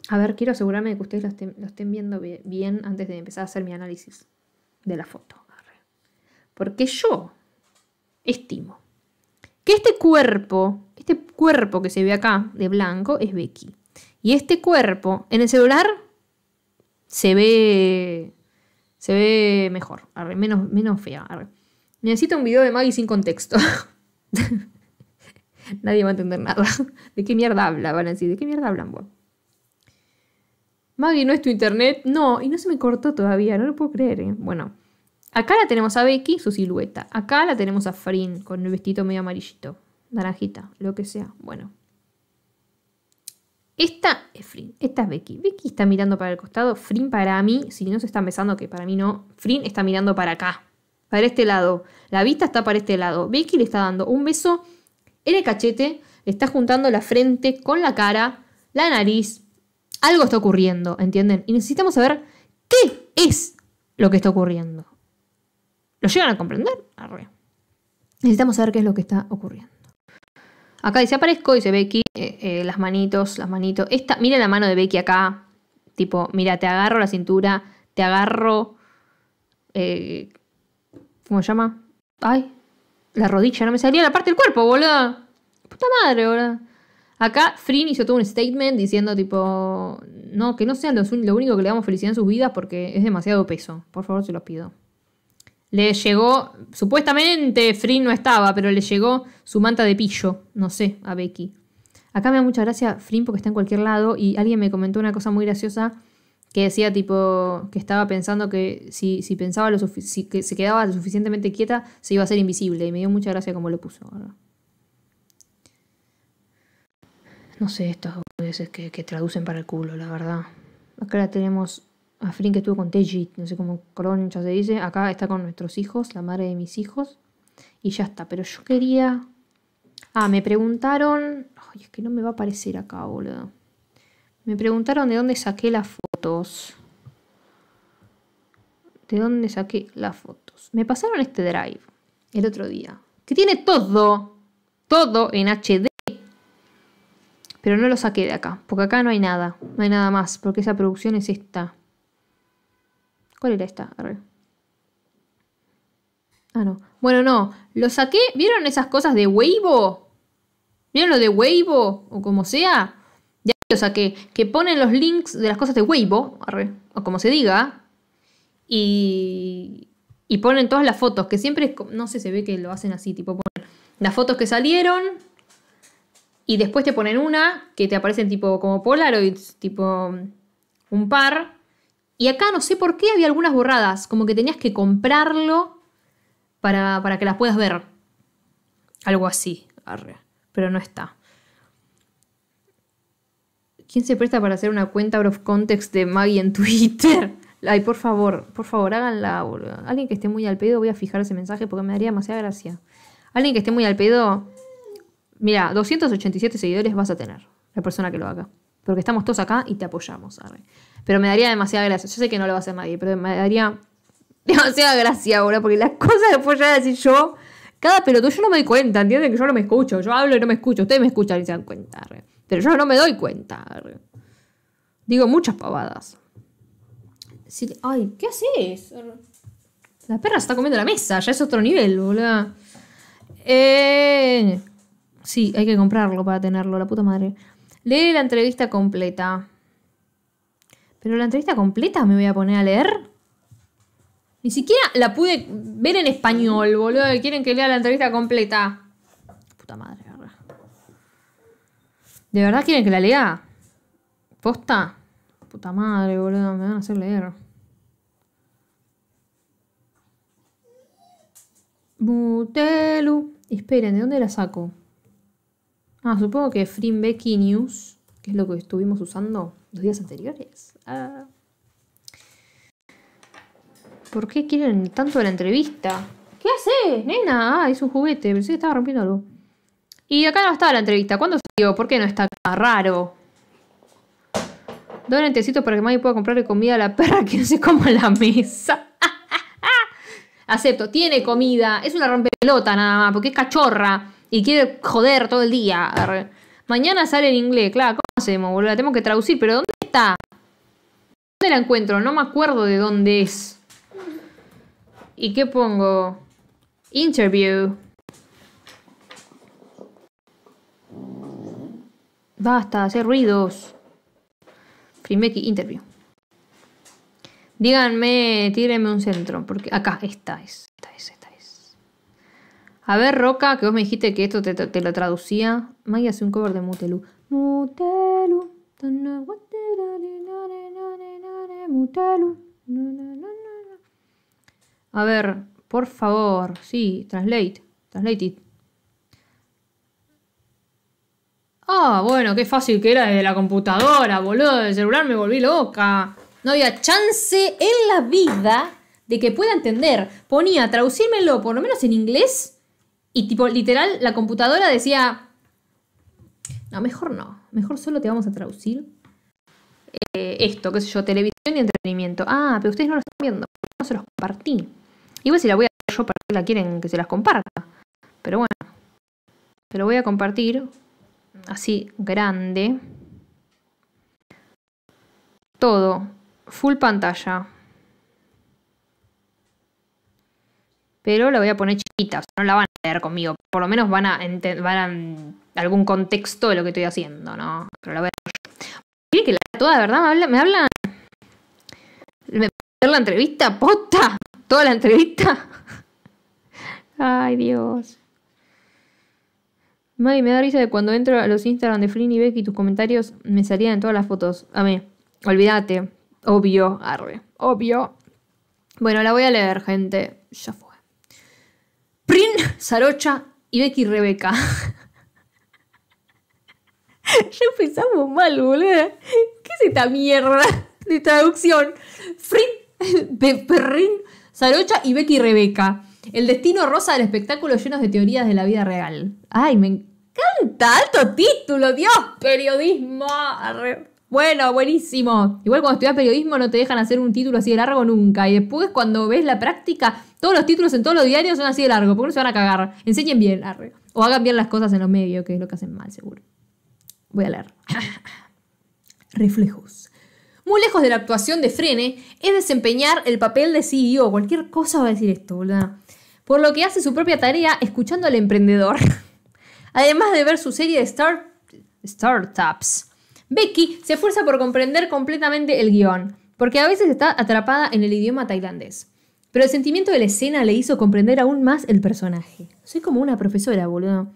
a ver, quiero asegurarme de que ustedes lo estén, viendo bien antes de empezar a hacer mi análisis de la foto. Porque yo estimo que este cuerpo, este cuerpo que se ve acá de blanco es Becky. Y este cuerpo en el celular se ve se ve mejor, menos, menos fea. Necesito un video de Maggie sin contexto. [LAUGHS] Nadie va a entender nada. [LAUGHS] ¿De qué mierda habla? Valencia? ¿de qué mierda hablan vos? Maggie, ¿no es tu internet? No, y no se me cortó todavía, no lo puedo creer. ¿eh? Bueno, acá la tenemos a Becky, su silueta. Acá la tenemos a Frin, con el vestido medio amarillito, naranjita, lo que sea. Bueno. Esta es Frin, esta es Becky. Becky está mirando para el costado, Frin para mí, si no se están besando, que para mí no, Frin está mirando para acá, para este lado. La vista está para este lado. Becky le está dando un beso en el cachete, le está juntando la frente con la cara, la nariz, algo está ocurriendo, ¿entienden? Y necesitamos saber qué es lo que está ocurriendo. ¿Lo llegan a comprender? Necesitamos saber qué es lo que está ocurriendo. Acá dice aparezco, dice Becky, eh, eh, las manitos, las manitos. Esta, mira la mano de Becky acá. Tipo, mira, te agarro la cintura, te agarro. Eh, ¿Cómo se llama? Ay, la rodilla, no me salía la parte del cuerpo, boludo. Puta madre, boludo. Acá Frin hizo todo un statement diciendo tipo, no, que no sean lo único que le damos felicidad en sus vidas porque es demasiado peso. Por favor, se los pido. Le llegó, supuestamente Frin no estaba, pero le llegó su manta de pillo, no sé, a Becky. Acá me da mucha gracia Frin porque está en cualquier lado y alguien me comentó una cosa muy graciosa que decía tipo que estaba pensando que si, pensaba lo si se quedaba suficientemente quieta se iba a ser invisible y me dio mucha gracia como lo puso. No sé, estas veces que, traducen para el culo, la verdad. Acá tenemos a Frin que estuvo con Tejit, no sé cómo ya se dice. Acá está con nuestros hijos, la madre de mis hijos. Y ya está, pero yo quería... Ah, me preguntaron... Ay, es que no me va a aparecer acá, boludo. Me preguntaron de dónde saqué las fotos. ¿De dónde saqué las fotos? Me pasaron este drive el otro día. Que tiene todo. Todo en HD. Pero no lo saqué de acá, porque acá no hay nada, no hay nada más, porque esa producción es esta. ¿Cuál era esta? Ah, no. Bueno, no, lo saqué, ¿vieron esas cosas de Weibo? ¿Vieron lo de Weibo? O como sea. Ya lo saqué, que ponen los links de las cosas de Weibo, o como se diga, y, y ponen todas las fotos, que siempre, no sé, se ve que lo hacen así, tipo las fotos que salieron, y después te ponen una que te aparecen tipo como Polaroids, tipo mm, un par. Y acá no sé por qué había algunas borradas, como que tenías que comprarlo para, que las puedas ver. Algo así, Pero no está. ¿Quién se presta para hacer una cuenta out of context de Maggie en Twitter? [LAUGHS] Ay, por favor, por favor, háganla, Alguien que esté muy al pedo, voy a fijar ese mensaje porque me daría demasiada gracia. Alguien que esté muy al pedo, Mira, 287 seguidores vas a tener, la persona que lo haga. Porque estamos todos acá y te apoyamos. Arre. Pero me daría demasiada gracia. Yo sé que no lo va a hacer nadie, pero me daría [LAUGHS] demasiada gracia ahora, porque las cosas que voy a decir yo, cada pelotudo, yo no me doy cuenta, ¿entienden? Que yo no me escucho. Yo hablo y no me escucho. Ustedes me escuchan y se dan cuenta. Arre. Pero yo no me doy cuenta. Arre. Digo muchas pavadas. ay, ¿qué haces? La perra se está comiendo la mesa, ya es otro nivel, boludo. Eh. Sí, hay que comprarlo para tenerlo, la puta madre. Lee la entrevista completa. Pero la entrevista completa me voy a poner a leer. Ni siquiera la pude ver en español, boludo. Quieren que lea la entrevista completa. Puta madre, ¿verdad? ¿De verdad quieren que la lea? ¿Posta? Puta madre, boludo. Me van a hacer leer. Butelu. Esperen, ¿de dónde la saco? Ah, supongo que Becky News, que es lo que estuvimos usando los días anteriores. Ah. ¿Por qué quieren tanto la entrevista? ¿Qué haces, nena? Ah, es un juguete. Pensé que estaba rompiendo Y acá no estaba la entrevista. ¿Cuándo salió? ¿Por qué no está acá? Raro. Doy tecito para que Maggie pueda comprarle comida a la perra que no se coma la mesa. [LAUGHS] Acepto, tiene comida. Es una rompelota nada más, porque es cachorra y quiere joder todo el día. Mañana sale en inglés, claro, ¿cómo hacemos, boludo? La tengo que traducir, pero ¿dónde está? ¿Dónde la encuentro? No me acuerdo de dónde es. ¿Y qué pongo? Interview. Basta, hacer ruidos. Primeki interview. Díganme, tírenme un centro, porque acá está es. A ver, Roca, que vos me dijiste que esto te, te lo traducía. Maggie hace un cover de Mutelu. Mutelu. Mutelu. A ver, por favor. Sí, translate. Translate it. Ah, bueno, qué fácil que era desde la computadora, boludo. Del celular me volví loca. No había chance en la vida de que pueda entender. Ponía traducírmelo por lo menos en inglés y tipo, literal, la computadora decía, no, mejor no, mejor solo te vamos a traducir eh, esto, qué sé yo, televisión y entretenimiento. Ah, pero ustedes no lo están viendo, no se los compartí. Igual si la voy a hacer yo para que la quieren que se las comparta. Pero bueno, se lo voy a compartir así grande. Todo, full pantalla. pero la voy a poner chiquita, o sea, no la van a leer conmigo, por lo menos van a, van mm, algún contexto de lo que estoy haciendo, ¿no? Pero la voy a leer que la toda, de verdad, me habla, me hablan, me hacer la entrevista, puta? toda la entrevista. [LAUGHS] Ay, Dios. May, me da risa de cuando entro a los Instagram de Flynn y Becky y tus comentarios me salían en todas las fotos. A mí, olvídate. Obvio, arre. Obvio. Bueno, la voy a leer, gente. Ya fue. Prin, Sarocha y Becky Rebeca. [LAUGHS] ya empezamos mal, boludo. ¿Qué es esta mierda de traducción? Frin, Perrin, Sarocha y Becky Rebeca. El destino rosa del espectáculo lleno de teorías de la vida real. Ay, me encanta. Alto título, Dios. Periodismo. Arre. Bueno, buenísimo. Igual cuando estudias periodismo no te dejan hacer un título así de largo nunca. Y después cuando ves la práctica, todos los títulos en todos los diarios son así de largo. ¿Por no se van a cagar? Enseñen bien, arre. O hagan bien las cosas en los medios, que es lo que hacen mal, seguro. Voy a leer. [COUGHS] Reflejos. Muy lejos de la actuación de Frene, es desempeñar el papel de CEO. Cualquier cosa va a decir esto, ¿verdad? Por lo que hace su propia tarea escuchando al emprendedor. [LAUGHS] Además de ver su serie de start... startups Becky se esfuerza por comprender completamente el guión, porque a veces está atrapada en el idioma tailandés. Pero el sentimiento de la escena le hizo comprender aún más el personaje. Soy como una profesora, boludo.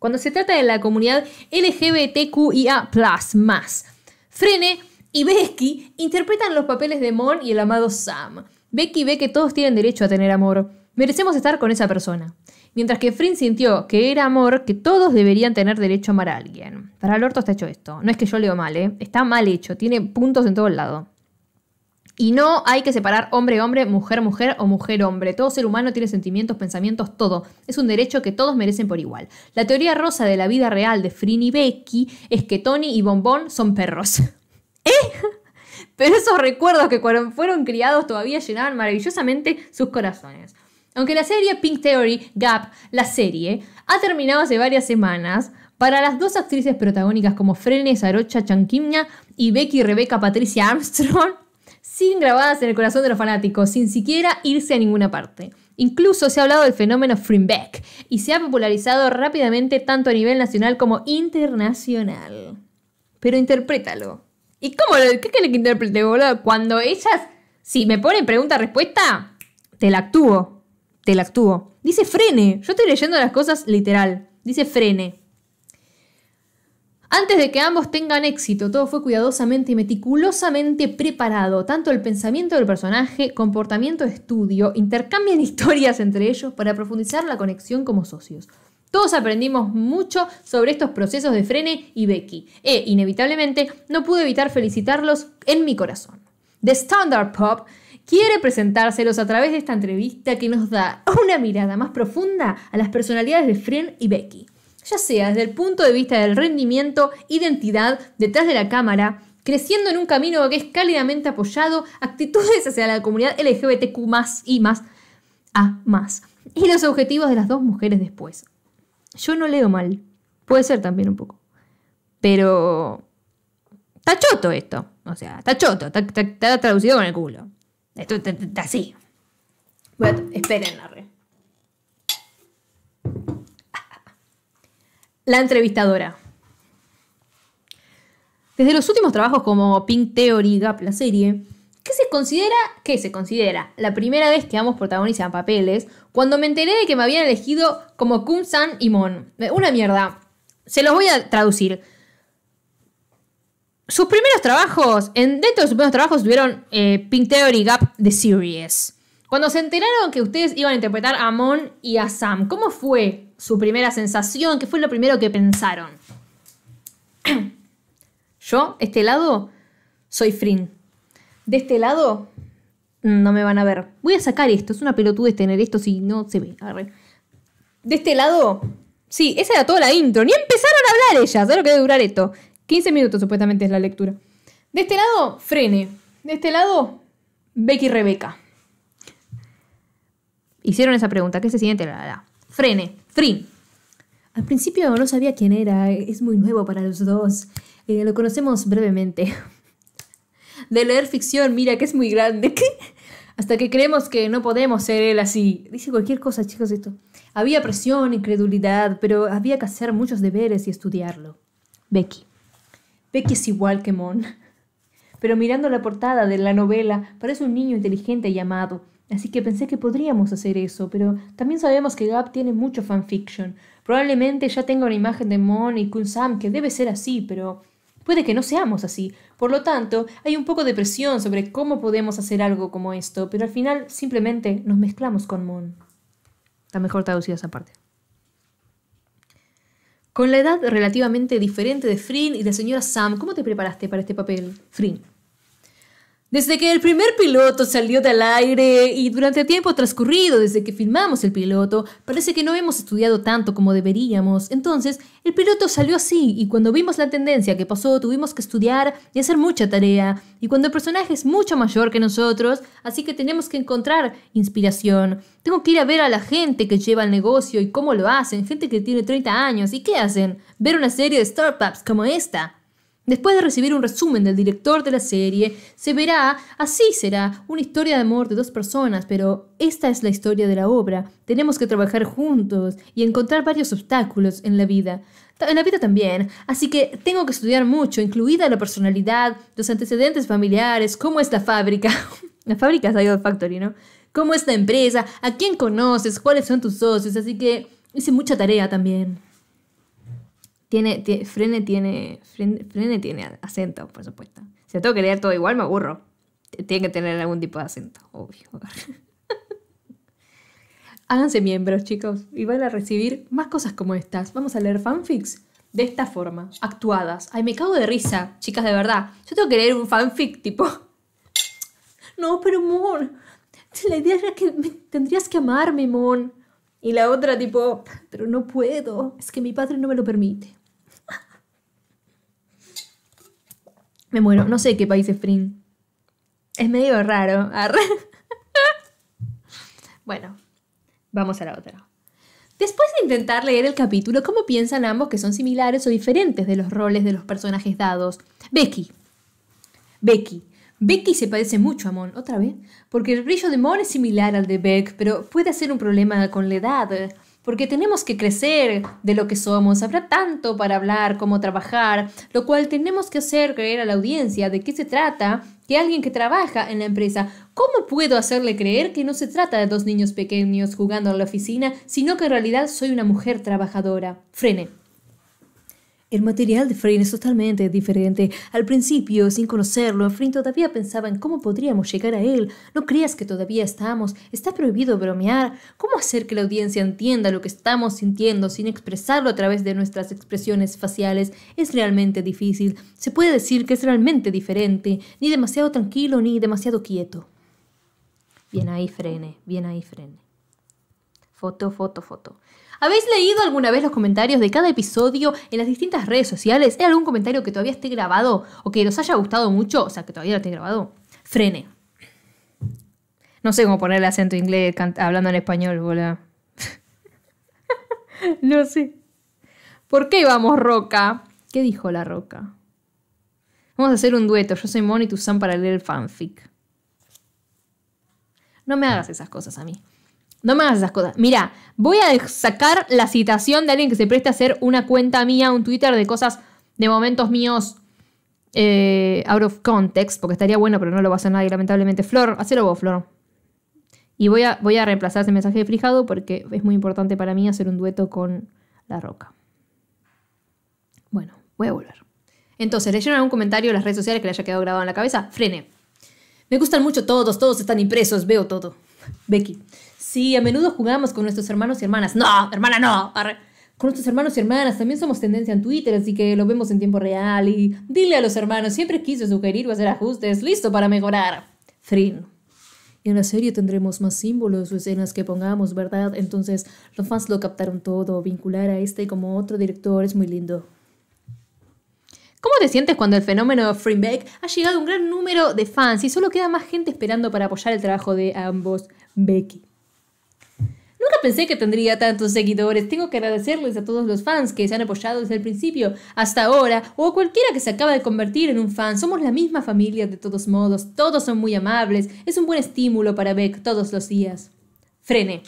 Cuando se trata de la comunidad LGBTQIA, más, Frene y Becky interpretan los papeles de Mon y el amado Sam. Becky ve que todos tienen derecho a tener amor. Merecemos estar con esa persona. Mientras que Frin sintió que era amor, que todos deberían tener derecho a amar a alguien. Para el orto está hecho esto. No es que yo leo mal, ¿eh? Está mal hecho. Tiene puntos en todo el lado. Y no hay que separar hombre-hombre, mujer-mujer o mujer-hombre. Todo ser humano tiene sentimientos, pensamientos, todo. Es un derecho que todos merecen por igual. La teoría rosa de la vida real de Frin y Becky es que Tony y Bombón son perros. [LAUGHS] ¿Eh? Pero esos recuerdos que cuando fueron criados todavía llenaban maravillosamente sus corazones. Aunque la serie Pink Theory, Gap, la serie, ha terminado hace varias semanas, para las dos actrices protagónicas como Frenes Arocha Chanquimia y Becky Rebeca Patricia Armstrong, [LAUGHS] siguen grabadas en el corazón de los fanáticos, sin siquiera irse a ninguna parte. Incluso se ha hablado del fenómeno Frimbeck y se ha popularizado rápidamente tanto a nivel nacional como internacional. Pero interprétalo. ¿Y cómo lo, qué quiere que interprete, boludo? Cuando ellas, si me ponen pregunta-respuesta, te la actúo. Te la Dice frene. Yo estoy leyendo las cosas literal. Dice frene. Antes de que ambos tengan éxito, todo fue cuidadosamente y meticulosamente preparado. Tanto el pensamiento del personaje, comportamiento, estudio, intercambian [LAUGHS] historias entre ellos para profundizar la conexión como socios. Todos aprendimos mucho sobre estos procesos de Frene y Becky, e inevitablemente no pude evitar felicitarlos en mi corazón. The Standard Pop quiere presentárselos a través de esta entrevista que nos da una mirada más profunda a las personalidades de Friend y Becky, ya sea desde el punto de vista del rendimiento, identidad, detrás de la cámara, creciendo en un camino que es cálidamente apoyado, actitudes hacia la comunidad LGBTQ más y más a más, y los objetivos de las dos mujeres después. Yo no leo mal, puede ser también un poco, pero... Está choto esto, o sea, está choto, está traducido con el culo. Así. Esperen esperen, re La entrevistadora. Desde los últimos trabajos como Pink Theory, Gap, la serie, ¿Qué se considera? ¿Qué se considera? La primera vez que ambos protagonizan papeles, cuando me enteré de que me habían elegido como Kum San y Mon. Una mierda. Se los voy a traducir. Sus primeros trabajos, en, dentro de sus primeros trabajos, tuvieron eh, Pink Theory Gap The Series. Cuando se enteraron que ustedes iban a interpretar a Mon y a Sam, ¿cómo fue su primera sensación? ¿Qué fue lo primero que pensaron? [CLEARS THROAT] Yo, este lado, soy Frin. De este lado, mm, no me van a ver. Voy a sacar esto, es una pelotudez tener esto si no se ve. De este lado, sí, esa era toda la intro. Ni empezaron a hablar ellas, ¿sabes lo que debe durar esto? 15 minutos supuestamente es la lectura. De este lado, Frene. De este lado, Becky y Rebeca. Hicieron esa pregunta, ¿qué es el La, Frene, Frin. Al principio no sabía quién era, es muy nuevo para los dos. Eh, lo conocemos brevemente. De leer ficción, mira que es muy grande. Hasta que creemos que no podemos ser él así. Dice cualquier cosa, chicos, esto. Había presión, incredulidad, pero había que hacer muchos deberes y estudiarlo. Becky que es igual que Mon. Pero mirando la portada de la novela, parece un niño inteligente y amado. Así que pensé que podríamos hacer eso, pero también sabemos que Gap tiene mucho fanfiction. Probablemente ya tenga una imagen de Mon y Kun Sam que debe ser así, pero puede que no seamos así. Por lo tanto, hay un poco de presión sobre cómo podemos hacer algo como esto, pero al final simplemente nos mezclamos con Mon. Está mejor traducida esa parte. Con la edad relativamente diferente de Frin y la señora Sam, ¿cómo te preparaste para este papel, Frin? Desde que el primer piloto salió del aire y durante el tiempo transcurrido desde que filmamos el piloto, parece que no hemos estudiado tanto como deberíamos. Entonces, el piloto salió así y cuando vimos la tendencia que pasó, tuvimos que estudiar y hacer mucha tarea. Y cuando el personaje es mucho mayor que nosotros, así que tenemos que encontrar inspiración. Tengo que ir a ver a la gente que lleva el negocio y cómo lo hacen, gente que tiene 30 años y qué hacen. Ver una serie de startups como esta. Después de recibir un resumen del director de la serie, se verá, así será, una historia de amor de dos personas, pero esta es la historia de la obra. Tenemos que trabajar juntos y encontrar varios obstáculos en la vida. En la vida también, así que tengo que estudiar mucho, incluida la personalidad, los antecedentes familiares, cómo es la fábrica. [LAUGHS] la fábrica es de Factory, ¿no? ¿Cómo es la empresa? ¿A quién conoces? ¿Cuáles son tus socios? Así que hice mucha tarea también. Tiene, Frene tiene. Frene, tiene acento, por supuesto. Si lo tengo que leer todo igual, me aburro. Tiene que tener algún tipo de acento, obvio. [LAUGHS] Háganse miembros, chicos, y van a recibir más cosas como estas. Vamos a leer fanfics de esta forma, actuadas. Ay, me cago de risa, chicas, de verdad. Yo tengo que leer un fanfic tipo. [LAUGHS] No, pero Mon, la idea era que tendrías que amarme, Mon. Y la otra tipo, pero no puedo, es que mi padre no me lo permite. Me muero. No sé qué país es Fring. Es medio raro. [LAUGHS] bueno, vamos a la otra. Después de intentar leer el capítulo, ¿cómo piensan ambos que son similares o diferentes de los roles de los personajes dados? Becky. Becky. Becky se parece mucho a Mon, otra vez, porque el brillo de Mon es similar al de Beck, pero puede ser un problema con la edad porque tenemos que crecer de lo que somos. Habrá tanto para hablar como trabajar, lo cual tenemos que hacer creer a la audiencia de qué se trata, que alguien que trabaja en la empresa, ¿cómo puedo hacerle creer que no se trata de dos niños pequeños jugando en la oficina, sino que en realidad soy una mujer trabajadora? Frene. El material de Freine es totalmente diferente. Al principio, sin conocerlo, Freire todavía pensaba en cómo podríamos llegar a él. No creas que todavía estamos. Está prohibido bromear. ¿Cómo hacer que la audiencia entienda lo que estamos sintiendo sin expresarlo a través de nuestras expresiones faciales? Es realmente difícil. Se puede decir que es realmente diferente. Ni demasiado tranquilo ni demasiado quieto. Bien ahí, frene. Bien ahí, frene. Foto, foto, foto. ¿Habéis leído alguna vez los comentarios de cada episodio en las distintas redes sociales? ¿Hay algún comentario que todavía esté grabado o que os haya gustado mucho? O sea, que todavía lo esté grabado. Frene. No sé cómo poner el acento inglés hablando en español, bola. [LAUGHS] no sé. ¿Por qué vamos, Roca? ¿Qué dijo la Roca? Vamos a hacer un dueto. Yo soy Moni tu Sam para leer el fanfic. No me hagas esas cosas a mí. No me hagas esas cosas. Mira, voy a sacar la citación de alguien que se preste a hacer una cuenta mía, un Twitter de cosas, de momentos míos eh, out of context, porque estaría bueno, pero no lo va a hacer nadie, lamentablemente. Flor, hacelo vos, Flor. Y voy a, voy a reemplazar ese mensaje de Frijado porque es muy importante para mí hacer un dueto con La Roca. Bueno, voy a volver. Entonces, ¿leyeron algún comentario en las redes sociales que le haya quedado grabado en la cabeza? Frene. Me gustan mucho todos, todos están impresos, veo todo. [LAUGHS] Becky. Sí, a menudo jugamos con nuestros hermanos y hermanas. No, hermana, no. Con nuestros hermanos y hermanas también somos tendencia en Twitter, así que lo vemos en tiempo real. Y dile a los hermanos, siempre quise sugerir o hacer ajustes, listo para mejorar. Frin. Y en la serie tendremos más símbolos o escenas que pongamos, ¿verdad? Entonces los fans lo captaron todo. Vincular a este como otro director es muy lindo. ¿Cómo te sientes cuando el fenómeno Freeback ha llegado a un gran número de fans y solo queda más gente esperando para apoyar el trabajo de ambos? Becky. Nunca pensé que tendría tantos seguidores. Tengo que agradecerles a todos los fans que se han apoyado desde el principio hasta ahora o a cualquiera que se acaba de convertir en un fan. Somos la misma familia de todos modos. Todos son muy amables. Es un buen estímulo para Beck todos los días. Frene.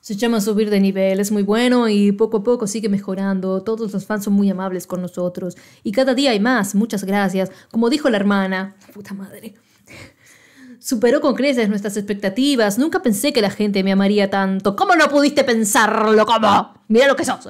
Se llama subir de nivel, es muy bueno y poco a poco sigue mejorando. Todos los fans son muy amables con nosotros. Y cada día hay más, muchas gracias. Como dijo la hermana. Puta madre. Superó con creces nuestras expectativas. Nunca pensé que la gente me amaría tanto. ¿Cómo no pudiste pensarlo? ¿Cómo? Mira lo que sos.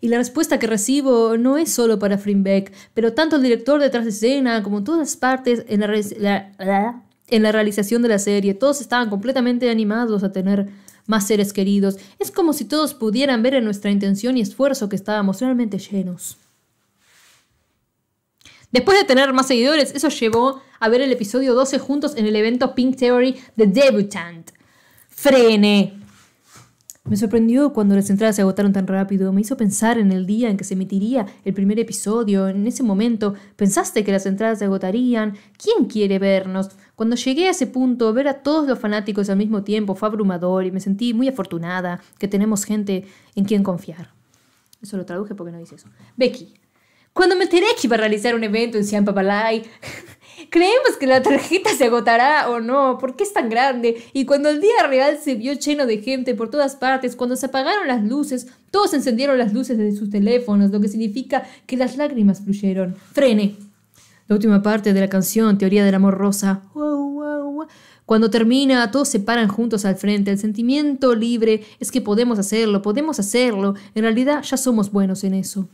Y la respuesta que recibo no es solo para Frimbeck, pero tanto el director detrás de escena como todas todas partes en la, en la realización de la serie, todos estaban completamente animados a tener más seres queridos. Es como si todos pudieran ver en nuestra intención y esfuerzo que estábamos realmente llenos. Después de tener más seguidores, eso llevó a ver el episodio 12 juntos en el evento Pink Theory The Debutant. Frene. Me sorprendió cuando las entradas se agotaron tan rápido. Me hizo pensar en el día en que se emitiría el primer episodio. En ese momento, pensaste que las entradas se agotarían. ¿Quién quiere vernos? Cuando llegué a ese punto, ver a todos los fanáticos al mismo tiempo fue abrumador y me sentí muy afortunada que tenemos gente en quien confiar. Eso lo traduje porque no dice eso. Becky. Cuando me enteré que iba a realizar un evento en Siam Papalay, Creemos que la tarjeta se agotará o no, porque es tan grande. Y cuando el día real se vio lleno de gente por todas partes, cuando se apagaron las luces, todos encendieron las luces de sus teléfonos, lo que significa que las lágrimas fluyeron. Frene. La última parte de la canción, Teoría del Amor Rosa. Cuando termina, todos se paran juntos al frente. El sentimiento libre es que podemos hacerlo, podemos hacerlo. En realidad ya somos buenos en eso.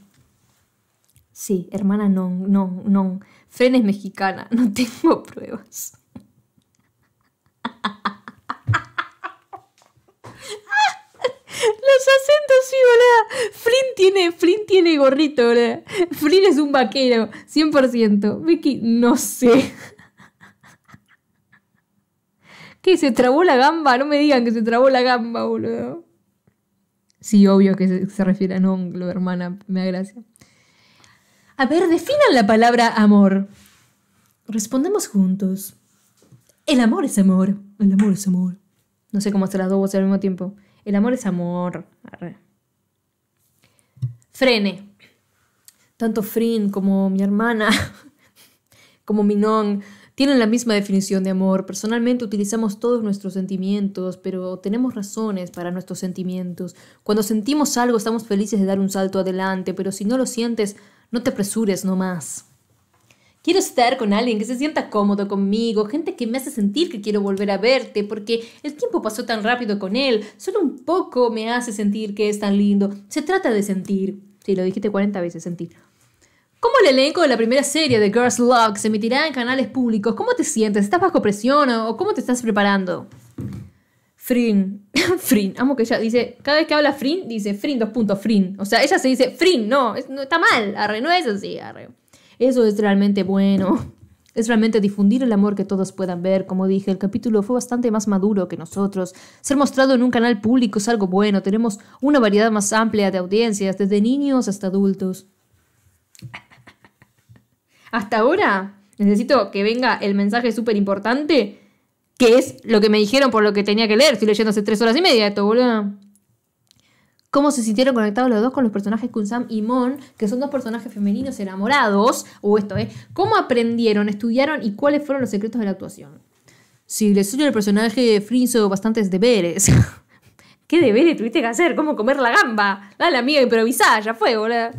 Sí, hermana, no, no, no. Fren es mexicana, no tengo pruebas. Los acentos, sí, boludo. Flynn tiene, tiene gorrito, boludo. Flynn es un vaquero, 100%. Vicky, no sé. ¿Qué? ¿Se trabó la gamba? No me digan que se trabó la gamba, boludo. Sí, obvio que se, se refiere a Nonglo, hermana. Me da gracia. A ver, definan la palabra amor. Respondemos juntos. El amor es amor. El amor es amor. No sé cómo hacer las dos voces al mismo tiempo. El amor es amor. Frene. Tanto Frin como mi hermana, [LAUGHS] como Minón, tienen la misma definición de amor. Personalmente utilizamos todos nuestros sentimientos, pero tenemos razones para nuestros sentimientos. Cuando sentimos algo estamos felices de dar un salto adelante, pero si no lo sientes, no te apresures más. Quiero estar con alguien que se sienta cómodo conmigo, gente que me hace sentir que quiero volver a verte, porque el tiempo pasó tan rápido con él, solo un poco me hace sentir que es tan lindo. Se trata de sentir. Sí, lo dijiste 40 veces, sentir. ¿Cómo el elenco de la primera serie de Girls Love se emitirá en canales públicos? ¿Cómo te sientes? ¿Estás bajo presión o cómo te estás preparando? Frin. [LAUGHS] Frin. Amo que ella dice. Cada vez que habla Frin, dice Frin, dos puntos, Frin. O sea, ella se dice Frin, no, no está mal. Arre, no es así, arre. Eso es realmente bueno. [LAUGHS] Es realmente difundir el amor que todos puedan ver. Como dije, el capítulo fue bastante más maduro que nosotros. Ser mostrado en un canal público es algo bueno. Tenemos una variedad más amplia de audiencias, desde niños hasta adultos. [LAUGHS] Hasta ahora, necesito que venga el mensaje súper importante que es lo que me dijeron por lo que tenía que leer. Estoy leyendo hace tres horas y media esto, boludo. Cómo se sintieron conectados los dos con los personajes sam y Mon, que son dos personajes femeninos enamorados, o esto, ¿eh? ¿Cómo aprendieron, estudiaron y cuáles fueron los secretos de la actuación? Si les suyo el personaje de bastantes deberes. [LAUGHS] ¿Qué deberes tuviste que hacer? ¿Cómo comer la gamba? Dale, amiga, improvisada ya fue, boludo.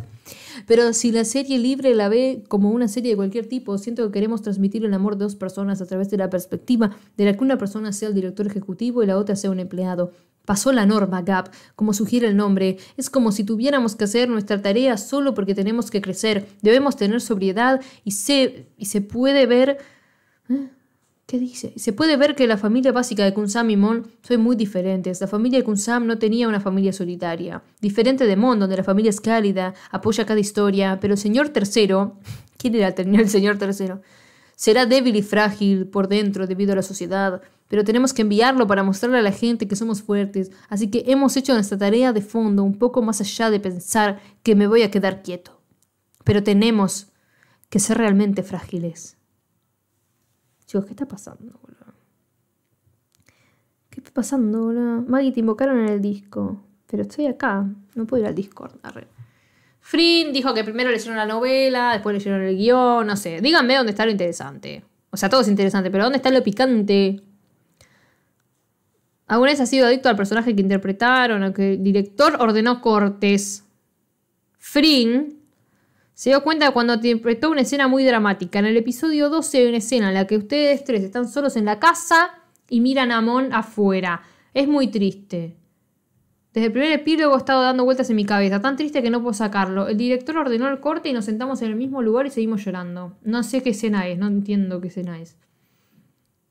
Pero si la serie libre la ve como una serie de cualquier tipo, siento que queremos transmitir el amor de dos personas a través de la perspectiva de la que una persona sea el director ejecutivo y la otra sea un empleado. Pasó la norma Gap, como sugiere el nombre. Es como si tuviéramos que hacer nuestra tarea solo porque tenemos que crecer. Debemos tener sobriedad y se, y se puede ver ¿Qué dice? Se puede ver que la familia básica de Kunsam y Mon son muy diferentes. La familia de Kunsam no tenía una familia solitaria. Diferente de Mon, donde la familia es cálida, apoya cada historia, pero el señor tercero... [LAUGHS] ¿Quién era el señor tercero? Será débil y frágil por dentro debido a la sociedad, pero tenemos que enviarlo para mostrarle a la gente que somos fuertes, así que hemos hecho nuestra tarea de fondo un poco más allá de pensar que me voy a quedar quieto. Pero tenemos que ser realmente frágiles. ¿qué está pasando, ¿Qué está pasando, boludo? Maggie, te invocaron en el disco. Pero estoy acá. No puedo ir al Discord. Frin dijo que primero leyeron la novela, después leyeron el guión, no sé. Díganme dónde está lo interesante. O sea, todo es interesante, pero ¿dónde está lo picante? ¿Alguna vez ha sido adicto al personaje que interpretaron o que el director ordenó cortes? Frin se dio cuenta cuando interpretó una escena muy dramática. En el episodio 12 hay una escena en la que ustedes tres están solos en la casa y miran a Mon afuera. Es muy triste. Desde el primer epílogo he estado dando vueltas en mi cabeza, tan triste que no puedo sacarlo. El director ordenó el corte y nos sentamos en el mismo lugar y seguimos llorando. No sé qué escena es, no entiendo qué escena es.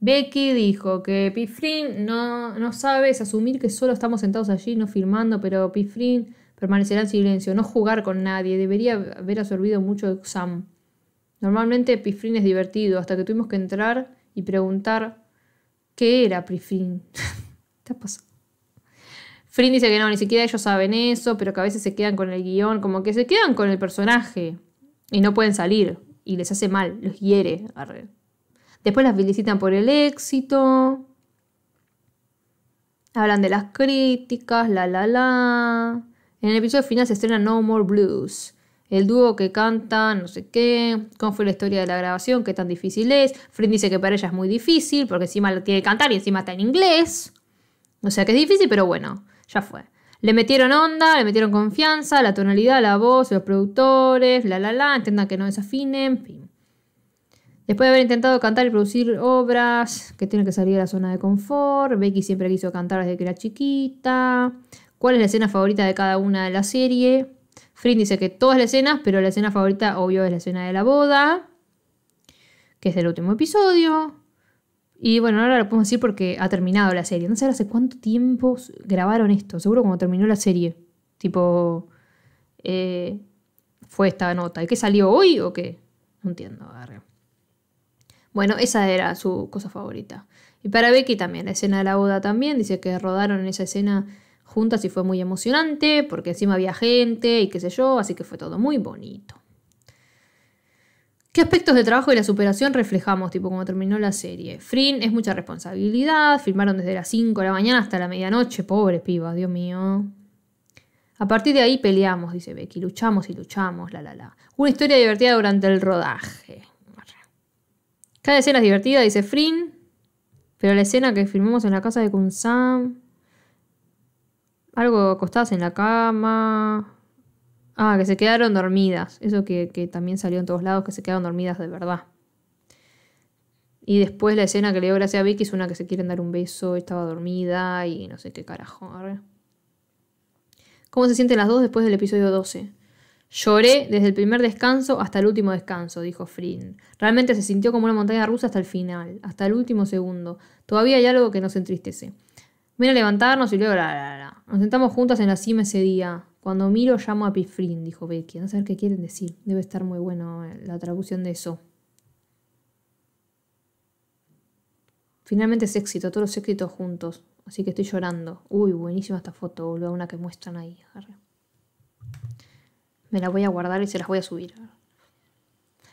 Becky dijo que Pifrin no, no sabes asumir que solo estamos sentados allí, no firmando, pero Pifrin permanecerá en silencio, no jugar con nadie, debería haber absorbido mucho de Normalmente Pifrin es divertido, hasta que tuvimos que entrar y preguntar qué era Pifrin. [LAUGHS] ¿Qué pasó? Frin dice que no, ni siquiera ellos saben eso, pero que a veces se quedan con el guión, como que se quedan con el personaje y no pueden salir y les hace mal, los hiere. Después las felicitan por el éxito. Hablan de las críticas, la la la. En el episodio final se estrena No More Blues. El dúo que canta, no sé qué, cómo fue la historia de la grabación, qué tan difícil es. Fred dice que para ella es muy difícil porque encima lo tiene que cantar y encima está en inglés. O sea que es difícil, pero bueno, ya fue. Le metieron onda, le metieron confianza, la tonalidad, la voz, los productores, la la la, entiendan que no desafinen, fin. Después de haber intentado cantar y producir obras que tienen que salir de la zona de confort, Becky siempre quiso cantar desde que era chiquita, cuál es la escena favorita de cada una de la serie. Frin dice que todas las escenas, pero la escena favorita, obvio, es la escena de la boda, que es del último episodio. Y bueno, ahora lo podemos decir porque ha terminado la serie. No sé hace cuánto tiempo grabaron esto. Seguro cuando terminó la serie. Tipo, eh, fue esta nota. ¿Y qué salió hoy o qué? No entiendo, Bueno, esa era su cosa favorita. Y para Becky también, la escena de la boda también. Dice que rodaron esa escena juntas y fue muy emocionante porque encima había gente y qué sé yo, así que fue todo muy bonito. ¿Qué aspectos de trabajo y la superación reflejamos, tipo, como terminó la serie? Frin es mucha responsabilidad, filmaron desde las 5 de la mañana hasta la medianoche, pobre piba, Dios mío. A partir de ahí peleamos, dice Becky, luchamos y luchamos, la la la. Una historia divertida durante el rodaje. Cada escena es divertida, dice Frin, pero la escena que filmamos en la casa de Sam. Algo acostadas en la cama. Ah, que se quedaron dormidas. Eso que, también salió en todos lados, que se quedaron dormidas de verdad. Y después la escena que le dio gracias a Vicky es una que se quieren dar un beso, estaba dormida y no sé qué carajo. ¿Cómo se sienten las dos después del episodio 12? Lloré desde el primer descanso hasta el último descanso, dijo Frin. Realmente se sintió como una montaña rusa hasta el final, hasta el último segundo. Todavía hay algo que nos entristece. mira levantarnos y luego nos sentamos juntas en la cima ese día. Cuando miro llamo a Pifrin, dijo Becky. No sé qué quieren decir. Debe estar muy bueno eh, la traducción de eso. Finalmente es éxito, todos los éxitos juntos. Así que estoy llorando. Uy, buenísima esta foto, boludo, una que muestran ahí. Me la voy a guardar y se las voy a subir.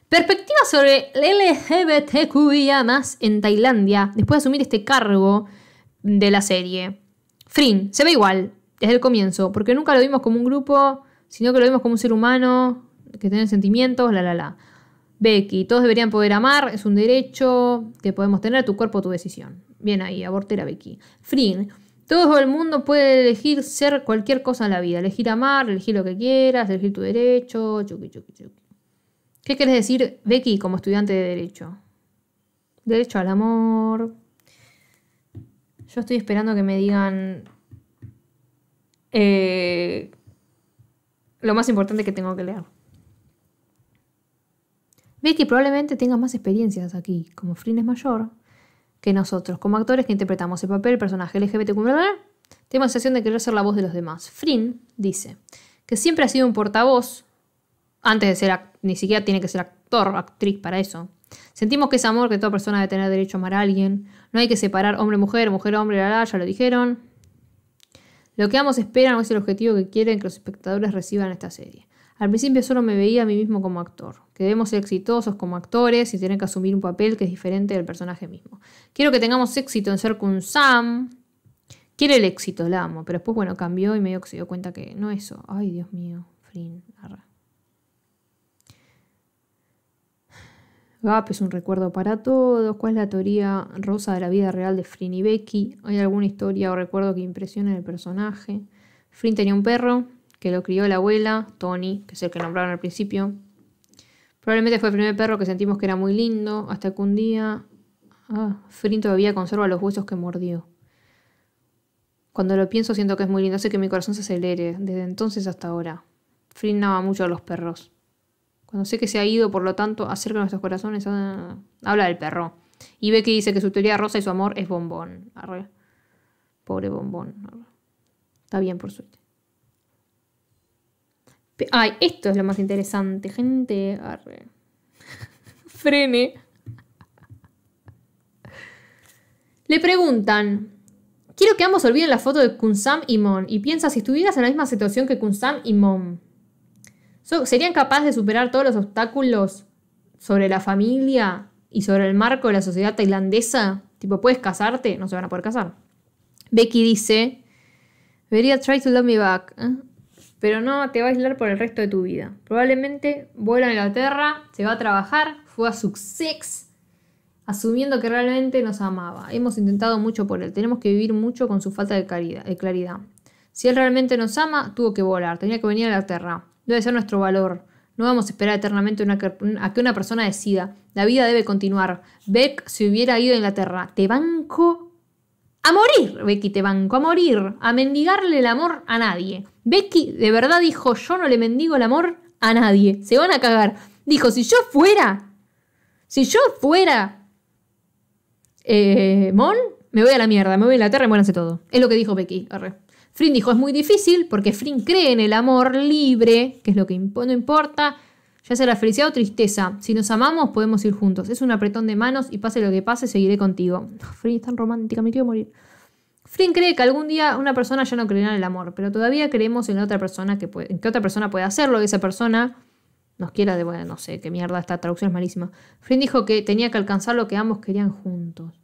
Perspectiva sobre el LGBTQIA más en Tailandia, después de asumir este cargo de la serie. Frin, se ve igual desde el comienzo, porque nunca lo vimos como un grupo, sino que lo vimos como un ser humano que tiene sentimientos, la la la. Becky, todos deberían poder amar, es un derecho que podemos tener, tu cuerpo, tu decisión. Bien ahí, abortera Becky. Frin, todo el mundo puede elegir ser cualquier cosa en la vida, elegir amar, elegir lo que quieras, elegir tu derecho, ¿Qué quieres decir, Becky, como estudiante de derecho? Derecho al amor, yo estoy esperando que me digan eh, lo más importante que tengo que leer. Vicky probablemente tenga más experiencias aquí, como Frin es mayor, que nosotros, como actores que interpretamos el papel, el personaje LGBT, tenemos la sensación de querer ser la voz de los demás. Frin dice que siempre ha sido un portavoz, antes de ser, ni siquiera tiene que ser actor, o actriz para eso, Sentimos que es amor, que toda persona debe tener derecho a amar a alguien. No hay que separar hombre-mujer, mujer-hombre, ya lo dijeron. Lo que ambos esperan es el objetivo que quieren que los espectadores reciban esta serie. Al principio solo me veía a mí mismo como actor, que ser exitosos como actores y tener que asumir un papel que es diferente del personaje mismo. Quiero que tengamos éxito en ser con Sam. Quiere el éxito, la amo, pero después, bueno, cambió y medio que se dio cuenta que no eso. Ay, Dios mío, Frin, arra. Gap es un recuerdo para todos. ¿Cuál es la teoría rosa de la vida real de Frin y Becky? ¿Hay alguna historia o recuerdo que impresione el personaje? Frin tenía un perro que lo crió la abuela, Tony, que es el que nombraron al principio. Probablemente fue el primer perro que sentimos que era muy lindo, hasta que un día ah, Frin todavía conserva los huesos que mordió. Cuando lo pienso siento que es muy lindo, hace que mi corazón se acelere, desde entonces hasta ahora. Frin amaba mucho a los perros. Cuando sé que se ha ido, por lo tanto, acerca nuestros corazones. Ah, habla del perro. Y ve que dice que su teoría rosa y su amor es bombón. Pobre bombón. Está bien, por suerte. Ay, esto es lo más interesante, gente. Arre. [LAUGHS] Frene. Le preguntan. Quiero que ambos olviden la foto de Kunsam y Mon. Y piensa si estuvieras en la misma situación que Kunsam y Mon. ¿Serían capaces de superar todos los obstáculos sobre la familia y sobre el marco de la sociedad tailandesa? Tipo, ¿puedes casarte? No se van a poder casar. Becky dice, Vería try to love me back, ¿eh? pero no te va a aislar por el resto de tu vida. Probablemente vuela a Inglaterra, se va a trabajar, fue a sex, asumiendo que realmente nos amaba. Hemos intentado mucho por él, tenemos que vivir mucho con su falta de, de claridad. Si él realmente nos ama, tuvo que volar, tenía que venir a Inglaterra debe ser nuestro valor. No vamos a esperar eternamente a que una persona decida. La vida debe continuar. Beck se hubiera ido a Inglaterra. Te banco a morir, Becky, te banco a morir. A mendigarle el amor a nadie. Becky de verdad dijo, yo no le mendigo el amor a nadie. Se van a cagar. Dijo, si yo fuera, si yo fuera eh, Mon, me voy a la mierda, me voy a Inglaterra y muéranse todo. Es lo que dijo Becky. Frin dijo, es muy difícil porque Frin cree en el amor libre, que es lo que no importa, ya sea la felicidad o tristeza. Si nos amamos, podemos ir juntos. Es un apretón de manos y pase lo que pase, seguiré contigo. [LAUGHS] es tan romántica, me quiero morir. Frin cree que algún día una persona ya no creerá en el amor, pero todavía creemos en la otra persona que puede, en que otra persona puede hacerlo, y esa persona nos quiera de bueno, no sé, qué mierda, esta traducción es malísima. Frin dijo que tenía que alcanzar lo que ambos querían juntos.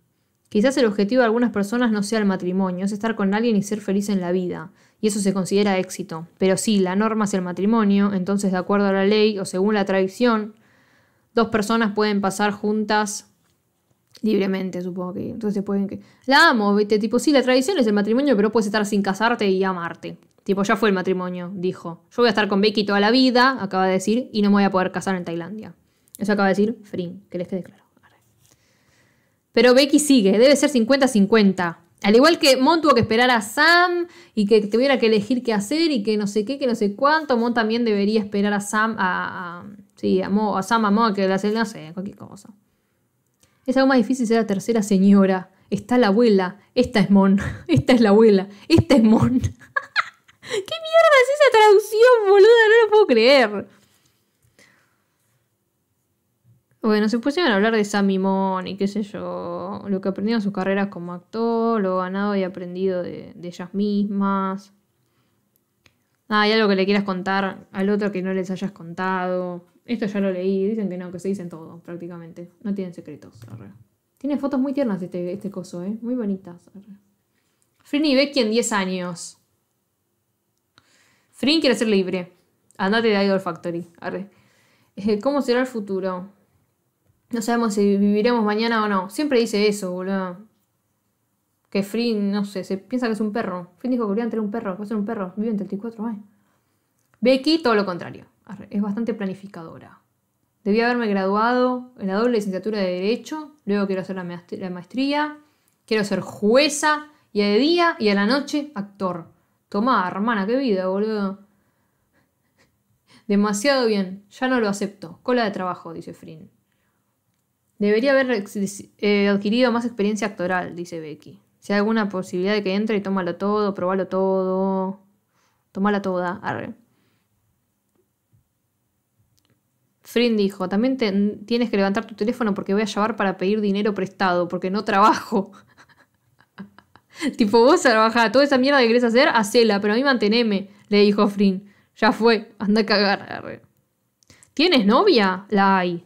Quizás el objetivo de algunas personas no sea el matrimonio, es estar con alguien y ser feliz en la vida, y eso se considera éxito. Pero sí, la norma es el matrimonio, entonces de acuerdo a la ley o según la tradición, dos personas pueden pasar juntas libremente, supongo que. Entonces pueden que... La amo, ¿viste? Tipo, sí, la tradición es el matrimonio, pero puedes estar sin casarte y amarte. Tipo, ya fue el matrimonio, dijo. Yo voy a estar con Becky toda la vida, acaba de decir, y no me voy a poder casar en Tailandia. Eso acaba de decir Frim, que les quede claro. Pero Becky sigue, debe ser 50-50. Al igual que Mon tuvo que esperar a Sam y que tuviera que elegir qué hacer y que no sé qué, que no sé cuánto, Mon también debería esperar a Sam, a, sí, a, Mo, a Sam, a Mo, que le hace, no sé, cualquier cosa. Es algo más difícil ser la tercera señora. Está la abuela, esta es Mon, [LAUGHS] esta es la abuela, esta es Mon. [LAUGHS] ¿Qué mierda es esa traducción, boluda? No lo puedo creer. Bueno, se pusieron a hablar de Sammy Mon y qué sé yo, lo que aprendieron en sus carreras como actor, lo ganado y aprendido de, ellas mismas. Ah, hay algo que le quieras contar al otro que no les hayas contado. Esto ya lo leí, dicen que no, que se dicen todo prácticamente. No tienen secretos. Tiene fotos muy tiernas de este, este coso, ¿eh? Muy bonitas. Frin y Becky en 10 años. Frin quiere ser libre. Andate de Idol Factory. Eh, ¿Cómo será el futuro? No sabemos si viviremos mañana o no. Siempre dice eso, boludo. Que Frin, no sé, se piensa que es un perro. Frin dijo que quería tener un perro, que va a ser un perro. Vive en 34 años. Becky, todo lo contrario. Es bastante planificadora. Debí haberme graduado en la doble licenciatura de Derecho. Luego quiero hacer la maestría. Quiero ser jueza. Y de día y a la noche, actor. Tomá, hermana, qué vida, boludo. Demasiado bien, ya no lo acepto. Cola de trabajo, dice Frin. Debería haber eh, adquirido más experiencia actoral, dice Becky. Si hay alguna posibilidad de que entre y tómalo todo, probalo todo. Tómala toda, arre. Frin dijo, también tienes que levantar tu teléfono porque voy a llamar para pedir dinero prestado, porque no trabajo. [LAUGHS] tipo, vos trabajar toda esa mierda que querés hacer, hacela, pero a mí manteneme, le dijo Frin. Ya fue, anda a cagar. Arre. ¿Tienes novia? La hay.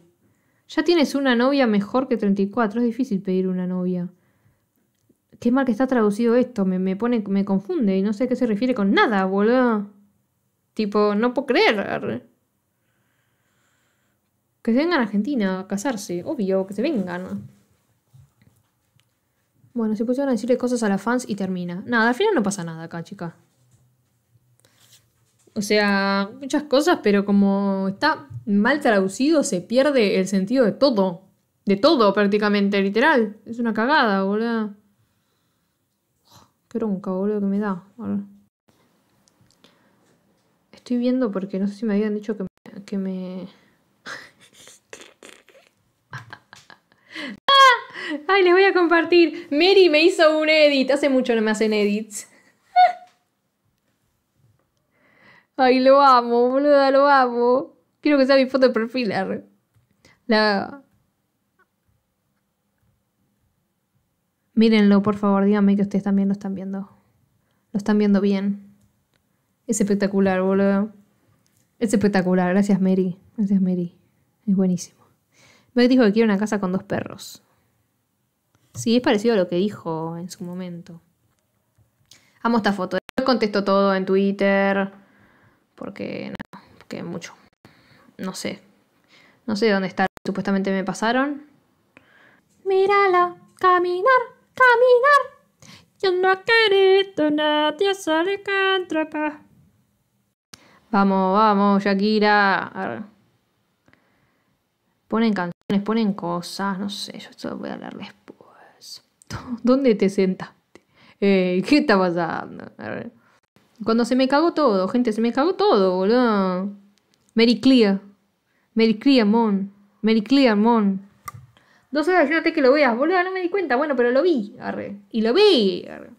Ya tienes una novia mejor que 34, es difícil pedir una novia. Qué mal que está traducido esto, me, pone, me confunde y no sé qué se refiere con nada, boludo. Tipo, no puedo creer. Que se vengan a Argentina a casarse, obvio, que se vengan. Bueno, se pusieron a decirle cosas a las fans y termina. Nada, al final no pasa nada acá, chica. O sea, muchas cosas, pero como está mal traducido, se pierde el sentido de todo. De todo, prácticamente, literal. Es una cagada, boludo. Qué bronca, boludo, que me da. Estoy viendo porque no sé si me habían dicho que me. Que me... [LAUGHS] ¡Ah! ¡Ay, les voy a compartir! Mary me hizo un edit. Hace mucho no me hacen edits. Ay, lo amo, boluda, lo amo. Quiero que sea mi foto de perfil. La... Mírenlo, por favor, díganme que ustedes también lo están viendo. Lo están viendo bien. Es espectacular, boludo. Es espectacular. Gracias, Mary. Gracias, Mary. Es buenísimo. Me dijo que quiere una casa con dos perros. Sí, es parecido a lo que dijo en su momento. Amo esta foto. contesto todo en Twitter. Porque, no, porque mucho. No sé. No sé dónde está. Supuestamente me pasaron. Mírala, caminar, caminar. Yo no querido nadie sale contra Vamos, vamos, Shakira. Ponen canciones, ponen cosas, no sé, yo esto voy a hablar después. [LAUGHS] ¿Dónde te sentaste? Eh, ¿Qué está pasando? Cuando se me cagó todo, gente, se me cagó todo, boludo. Mary Clear. Mary mon. Mary mon. Dos horas que lo veas, boludo, no me di cuenta. Bueno, pero lo vi, arre. Y lo vi, arre.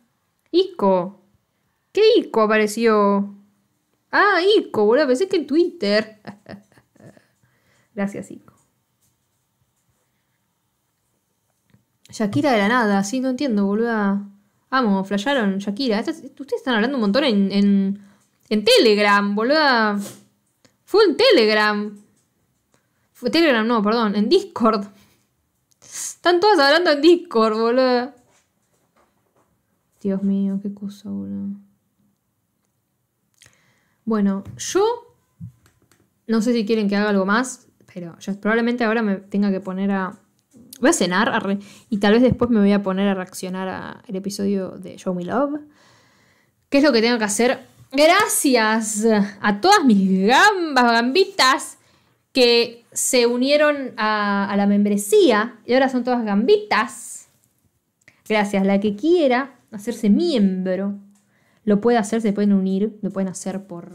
Ico. ¿Qué Ico apareció? Ah, Ico, boludo, pensé que en Twitter. [LAUGHS] Gracias, Ico. Shakira de la nada, sí, no entiendo, boludo Vamos, flasharon, Shakira. ustedes están hablando un montón en, en, Telegram, boluda. Fue en Telegram. Telegram, no, perdón, en Discord. Están todas hablando en Discord, boludo. Dios mío, qué cosa, boludo. Bueno, yo no sé si quieren que haga algo más, pero probablemente ahora me tenga que poner a Voy a cenar y tal vez después me voy a poner a reaccionar al episodio de Show Me Love. ¿Qué es lo que tengo que hacer? Gracias a todas mis gambas, gambitas, que se unieron a, la membresía y ahora son todas gambitas. Gracias, la que quiera hacerse miembro lo puede hacer, se pueden unir, lo pueden hacer por,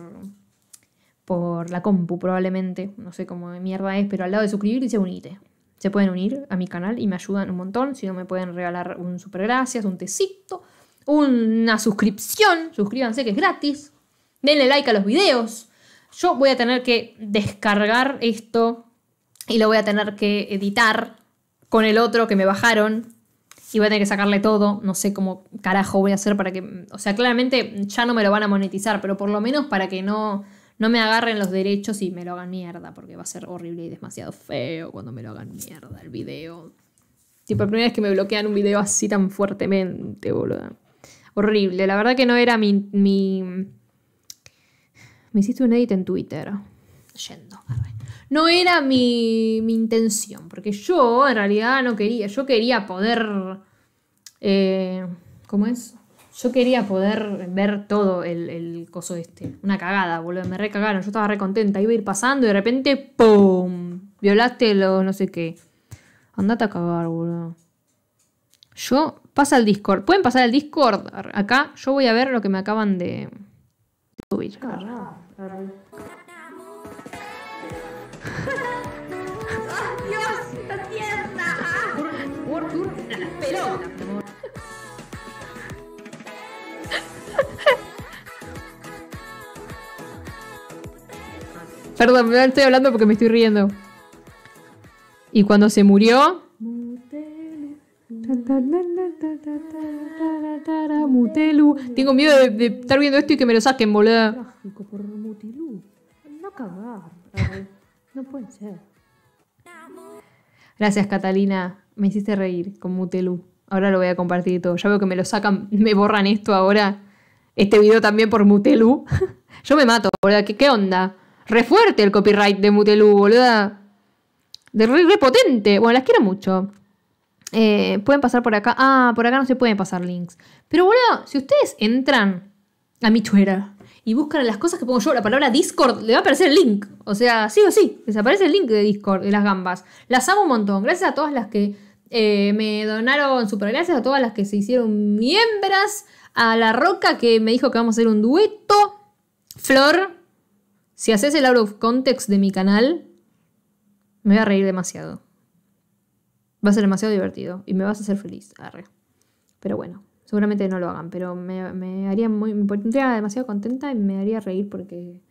por la compu probablemente, no sé cómo de mierda es, pero al lado de suscribir se unite se pueden unir a mi canal y me ayudan un montón. Si no, me pueden regalar un super gracias, un tecito, una suscripción. Suscríbanse que es gratis. Denle like a los videos. Yo voy a tener que descargar esto y lo voy a tener que editar con el otro que me bajaron. Y voy a tener que sacarle todo. No sé cómo carajo voy a hacer para que. O sea, claramente ya no me lo van a monetizar, pero por lo menos para que no no me agarren los derechos y me lo hagan mierda, porque va a ser horrible y demasiado feo cuando me lo hagan mierda el video. Tipo, la primera vez que me bloquean un video así tan fuertemente, boludo. Horrible. La verdad que no era mi. Me hiciste un edit en Twitter. Yendo. No era mi, mi intención, porque yo en realidad no quería. Yo quería poder. Eh, ¿Cómo es? Yo quería poder ver todo el, el coso este. Una cagada, boludo. Me recagaron. Yo estaba re contenta. Iba a ir pasando y de repente, ¡pum! Violaste lo no sé qué. Andate a cagar, boludo. Yo, pasa al Discord. Pueden pasar al Discord. Acá yo voy a ver lo que me acaban de subir. Dios! Perdón, estoy hablando porque me estoy riendo. Y cuando se murió. Mutelu. Tengo miedo de, estar viendo esto y que me lo saquen, boludo. Gracias, Catalina. Me hiciste reír con Mutelu. Ahora lo voy a compartir todo. Ya veo que me lo sacan, me borran esto ahora. Este video también por Mutelu. [LAUGHS] Yo me mato, boludo. ¿Qué, qué onda? re fuerte el copyright de Mutelu, boluda. De re, potente. Bueno, las quiero mucho. Eh, pueden pasar por acá. Ah, por acá no se pueden pasar links. Pero boludo, si ustedes entran a mi Twitter y buscan las cosas que pongo yo, la palabra Discord, le va a aparecer el link. O sea, sí o sí, les aparece el link de Discord, de las gambas. Las amo un montón. Gracias a todas las que eh, me donaron super. Gracias a todas las que se hicieron miembros, A La Roca que me dijo que vamos a hacer un dueto. Flor, si haces el out of context de mi canal, me voy a reír demasiado. Va a ser demasiado divertido y me vas a hacer feliz. Pero bueno, seguramente no lo hagan, pero me, haría muy. pondría demasiado contenta y me haría reír porque.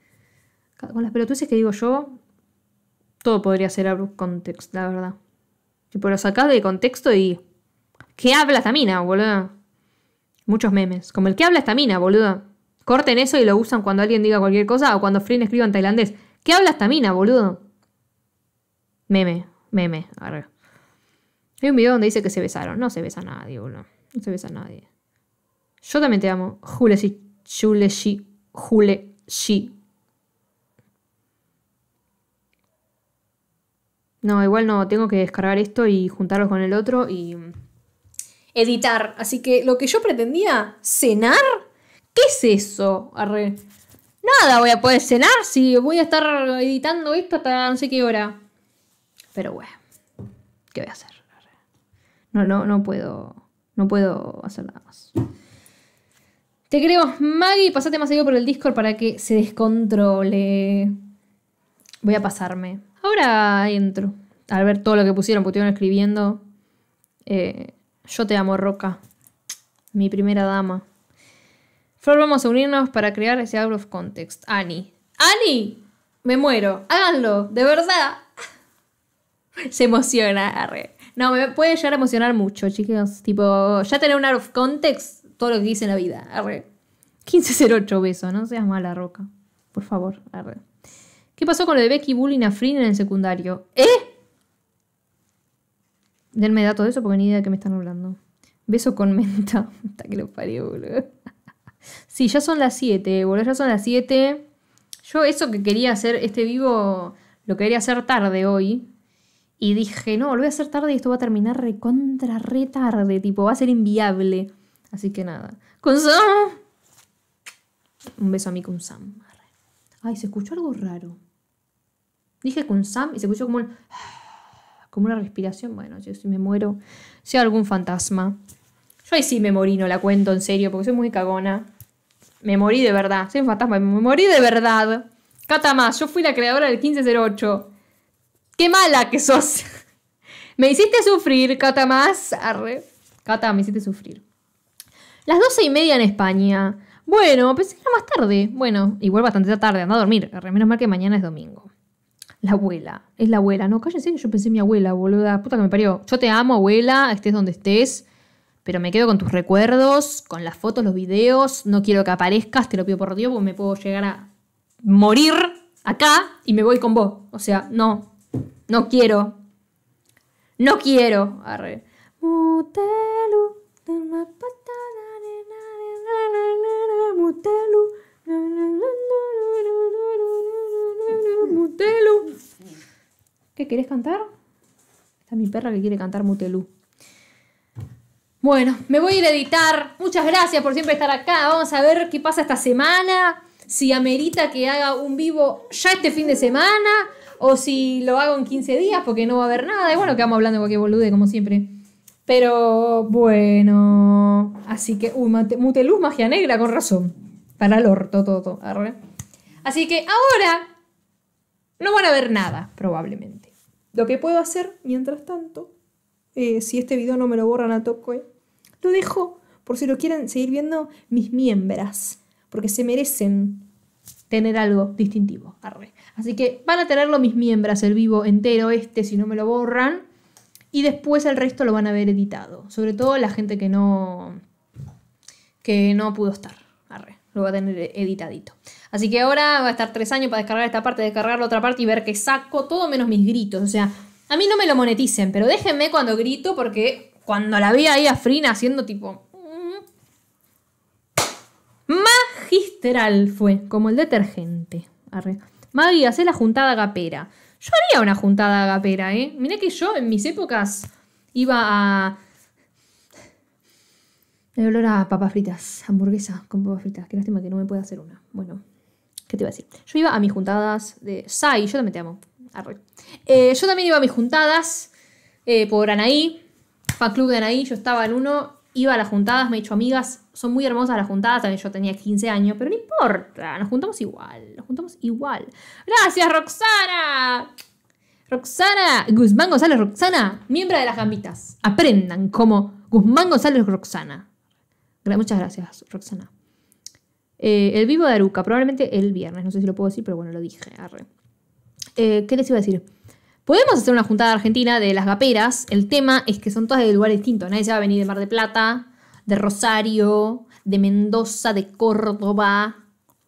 Con las dices que digo yo, todo podría ser out of context, la verdad. Tipo, lo sacás de contexto y. ¿Qué habla esta mina, boludo? Muchos memes. Como el que habla esta mina, boludo. Corten eso y lo usan cuando alguien diga cualquier cosa o cuando Flynn escriba en tailandés. ¿Qué habla esta mina, boludo? Meme, meme, Hay un video donde dice que se besaron. No se besa nadie, boludo. No se besa nadie. Yo también te amo. Jule, si, Jule, si, si. No, igual no, tengo que descargar esto y juntarlo con el otro y mm, editar. Así que lo que yo pretendía, cenar, ¿Qué es eso? Nada voy a poder cenar si voy a estar editando esto hasta no sé qué hora. Pero bueno, ¿qué voy a hacer? No, no, no puedo. No puedo hacer nada más. Te queremos, Maggie. Pasate más seguido por el Discord para que se descontrole. Voy a pasarme. Ahora entro. Al ver todo lo que pusieron, porque estuvieron escribiendo. Eh, yo te amo, Roca. Mi primera dama. Flor, vamos a unirnos para crear ese out of context. Ani. ¡Ani! Me muero. Háganlo, de verdad. [LAUGHS] Se emociona, arre. No, me puede llegar a emocionar mucho, chicos. Tipo, ya tener un out of context, todo lo que hice en la vida. Arre. 1508 beso. no seas mala roca. Por favor, arre. ¿Qué pasó con lo de Becky Bullying a Frin en el secundario? ¿Eh? Denme datos de eso porque ni idea de qué me están hablando. Beso con menta. Hasta [LAUGHS] que lo parió, boludo. Sí, ya son las 7, boludo, ya son las 7. Yo eso que quería hacer, este vivo, lo quería hacer tarde hoy. Y dije, no, lo a hacer tarde y esto va a terminar recontra re tarde, tipo, va a ser inviable. Así que nada. ¡Con Un beso a mí con Sam. Ay, se escuchó algo raro. Dije con Sam y se escuchó como como una respiración. Bueno, yo si me muero, Si algún fantasma. Yo ahí sí me morí, no la cuento en serio, porque soy muy cagona. Me morí de verdad. Soy un fantasma, me morí de verdad. Cata yo fui la creadora del 1508. ¡Qué mala que sos! [LAUGHS] me hiciste sufrir, Cata más. Arre. Cata, me hiciste sufrir. Las doce y media en España. Bueno, pensé que era más tarde. Bueno, igual bastante tarde, anda a dormir. Arre, menos mal que mañana es domingo. La abuela. Es la abuela. No, cállense que yo pensé mi abuela, boluda. Puta que me parió. Yo te amo, abuela, estés donde estés pero me quedo con tus recuerdos, con las fotos, los videos, no quiero que aparezcas, te lo pido por Dios, porque me puedo llegar a morir acá y me voy con vos. O sea, no, no quiero. No quiero. Arre. ¿Qué querés cantar? Está mi perra que quiere cantar Mutelu bueno, me voy a ir a editar. Muchas gracias por siempre estar acá. Vamos a ver qué pasa esta semana. Si amerita que haga un vivo ya este fin de semana. O si lo hago en 15 días porque no va a haber nada. Y bueno, quedamos hablando de cualquier bolude, como siempre. Pero bueno. Así que. Uy, Muteluz magia negra, con razón. Para el orto, todo, Así que ahora. No van a ver nada, probablemente. Lo que puedo hacer, mientras tanto, eh, si este video no me lo borran a toco, lo dejo por si lo quieren seguir viendo mis miembros, porque se merecen tener algo distintivo. Arre. Así que van a tenerlo mis miembros, el vivo entero este, si no me lo borran. Y después el resto lo van a ver editado. Sobre todo la gente que no. que no pudo estar. Lo va a tener editadito. Así que ahora va a estar tres años para descargar esta parte, descargar la otra parte y ver que saco todo menos mis gritos. O sea, a mí no me lo moneticen, pero déjenme cuando grito porque cuando la vi ahí a Frina haciendo tipo... Mm". Magistral fue, como el detergente. Arre. Maggie, hacé la juntada gapera. Yo haría una juntada gapera, ¿eh? Mirá que yo en mis épocas iba a... Me olor a papas fritas, hamburguesa con papas fritas. Qué lástima que no me pueda hacer una. Bueno, ¿qué te iba a decir? Yo iba a mis juntadas de... Sai, yo también te amo. Eh, yo también iba a mis juntadas eh, por Anaí, fan club de Anaí, yo estaba en uno, iba a las juntadas, me he hecho amigas, son muy hermosas las juntadas, también yo tenía 15 años, pero no importa, nos juntamos igual, nos juntamos igual. Gracias, Roxana. Roxana, Guzmán González Roxana, miembro de las gambitas. Aprendan como Guzmán González Roxana. Muchas gracias, Roxana. Eh, el vivo de Aruca, probablemente el viernes, no sé si lo puedo decir, pero bueno, lo dije. Arre. Eh, ¿Qué les iba a decir? Podemos hacer una juntada argentina de las gaperas. El tema es que son todas de lugares distintos. Nadie se va a venir de Mar de Plata, de Rosario, de Mendoza, de Córdoba,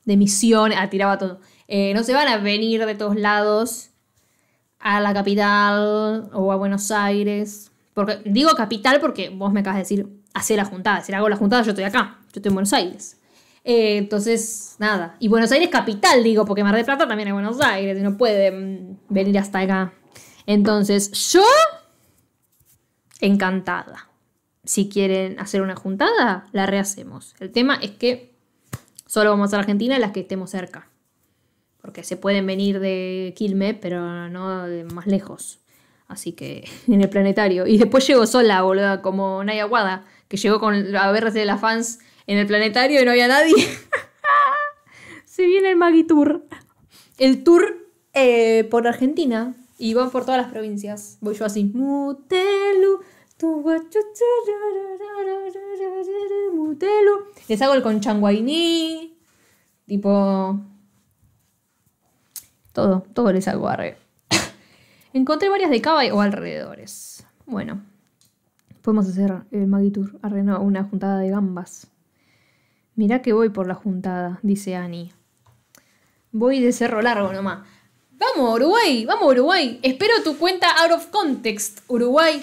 de Misiones. Ah, tiraba todo. Eh, no se van a venir de todos lados a la capital o a Buenos Aires. Porque, digo capital porque vos me acabas de decir, hacer la juntada. Si hago la juntada, yo estoy acá. Yo estoy en Buenos Aires. Eh, entonces, nada. Y Buenos Aires capital, digo, porque Mar del Plata también es Buenos Aires, y no pueden mm, venir hasta acá. Entonces, yo encantada. Si quieren hacer una juntada, la rehacemos. El tema es que solo vamos a Argentina las que estemos cerca. Porque se pueden venir de Quilme pero no de más lejos. Así que [LAUGHS] en el planetario. Y después llego sola, boluda, como Naya Wada, que llegó con a verse de las fans en el planetario y no había nadie. [LAUGHS] Se viene el Magitour. El tour eh, por Argentina. Y van por todas las provincias. Voy yo así. Mutelu. Les hago el con Tipo. Todo, todo les hago [COUGHS] Encontré varias de Cava o alrededores. Bueno, podemos hacer el Magitour, arre, una juntada de gambas. Mirá que voy por la juntada, dice Annie. Voy de cerro largo nomás. Vamos, Uruguay, vamos, Uruguay. Espero tu cuenta out of context, Uruguay.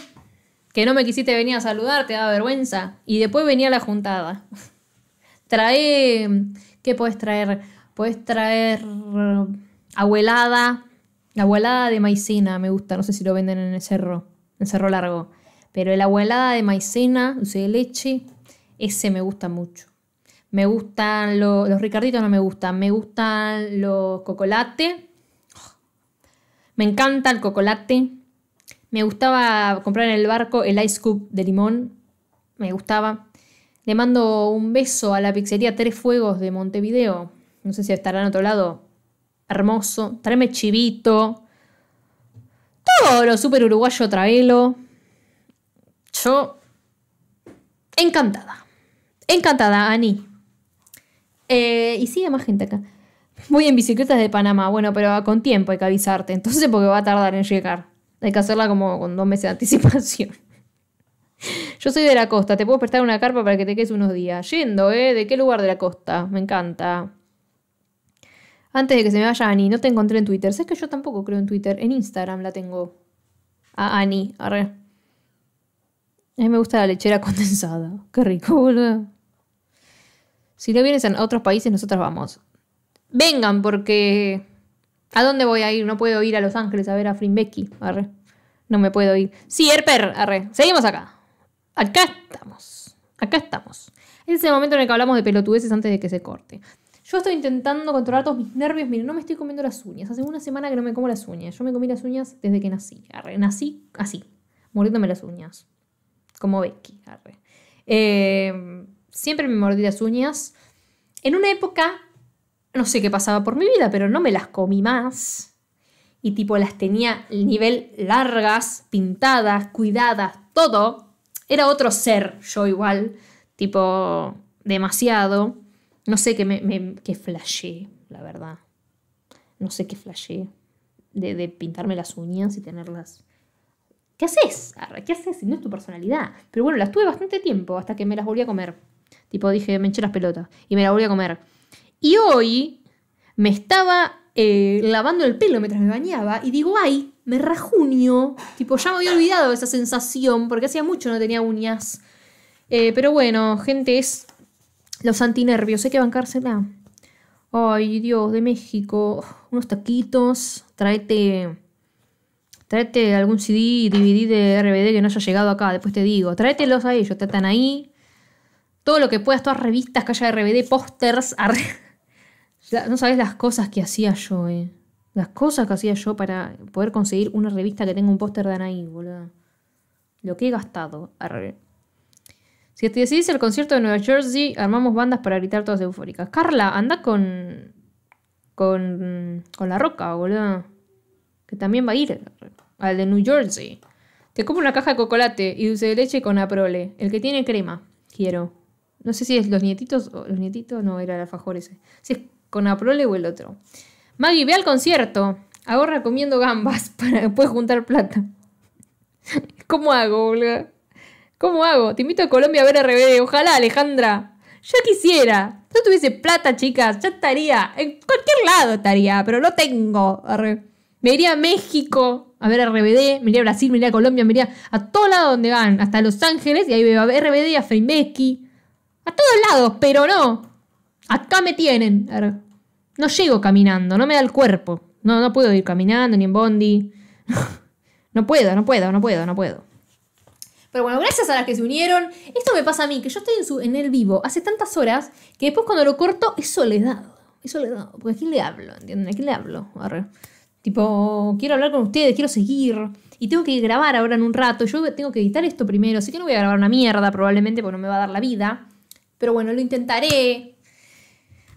Que no me quisiste venir a saludar, te da vergüenza. Y después venía la juntada. [LAUGHS] Trae. ¿Qué puedes traer? Puedes traer. Abuelada. Abuelada de maicena, me gusta. No sé si lo venden en el cerro. En cerro largo. Pero el abuelada de maicena, dulce de leche. Ese me gusta mucho. Me gustan los, los ricarditos, no me gustan. Me gustan los cocolate. Me encanta el cocolate. Me gustaba comprar en el barco el ice cube de limón. Me gustaba. Le mando un beso a la pizzería Tres Fuegos de Montevideo. No sé si estará en otro lado. Hermoso. Tráeme chivito. Todo lo super uruguayo traelo. Yo. Encantada. Encantada, Ani. Eh, y sigue más gente acá. Voy en bicicleta desde Panamá. Bueno, pero con tiempo hay que avisarte. Entonces, porque va a tardar en llegar. Hay que hacerla como con dos meses de anticipación. [LAUGHS] Yo soy de la costa. Te puedo prestar una carpa para que te quedes unos días. Yendo, ¿eh? ¿De qué lugar de la costa? Me encanta. Antes de que se me vaya Ani, no te encontré en Twitter. sabes que yo tampoco creo en Twitter. En Instagram la tengo. A Ani, arre. A mí me gusta la lechera [LAUGHS] condensada. Qué rico, si no vienes a otros países, nosotros vamos. Vengan, porque. ¿A dónde voy a ir? No puedo ir a Los Ángeles a ver a Frimbecky. Arre. No me puedo ir. Sí, Herper, arre. Seguimos acá. Acá estamos. Acá estamos. es el momento en el que hablamos de pelotudeces antes de que se corte. Yo estoy intentando controlar todos mis nervios. Miren, no me estoy comiendo las uñas. Hace una semana que no me como las uñas. Yo me comí las uñas desde que nací. Arre. Nací así, Muriéndome las uñas. Como Becky. Arre. Eh, siempre me mordí las uñas. En una época, no sé qué pasaba por mi vida, pero no me las comí más. Y tipo las tenía el nivel largas, pintadas, cuidadas, todo. Era otro ser, yo igual, tipo demasiado. No sé qué me, me que flashé, la verdad. No sé qué flashé de, pintarme las uñas y tenerlas ¿Qué haces? ¿Qué haces? No es tu personalidad. Pero bueno, las tuve bastante tiempo hasta que me las volví a comer. Tipo, dije, me eché las pelotas. Y me la volví a comer. Y hoy me estaba eh, lavando el pelo mientras me bañaba y digo, ay, me rajunio. Tipo, ya me había olvidado esa sensación porque hacía mucho no tenía uñas. Eh, pero bueno, gente, es los antinervios. sé que van bancársela. Ay, Dios, de México. Unos taquitos. Tráete. Tráete algún CD, DVD de RBD que no haya llegado acá. Después te digo. Tráetelos a ellos. están ahí todo lo que puedas, todas revistas, que haya RBD, pósters. [LAUGHS] No sabes las cosas que hacía yo, eh. Las cosas que hacía yo para poder conseguir una revista que tenga un póster de Anaí, boludo. Lo que he gastado. Si te decidís el concierto de Nueva Jersey, armamos bandas para gritar todas eufóricas. Carla, anda con. con. con la roca, boludo. Que también va a ir al de New Jersey. Te como una caja de chocolate y dulce de leche con aprole. El que tiene crema. Quiero. No sé si es los nietitos o los nietitos, no, era el alfajor ese. Si es con Aprole o el otro. Maggie, ve al concierto. Ahorra comiendo gambas [LAUGHS] para después juntar plata. ¿Cómo hago, Olga? ¿Cómo hago? Te invito a Colombia a ver RBD. Ojalá, Alejandra. Yo quisiera. Si tuviese plata, chicas, ya estaría. En cualquier lado estaría, pero no tengo. Me iría a México a ver RBD, me iría a Brasil, me iría a Colombia, me iría a todo lado donde van, hasta Los Ángeles, y ahí veo a RBD, a Freimeski, a todos lados, pero no. Acá me tienen. No llego caminando, no me da el cuerpo. No, no puedo ir caminando, ni en bondi. [LAUGHS] no puedo, no puedo, no puedo, no puedo. Pero bueno, gracias a las que se unieron. Esto me pasa a mí, que yo estoy en, su, en el vivo hace tantas horas que después cuando lo corto es soledad. Es soledad. Porque ¿a le hablo? ¿Entienden? ¿A le hablo? Tipo, quiero hablar con ustedes, quiero seguir. Y tengo que grabar ahora en un rato. Yo tengo que editar esto primero, así que no voy a grabar una mierda probablemente porque no me va a dar la vida. Pero bueno, lo intentaré.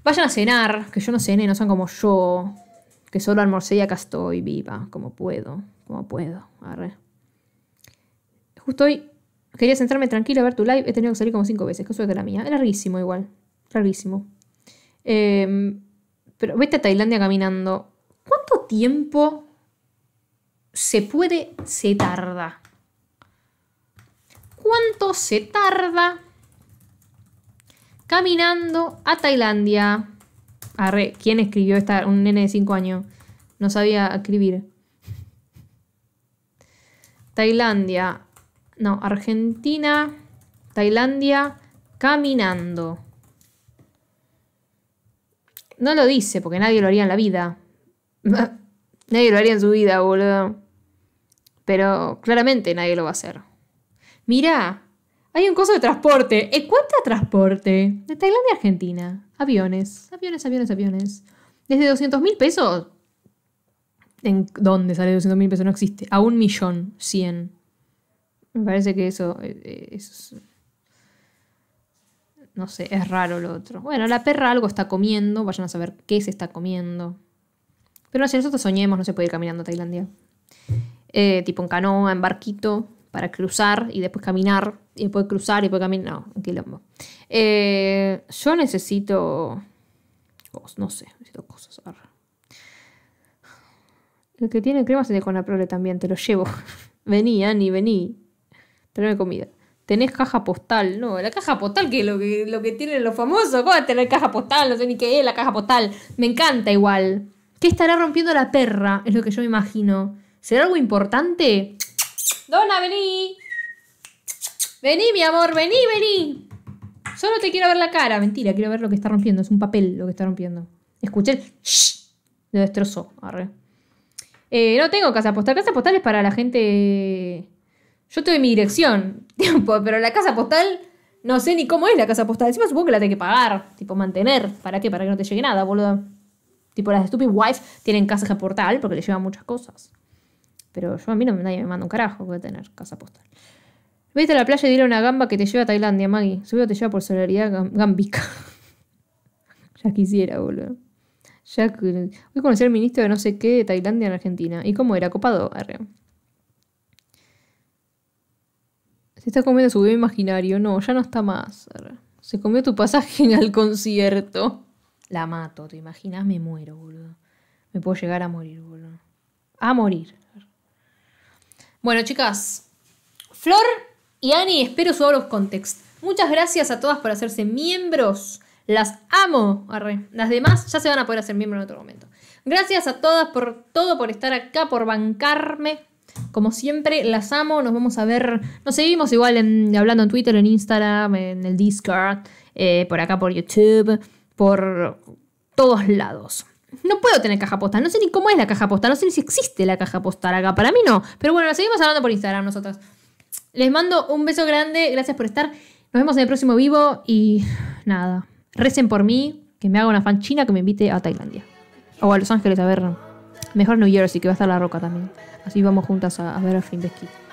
Vayan a cenar, que yo no cené, no son como yo, que solo almorcé y acá estoy viva, como puedo, como puedo. ver. Justo hoy quería sentarme tranquila a ver tu live, he tenido que salir como cinco veces, que suerte la mía. Es larguísimo igual, larguísimo. Em, pero vete a Tailandia caminando. ¿Cuánto tiempo se puede, se tarda? ¿Cuánto se tarda Caminando a Tailandia. ¿quién escribió esta? Un nene de 5 años. No sabía escribir. Tailandia. No, Argentina. Tailandia. Caminando. No lo dice, porque nadie lo haría en la vida. [LAUGHS] nadie lo haría en su vida, boludo. Pero claramente nadie lo va a hacer. Mirá, hay un coso de transporte. ¿Eh, ¿Cuánto transporte? De Tailandia a Argentina. Aviones. Aviones, aviones, aviones. Desde 200 mil pesos. ¿En dónde sale 200 mil pesos? No existe. A un millón, 100. Me parece que eso, eh, eh, No sé, es raro lo otro. Bueno, la perra algo está comiendo. Vayan a saber qué se está comiendo. Pero no sé, nosotros soñemos, no se puede ir caminando a Tailandia. Eh, tipo en canoa, en barquito, para cruzar y después caminar y puede cruzar y puede caminar. No, un quilombo. Eh, yo necesito. No sé, necesito cosas. El que tiene crema se la prole también, te lo llevo. [LAUGHS] vení, Ani, vení. Traeme comida. Tenés caja postal, no, la caja postal que es lo que, lo que tienen los famosos, ¿cómo tener caja postal? No sé ni qué es la caja postal. Me encanta igual. ¿Qué estará rompiendo la perra? Es lo que yo me imagino. ¿Será algo importante? [TSK] Dona, vení. Vení, mi amor, vení, vení. Solo te quiero ver la cara. Mentira, quiero ver lo que está rompiendo. Es un papel lo que está rompiendo. Escuché shh. Lo destrozó. Arre. Eh, no tengo casa postal. Casa postal es para la gente. Yo tengo mi dirección. [LAUGHS] pero la casa postal. No sé ni cómo es la casa postal. Encima supongo que la tengo que pagar. Tipo, mantener. ¿Para qué? Para que no te llegue nada, boludo. Tipo, las Stupid Wife tienen casa portal porque le llevan muchas cosas. Pero yo a mí no, nadie me manda un carajo. Voy a tener casa postal. Vete a la playa y dile una gamba que te lleva a Tailandia, Maggie. Seguro te lleva por solidaridad gambica. [LAUGHS] ya quisiera, boludo. Ya... Voy a conocer al ministro de no sé qué de Tailandia en Argentina. ¿Y cómo era? Copado, arre. Se está comiendo su bebé imaginario. No, ya no está más. Se comió tu pasaje en al concierto. La mato, ¿te imaginas? Me muero, boludo. Me puedo llegar a morir, boludo. A morir. Bueno, chicas. Flor y Ani, espero su out context. Muchas gracias a todas por hacerse miembros. Las amo. Las demás ya se van a poder hacer miembros en otro momento. Gracias a todas por todo, por estar acá, por bancarme. Como siempre, las amo. Nos vamos a ver. Nos seguimos igual hablando en Twitter, en Instagram, en el Discord, eh, por acá por YouTube, por todos lados. No puedo tener caja postal. No sé ni cómo es la caja postal. No sé ni si existe la caja postal acá. Para mí no. Pero bueno, la seguimos hablando por Instagram nosotras. Les mando un beso grande, gracias por estar. Nos vemos en el próximo vivo y nada, recen por mí, que me haga una fan china que me invite a Tailandia. O a Los Ángeles a ver, mejor New Jersey, que va a estar la roca también. Así vamos juntas a, ver ver fin de Kids.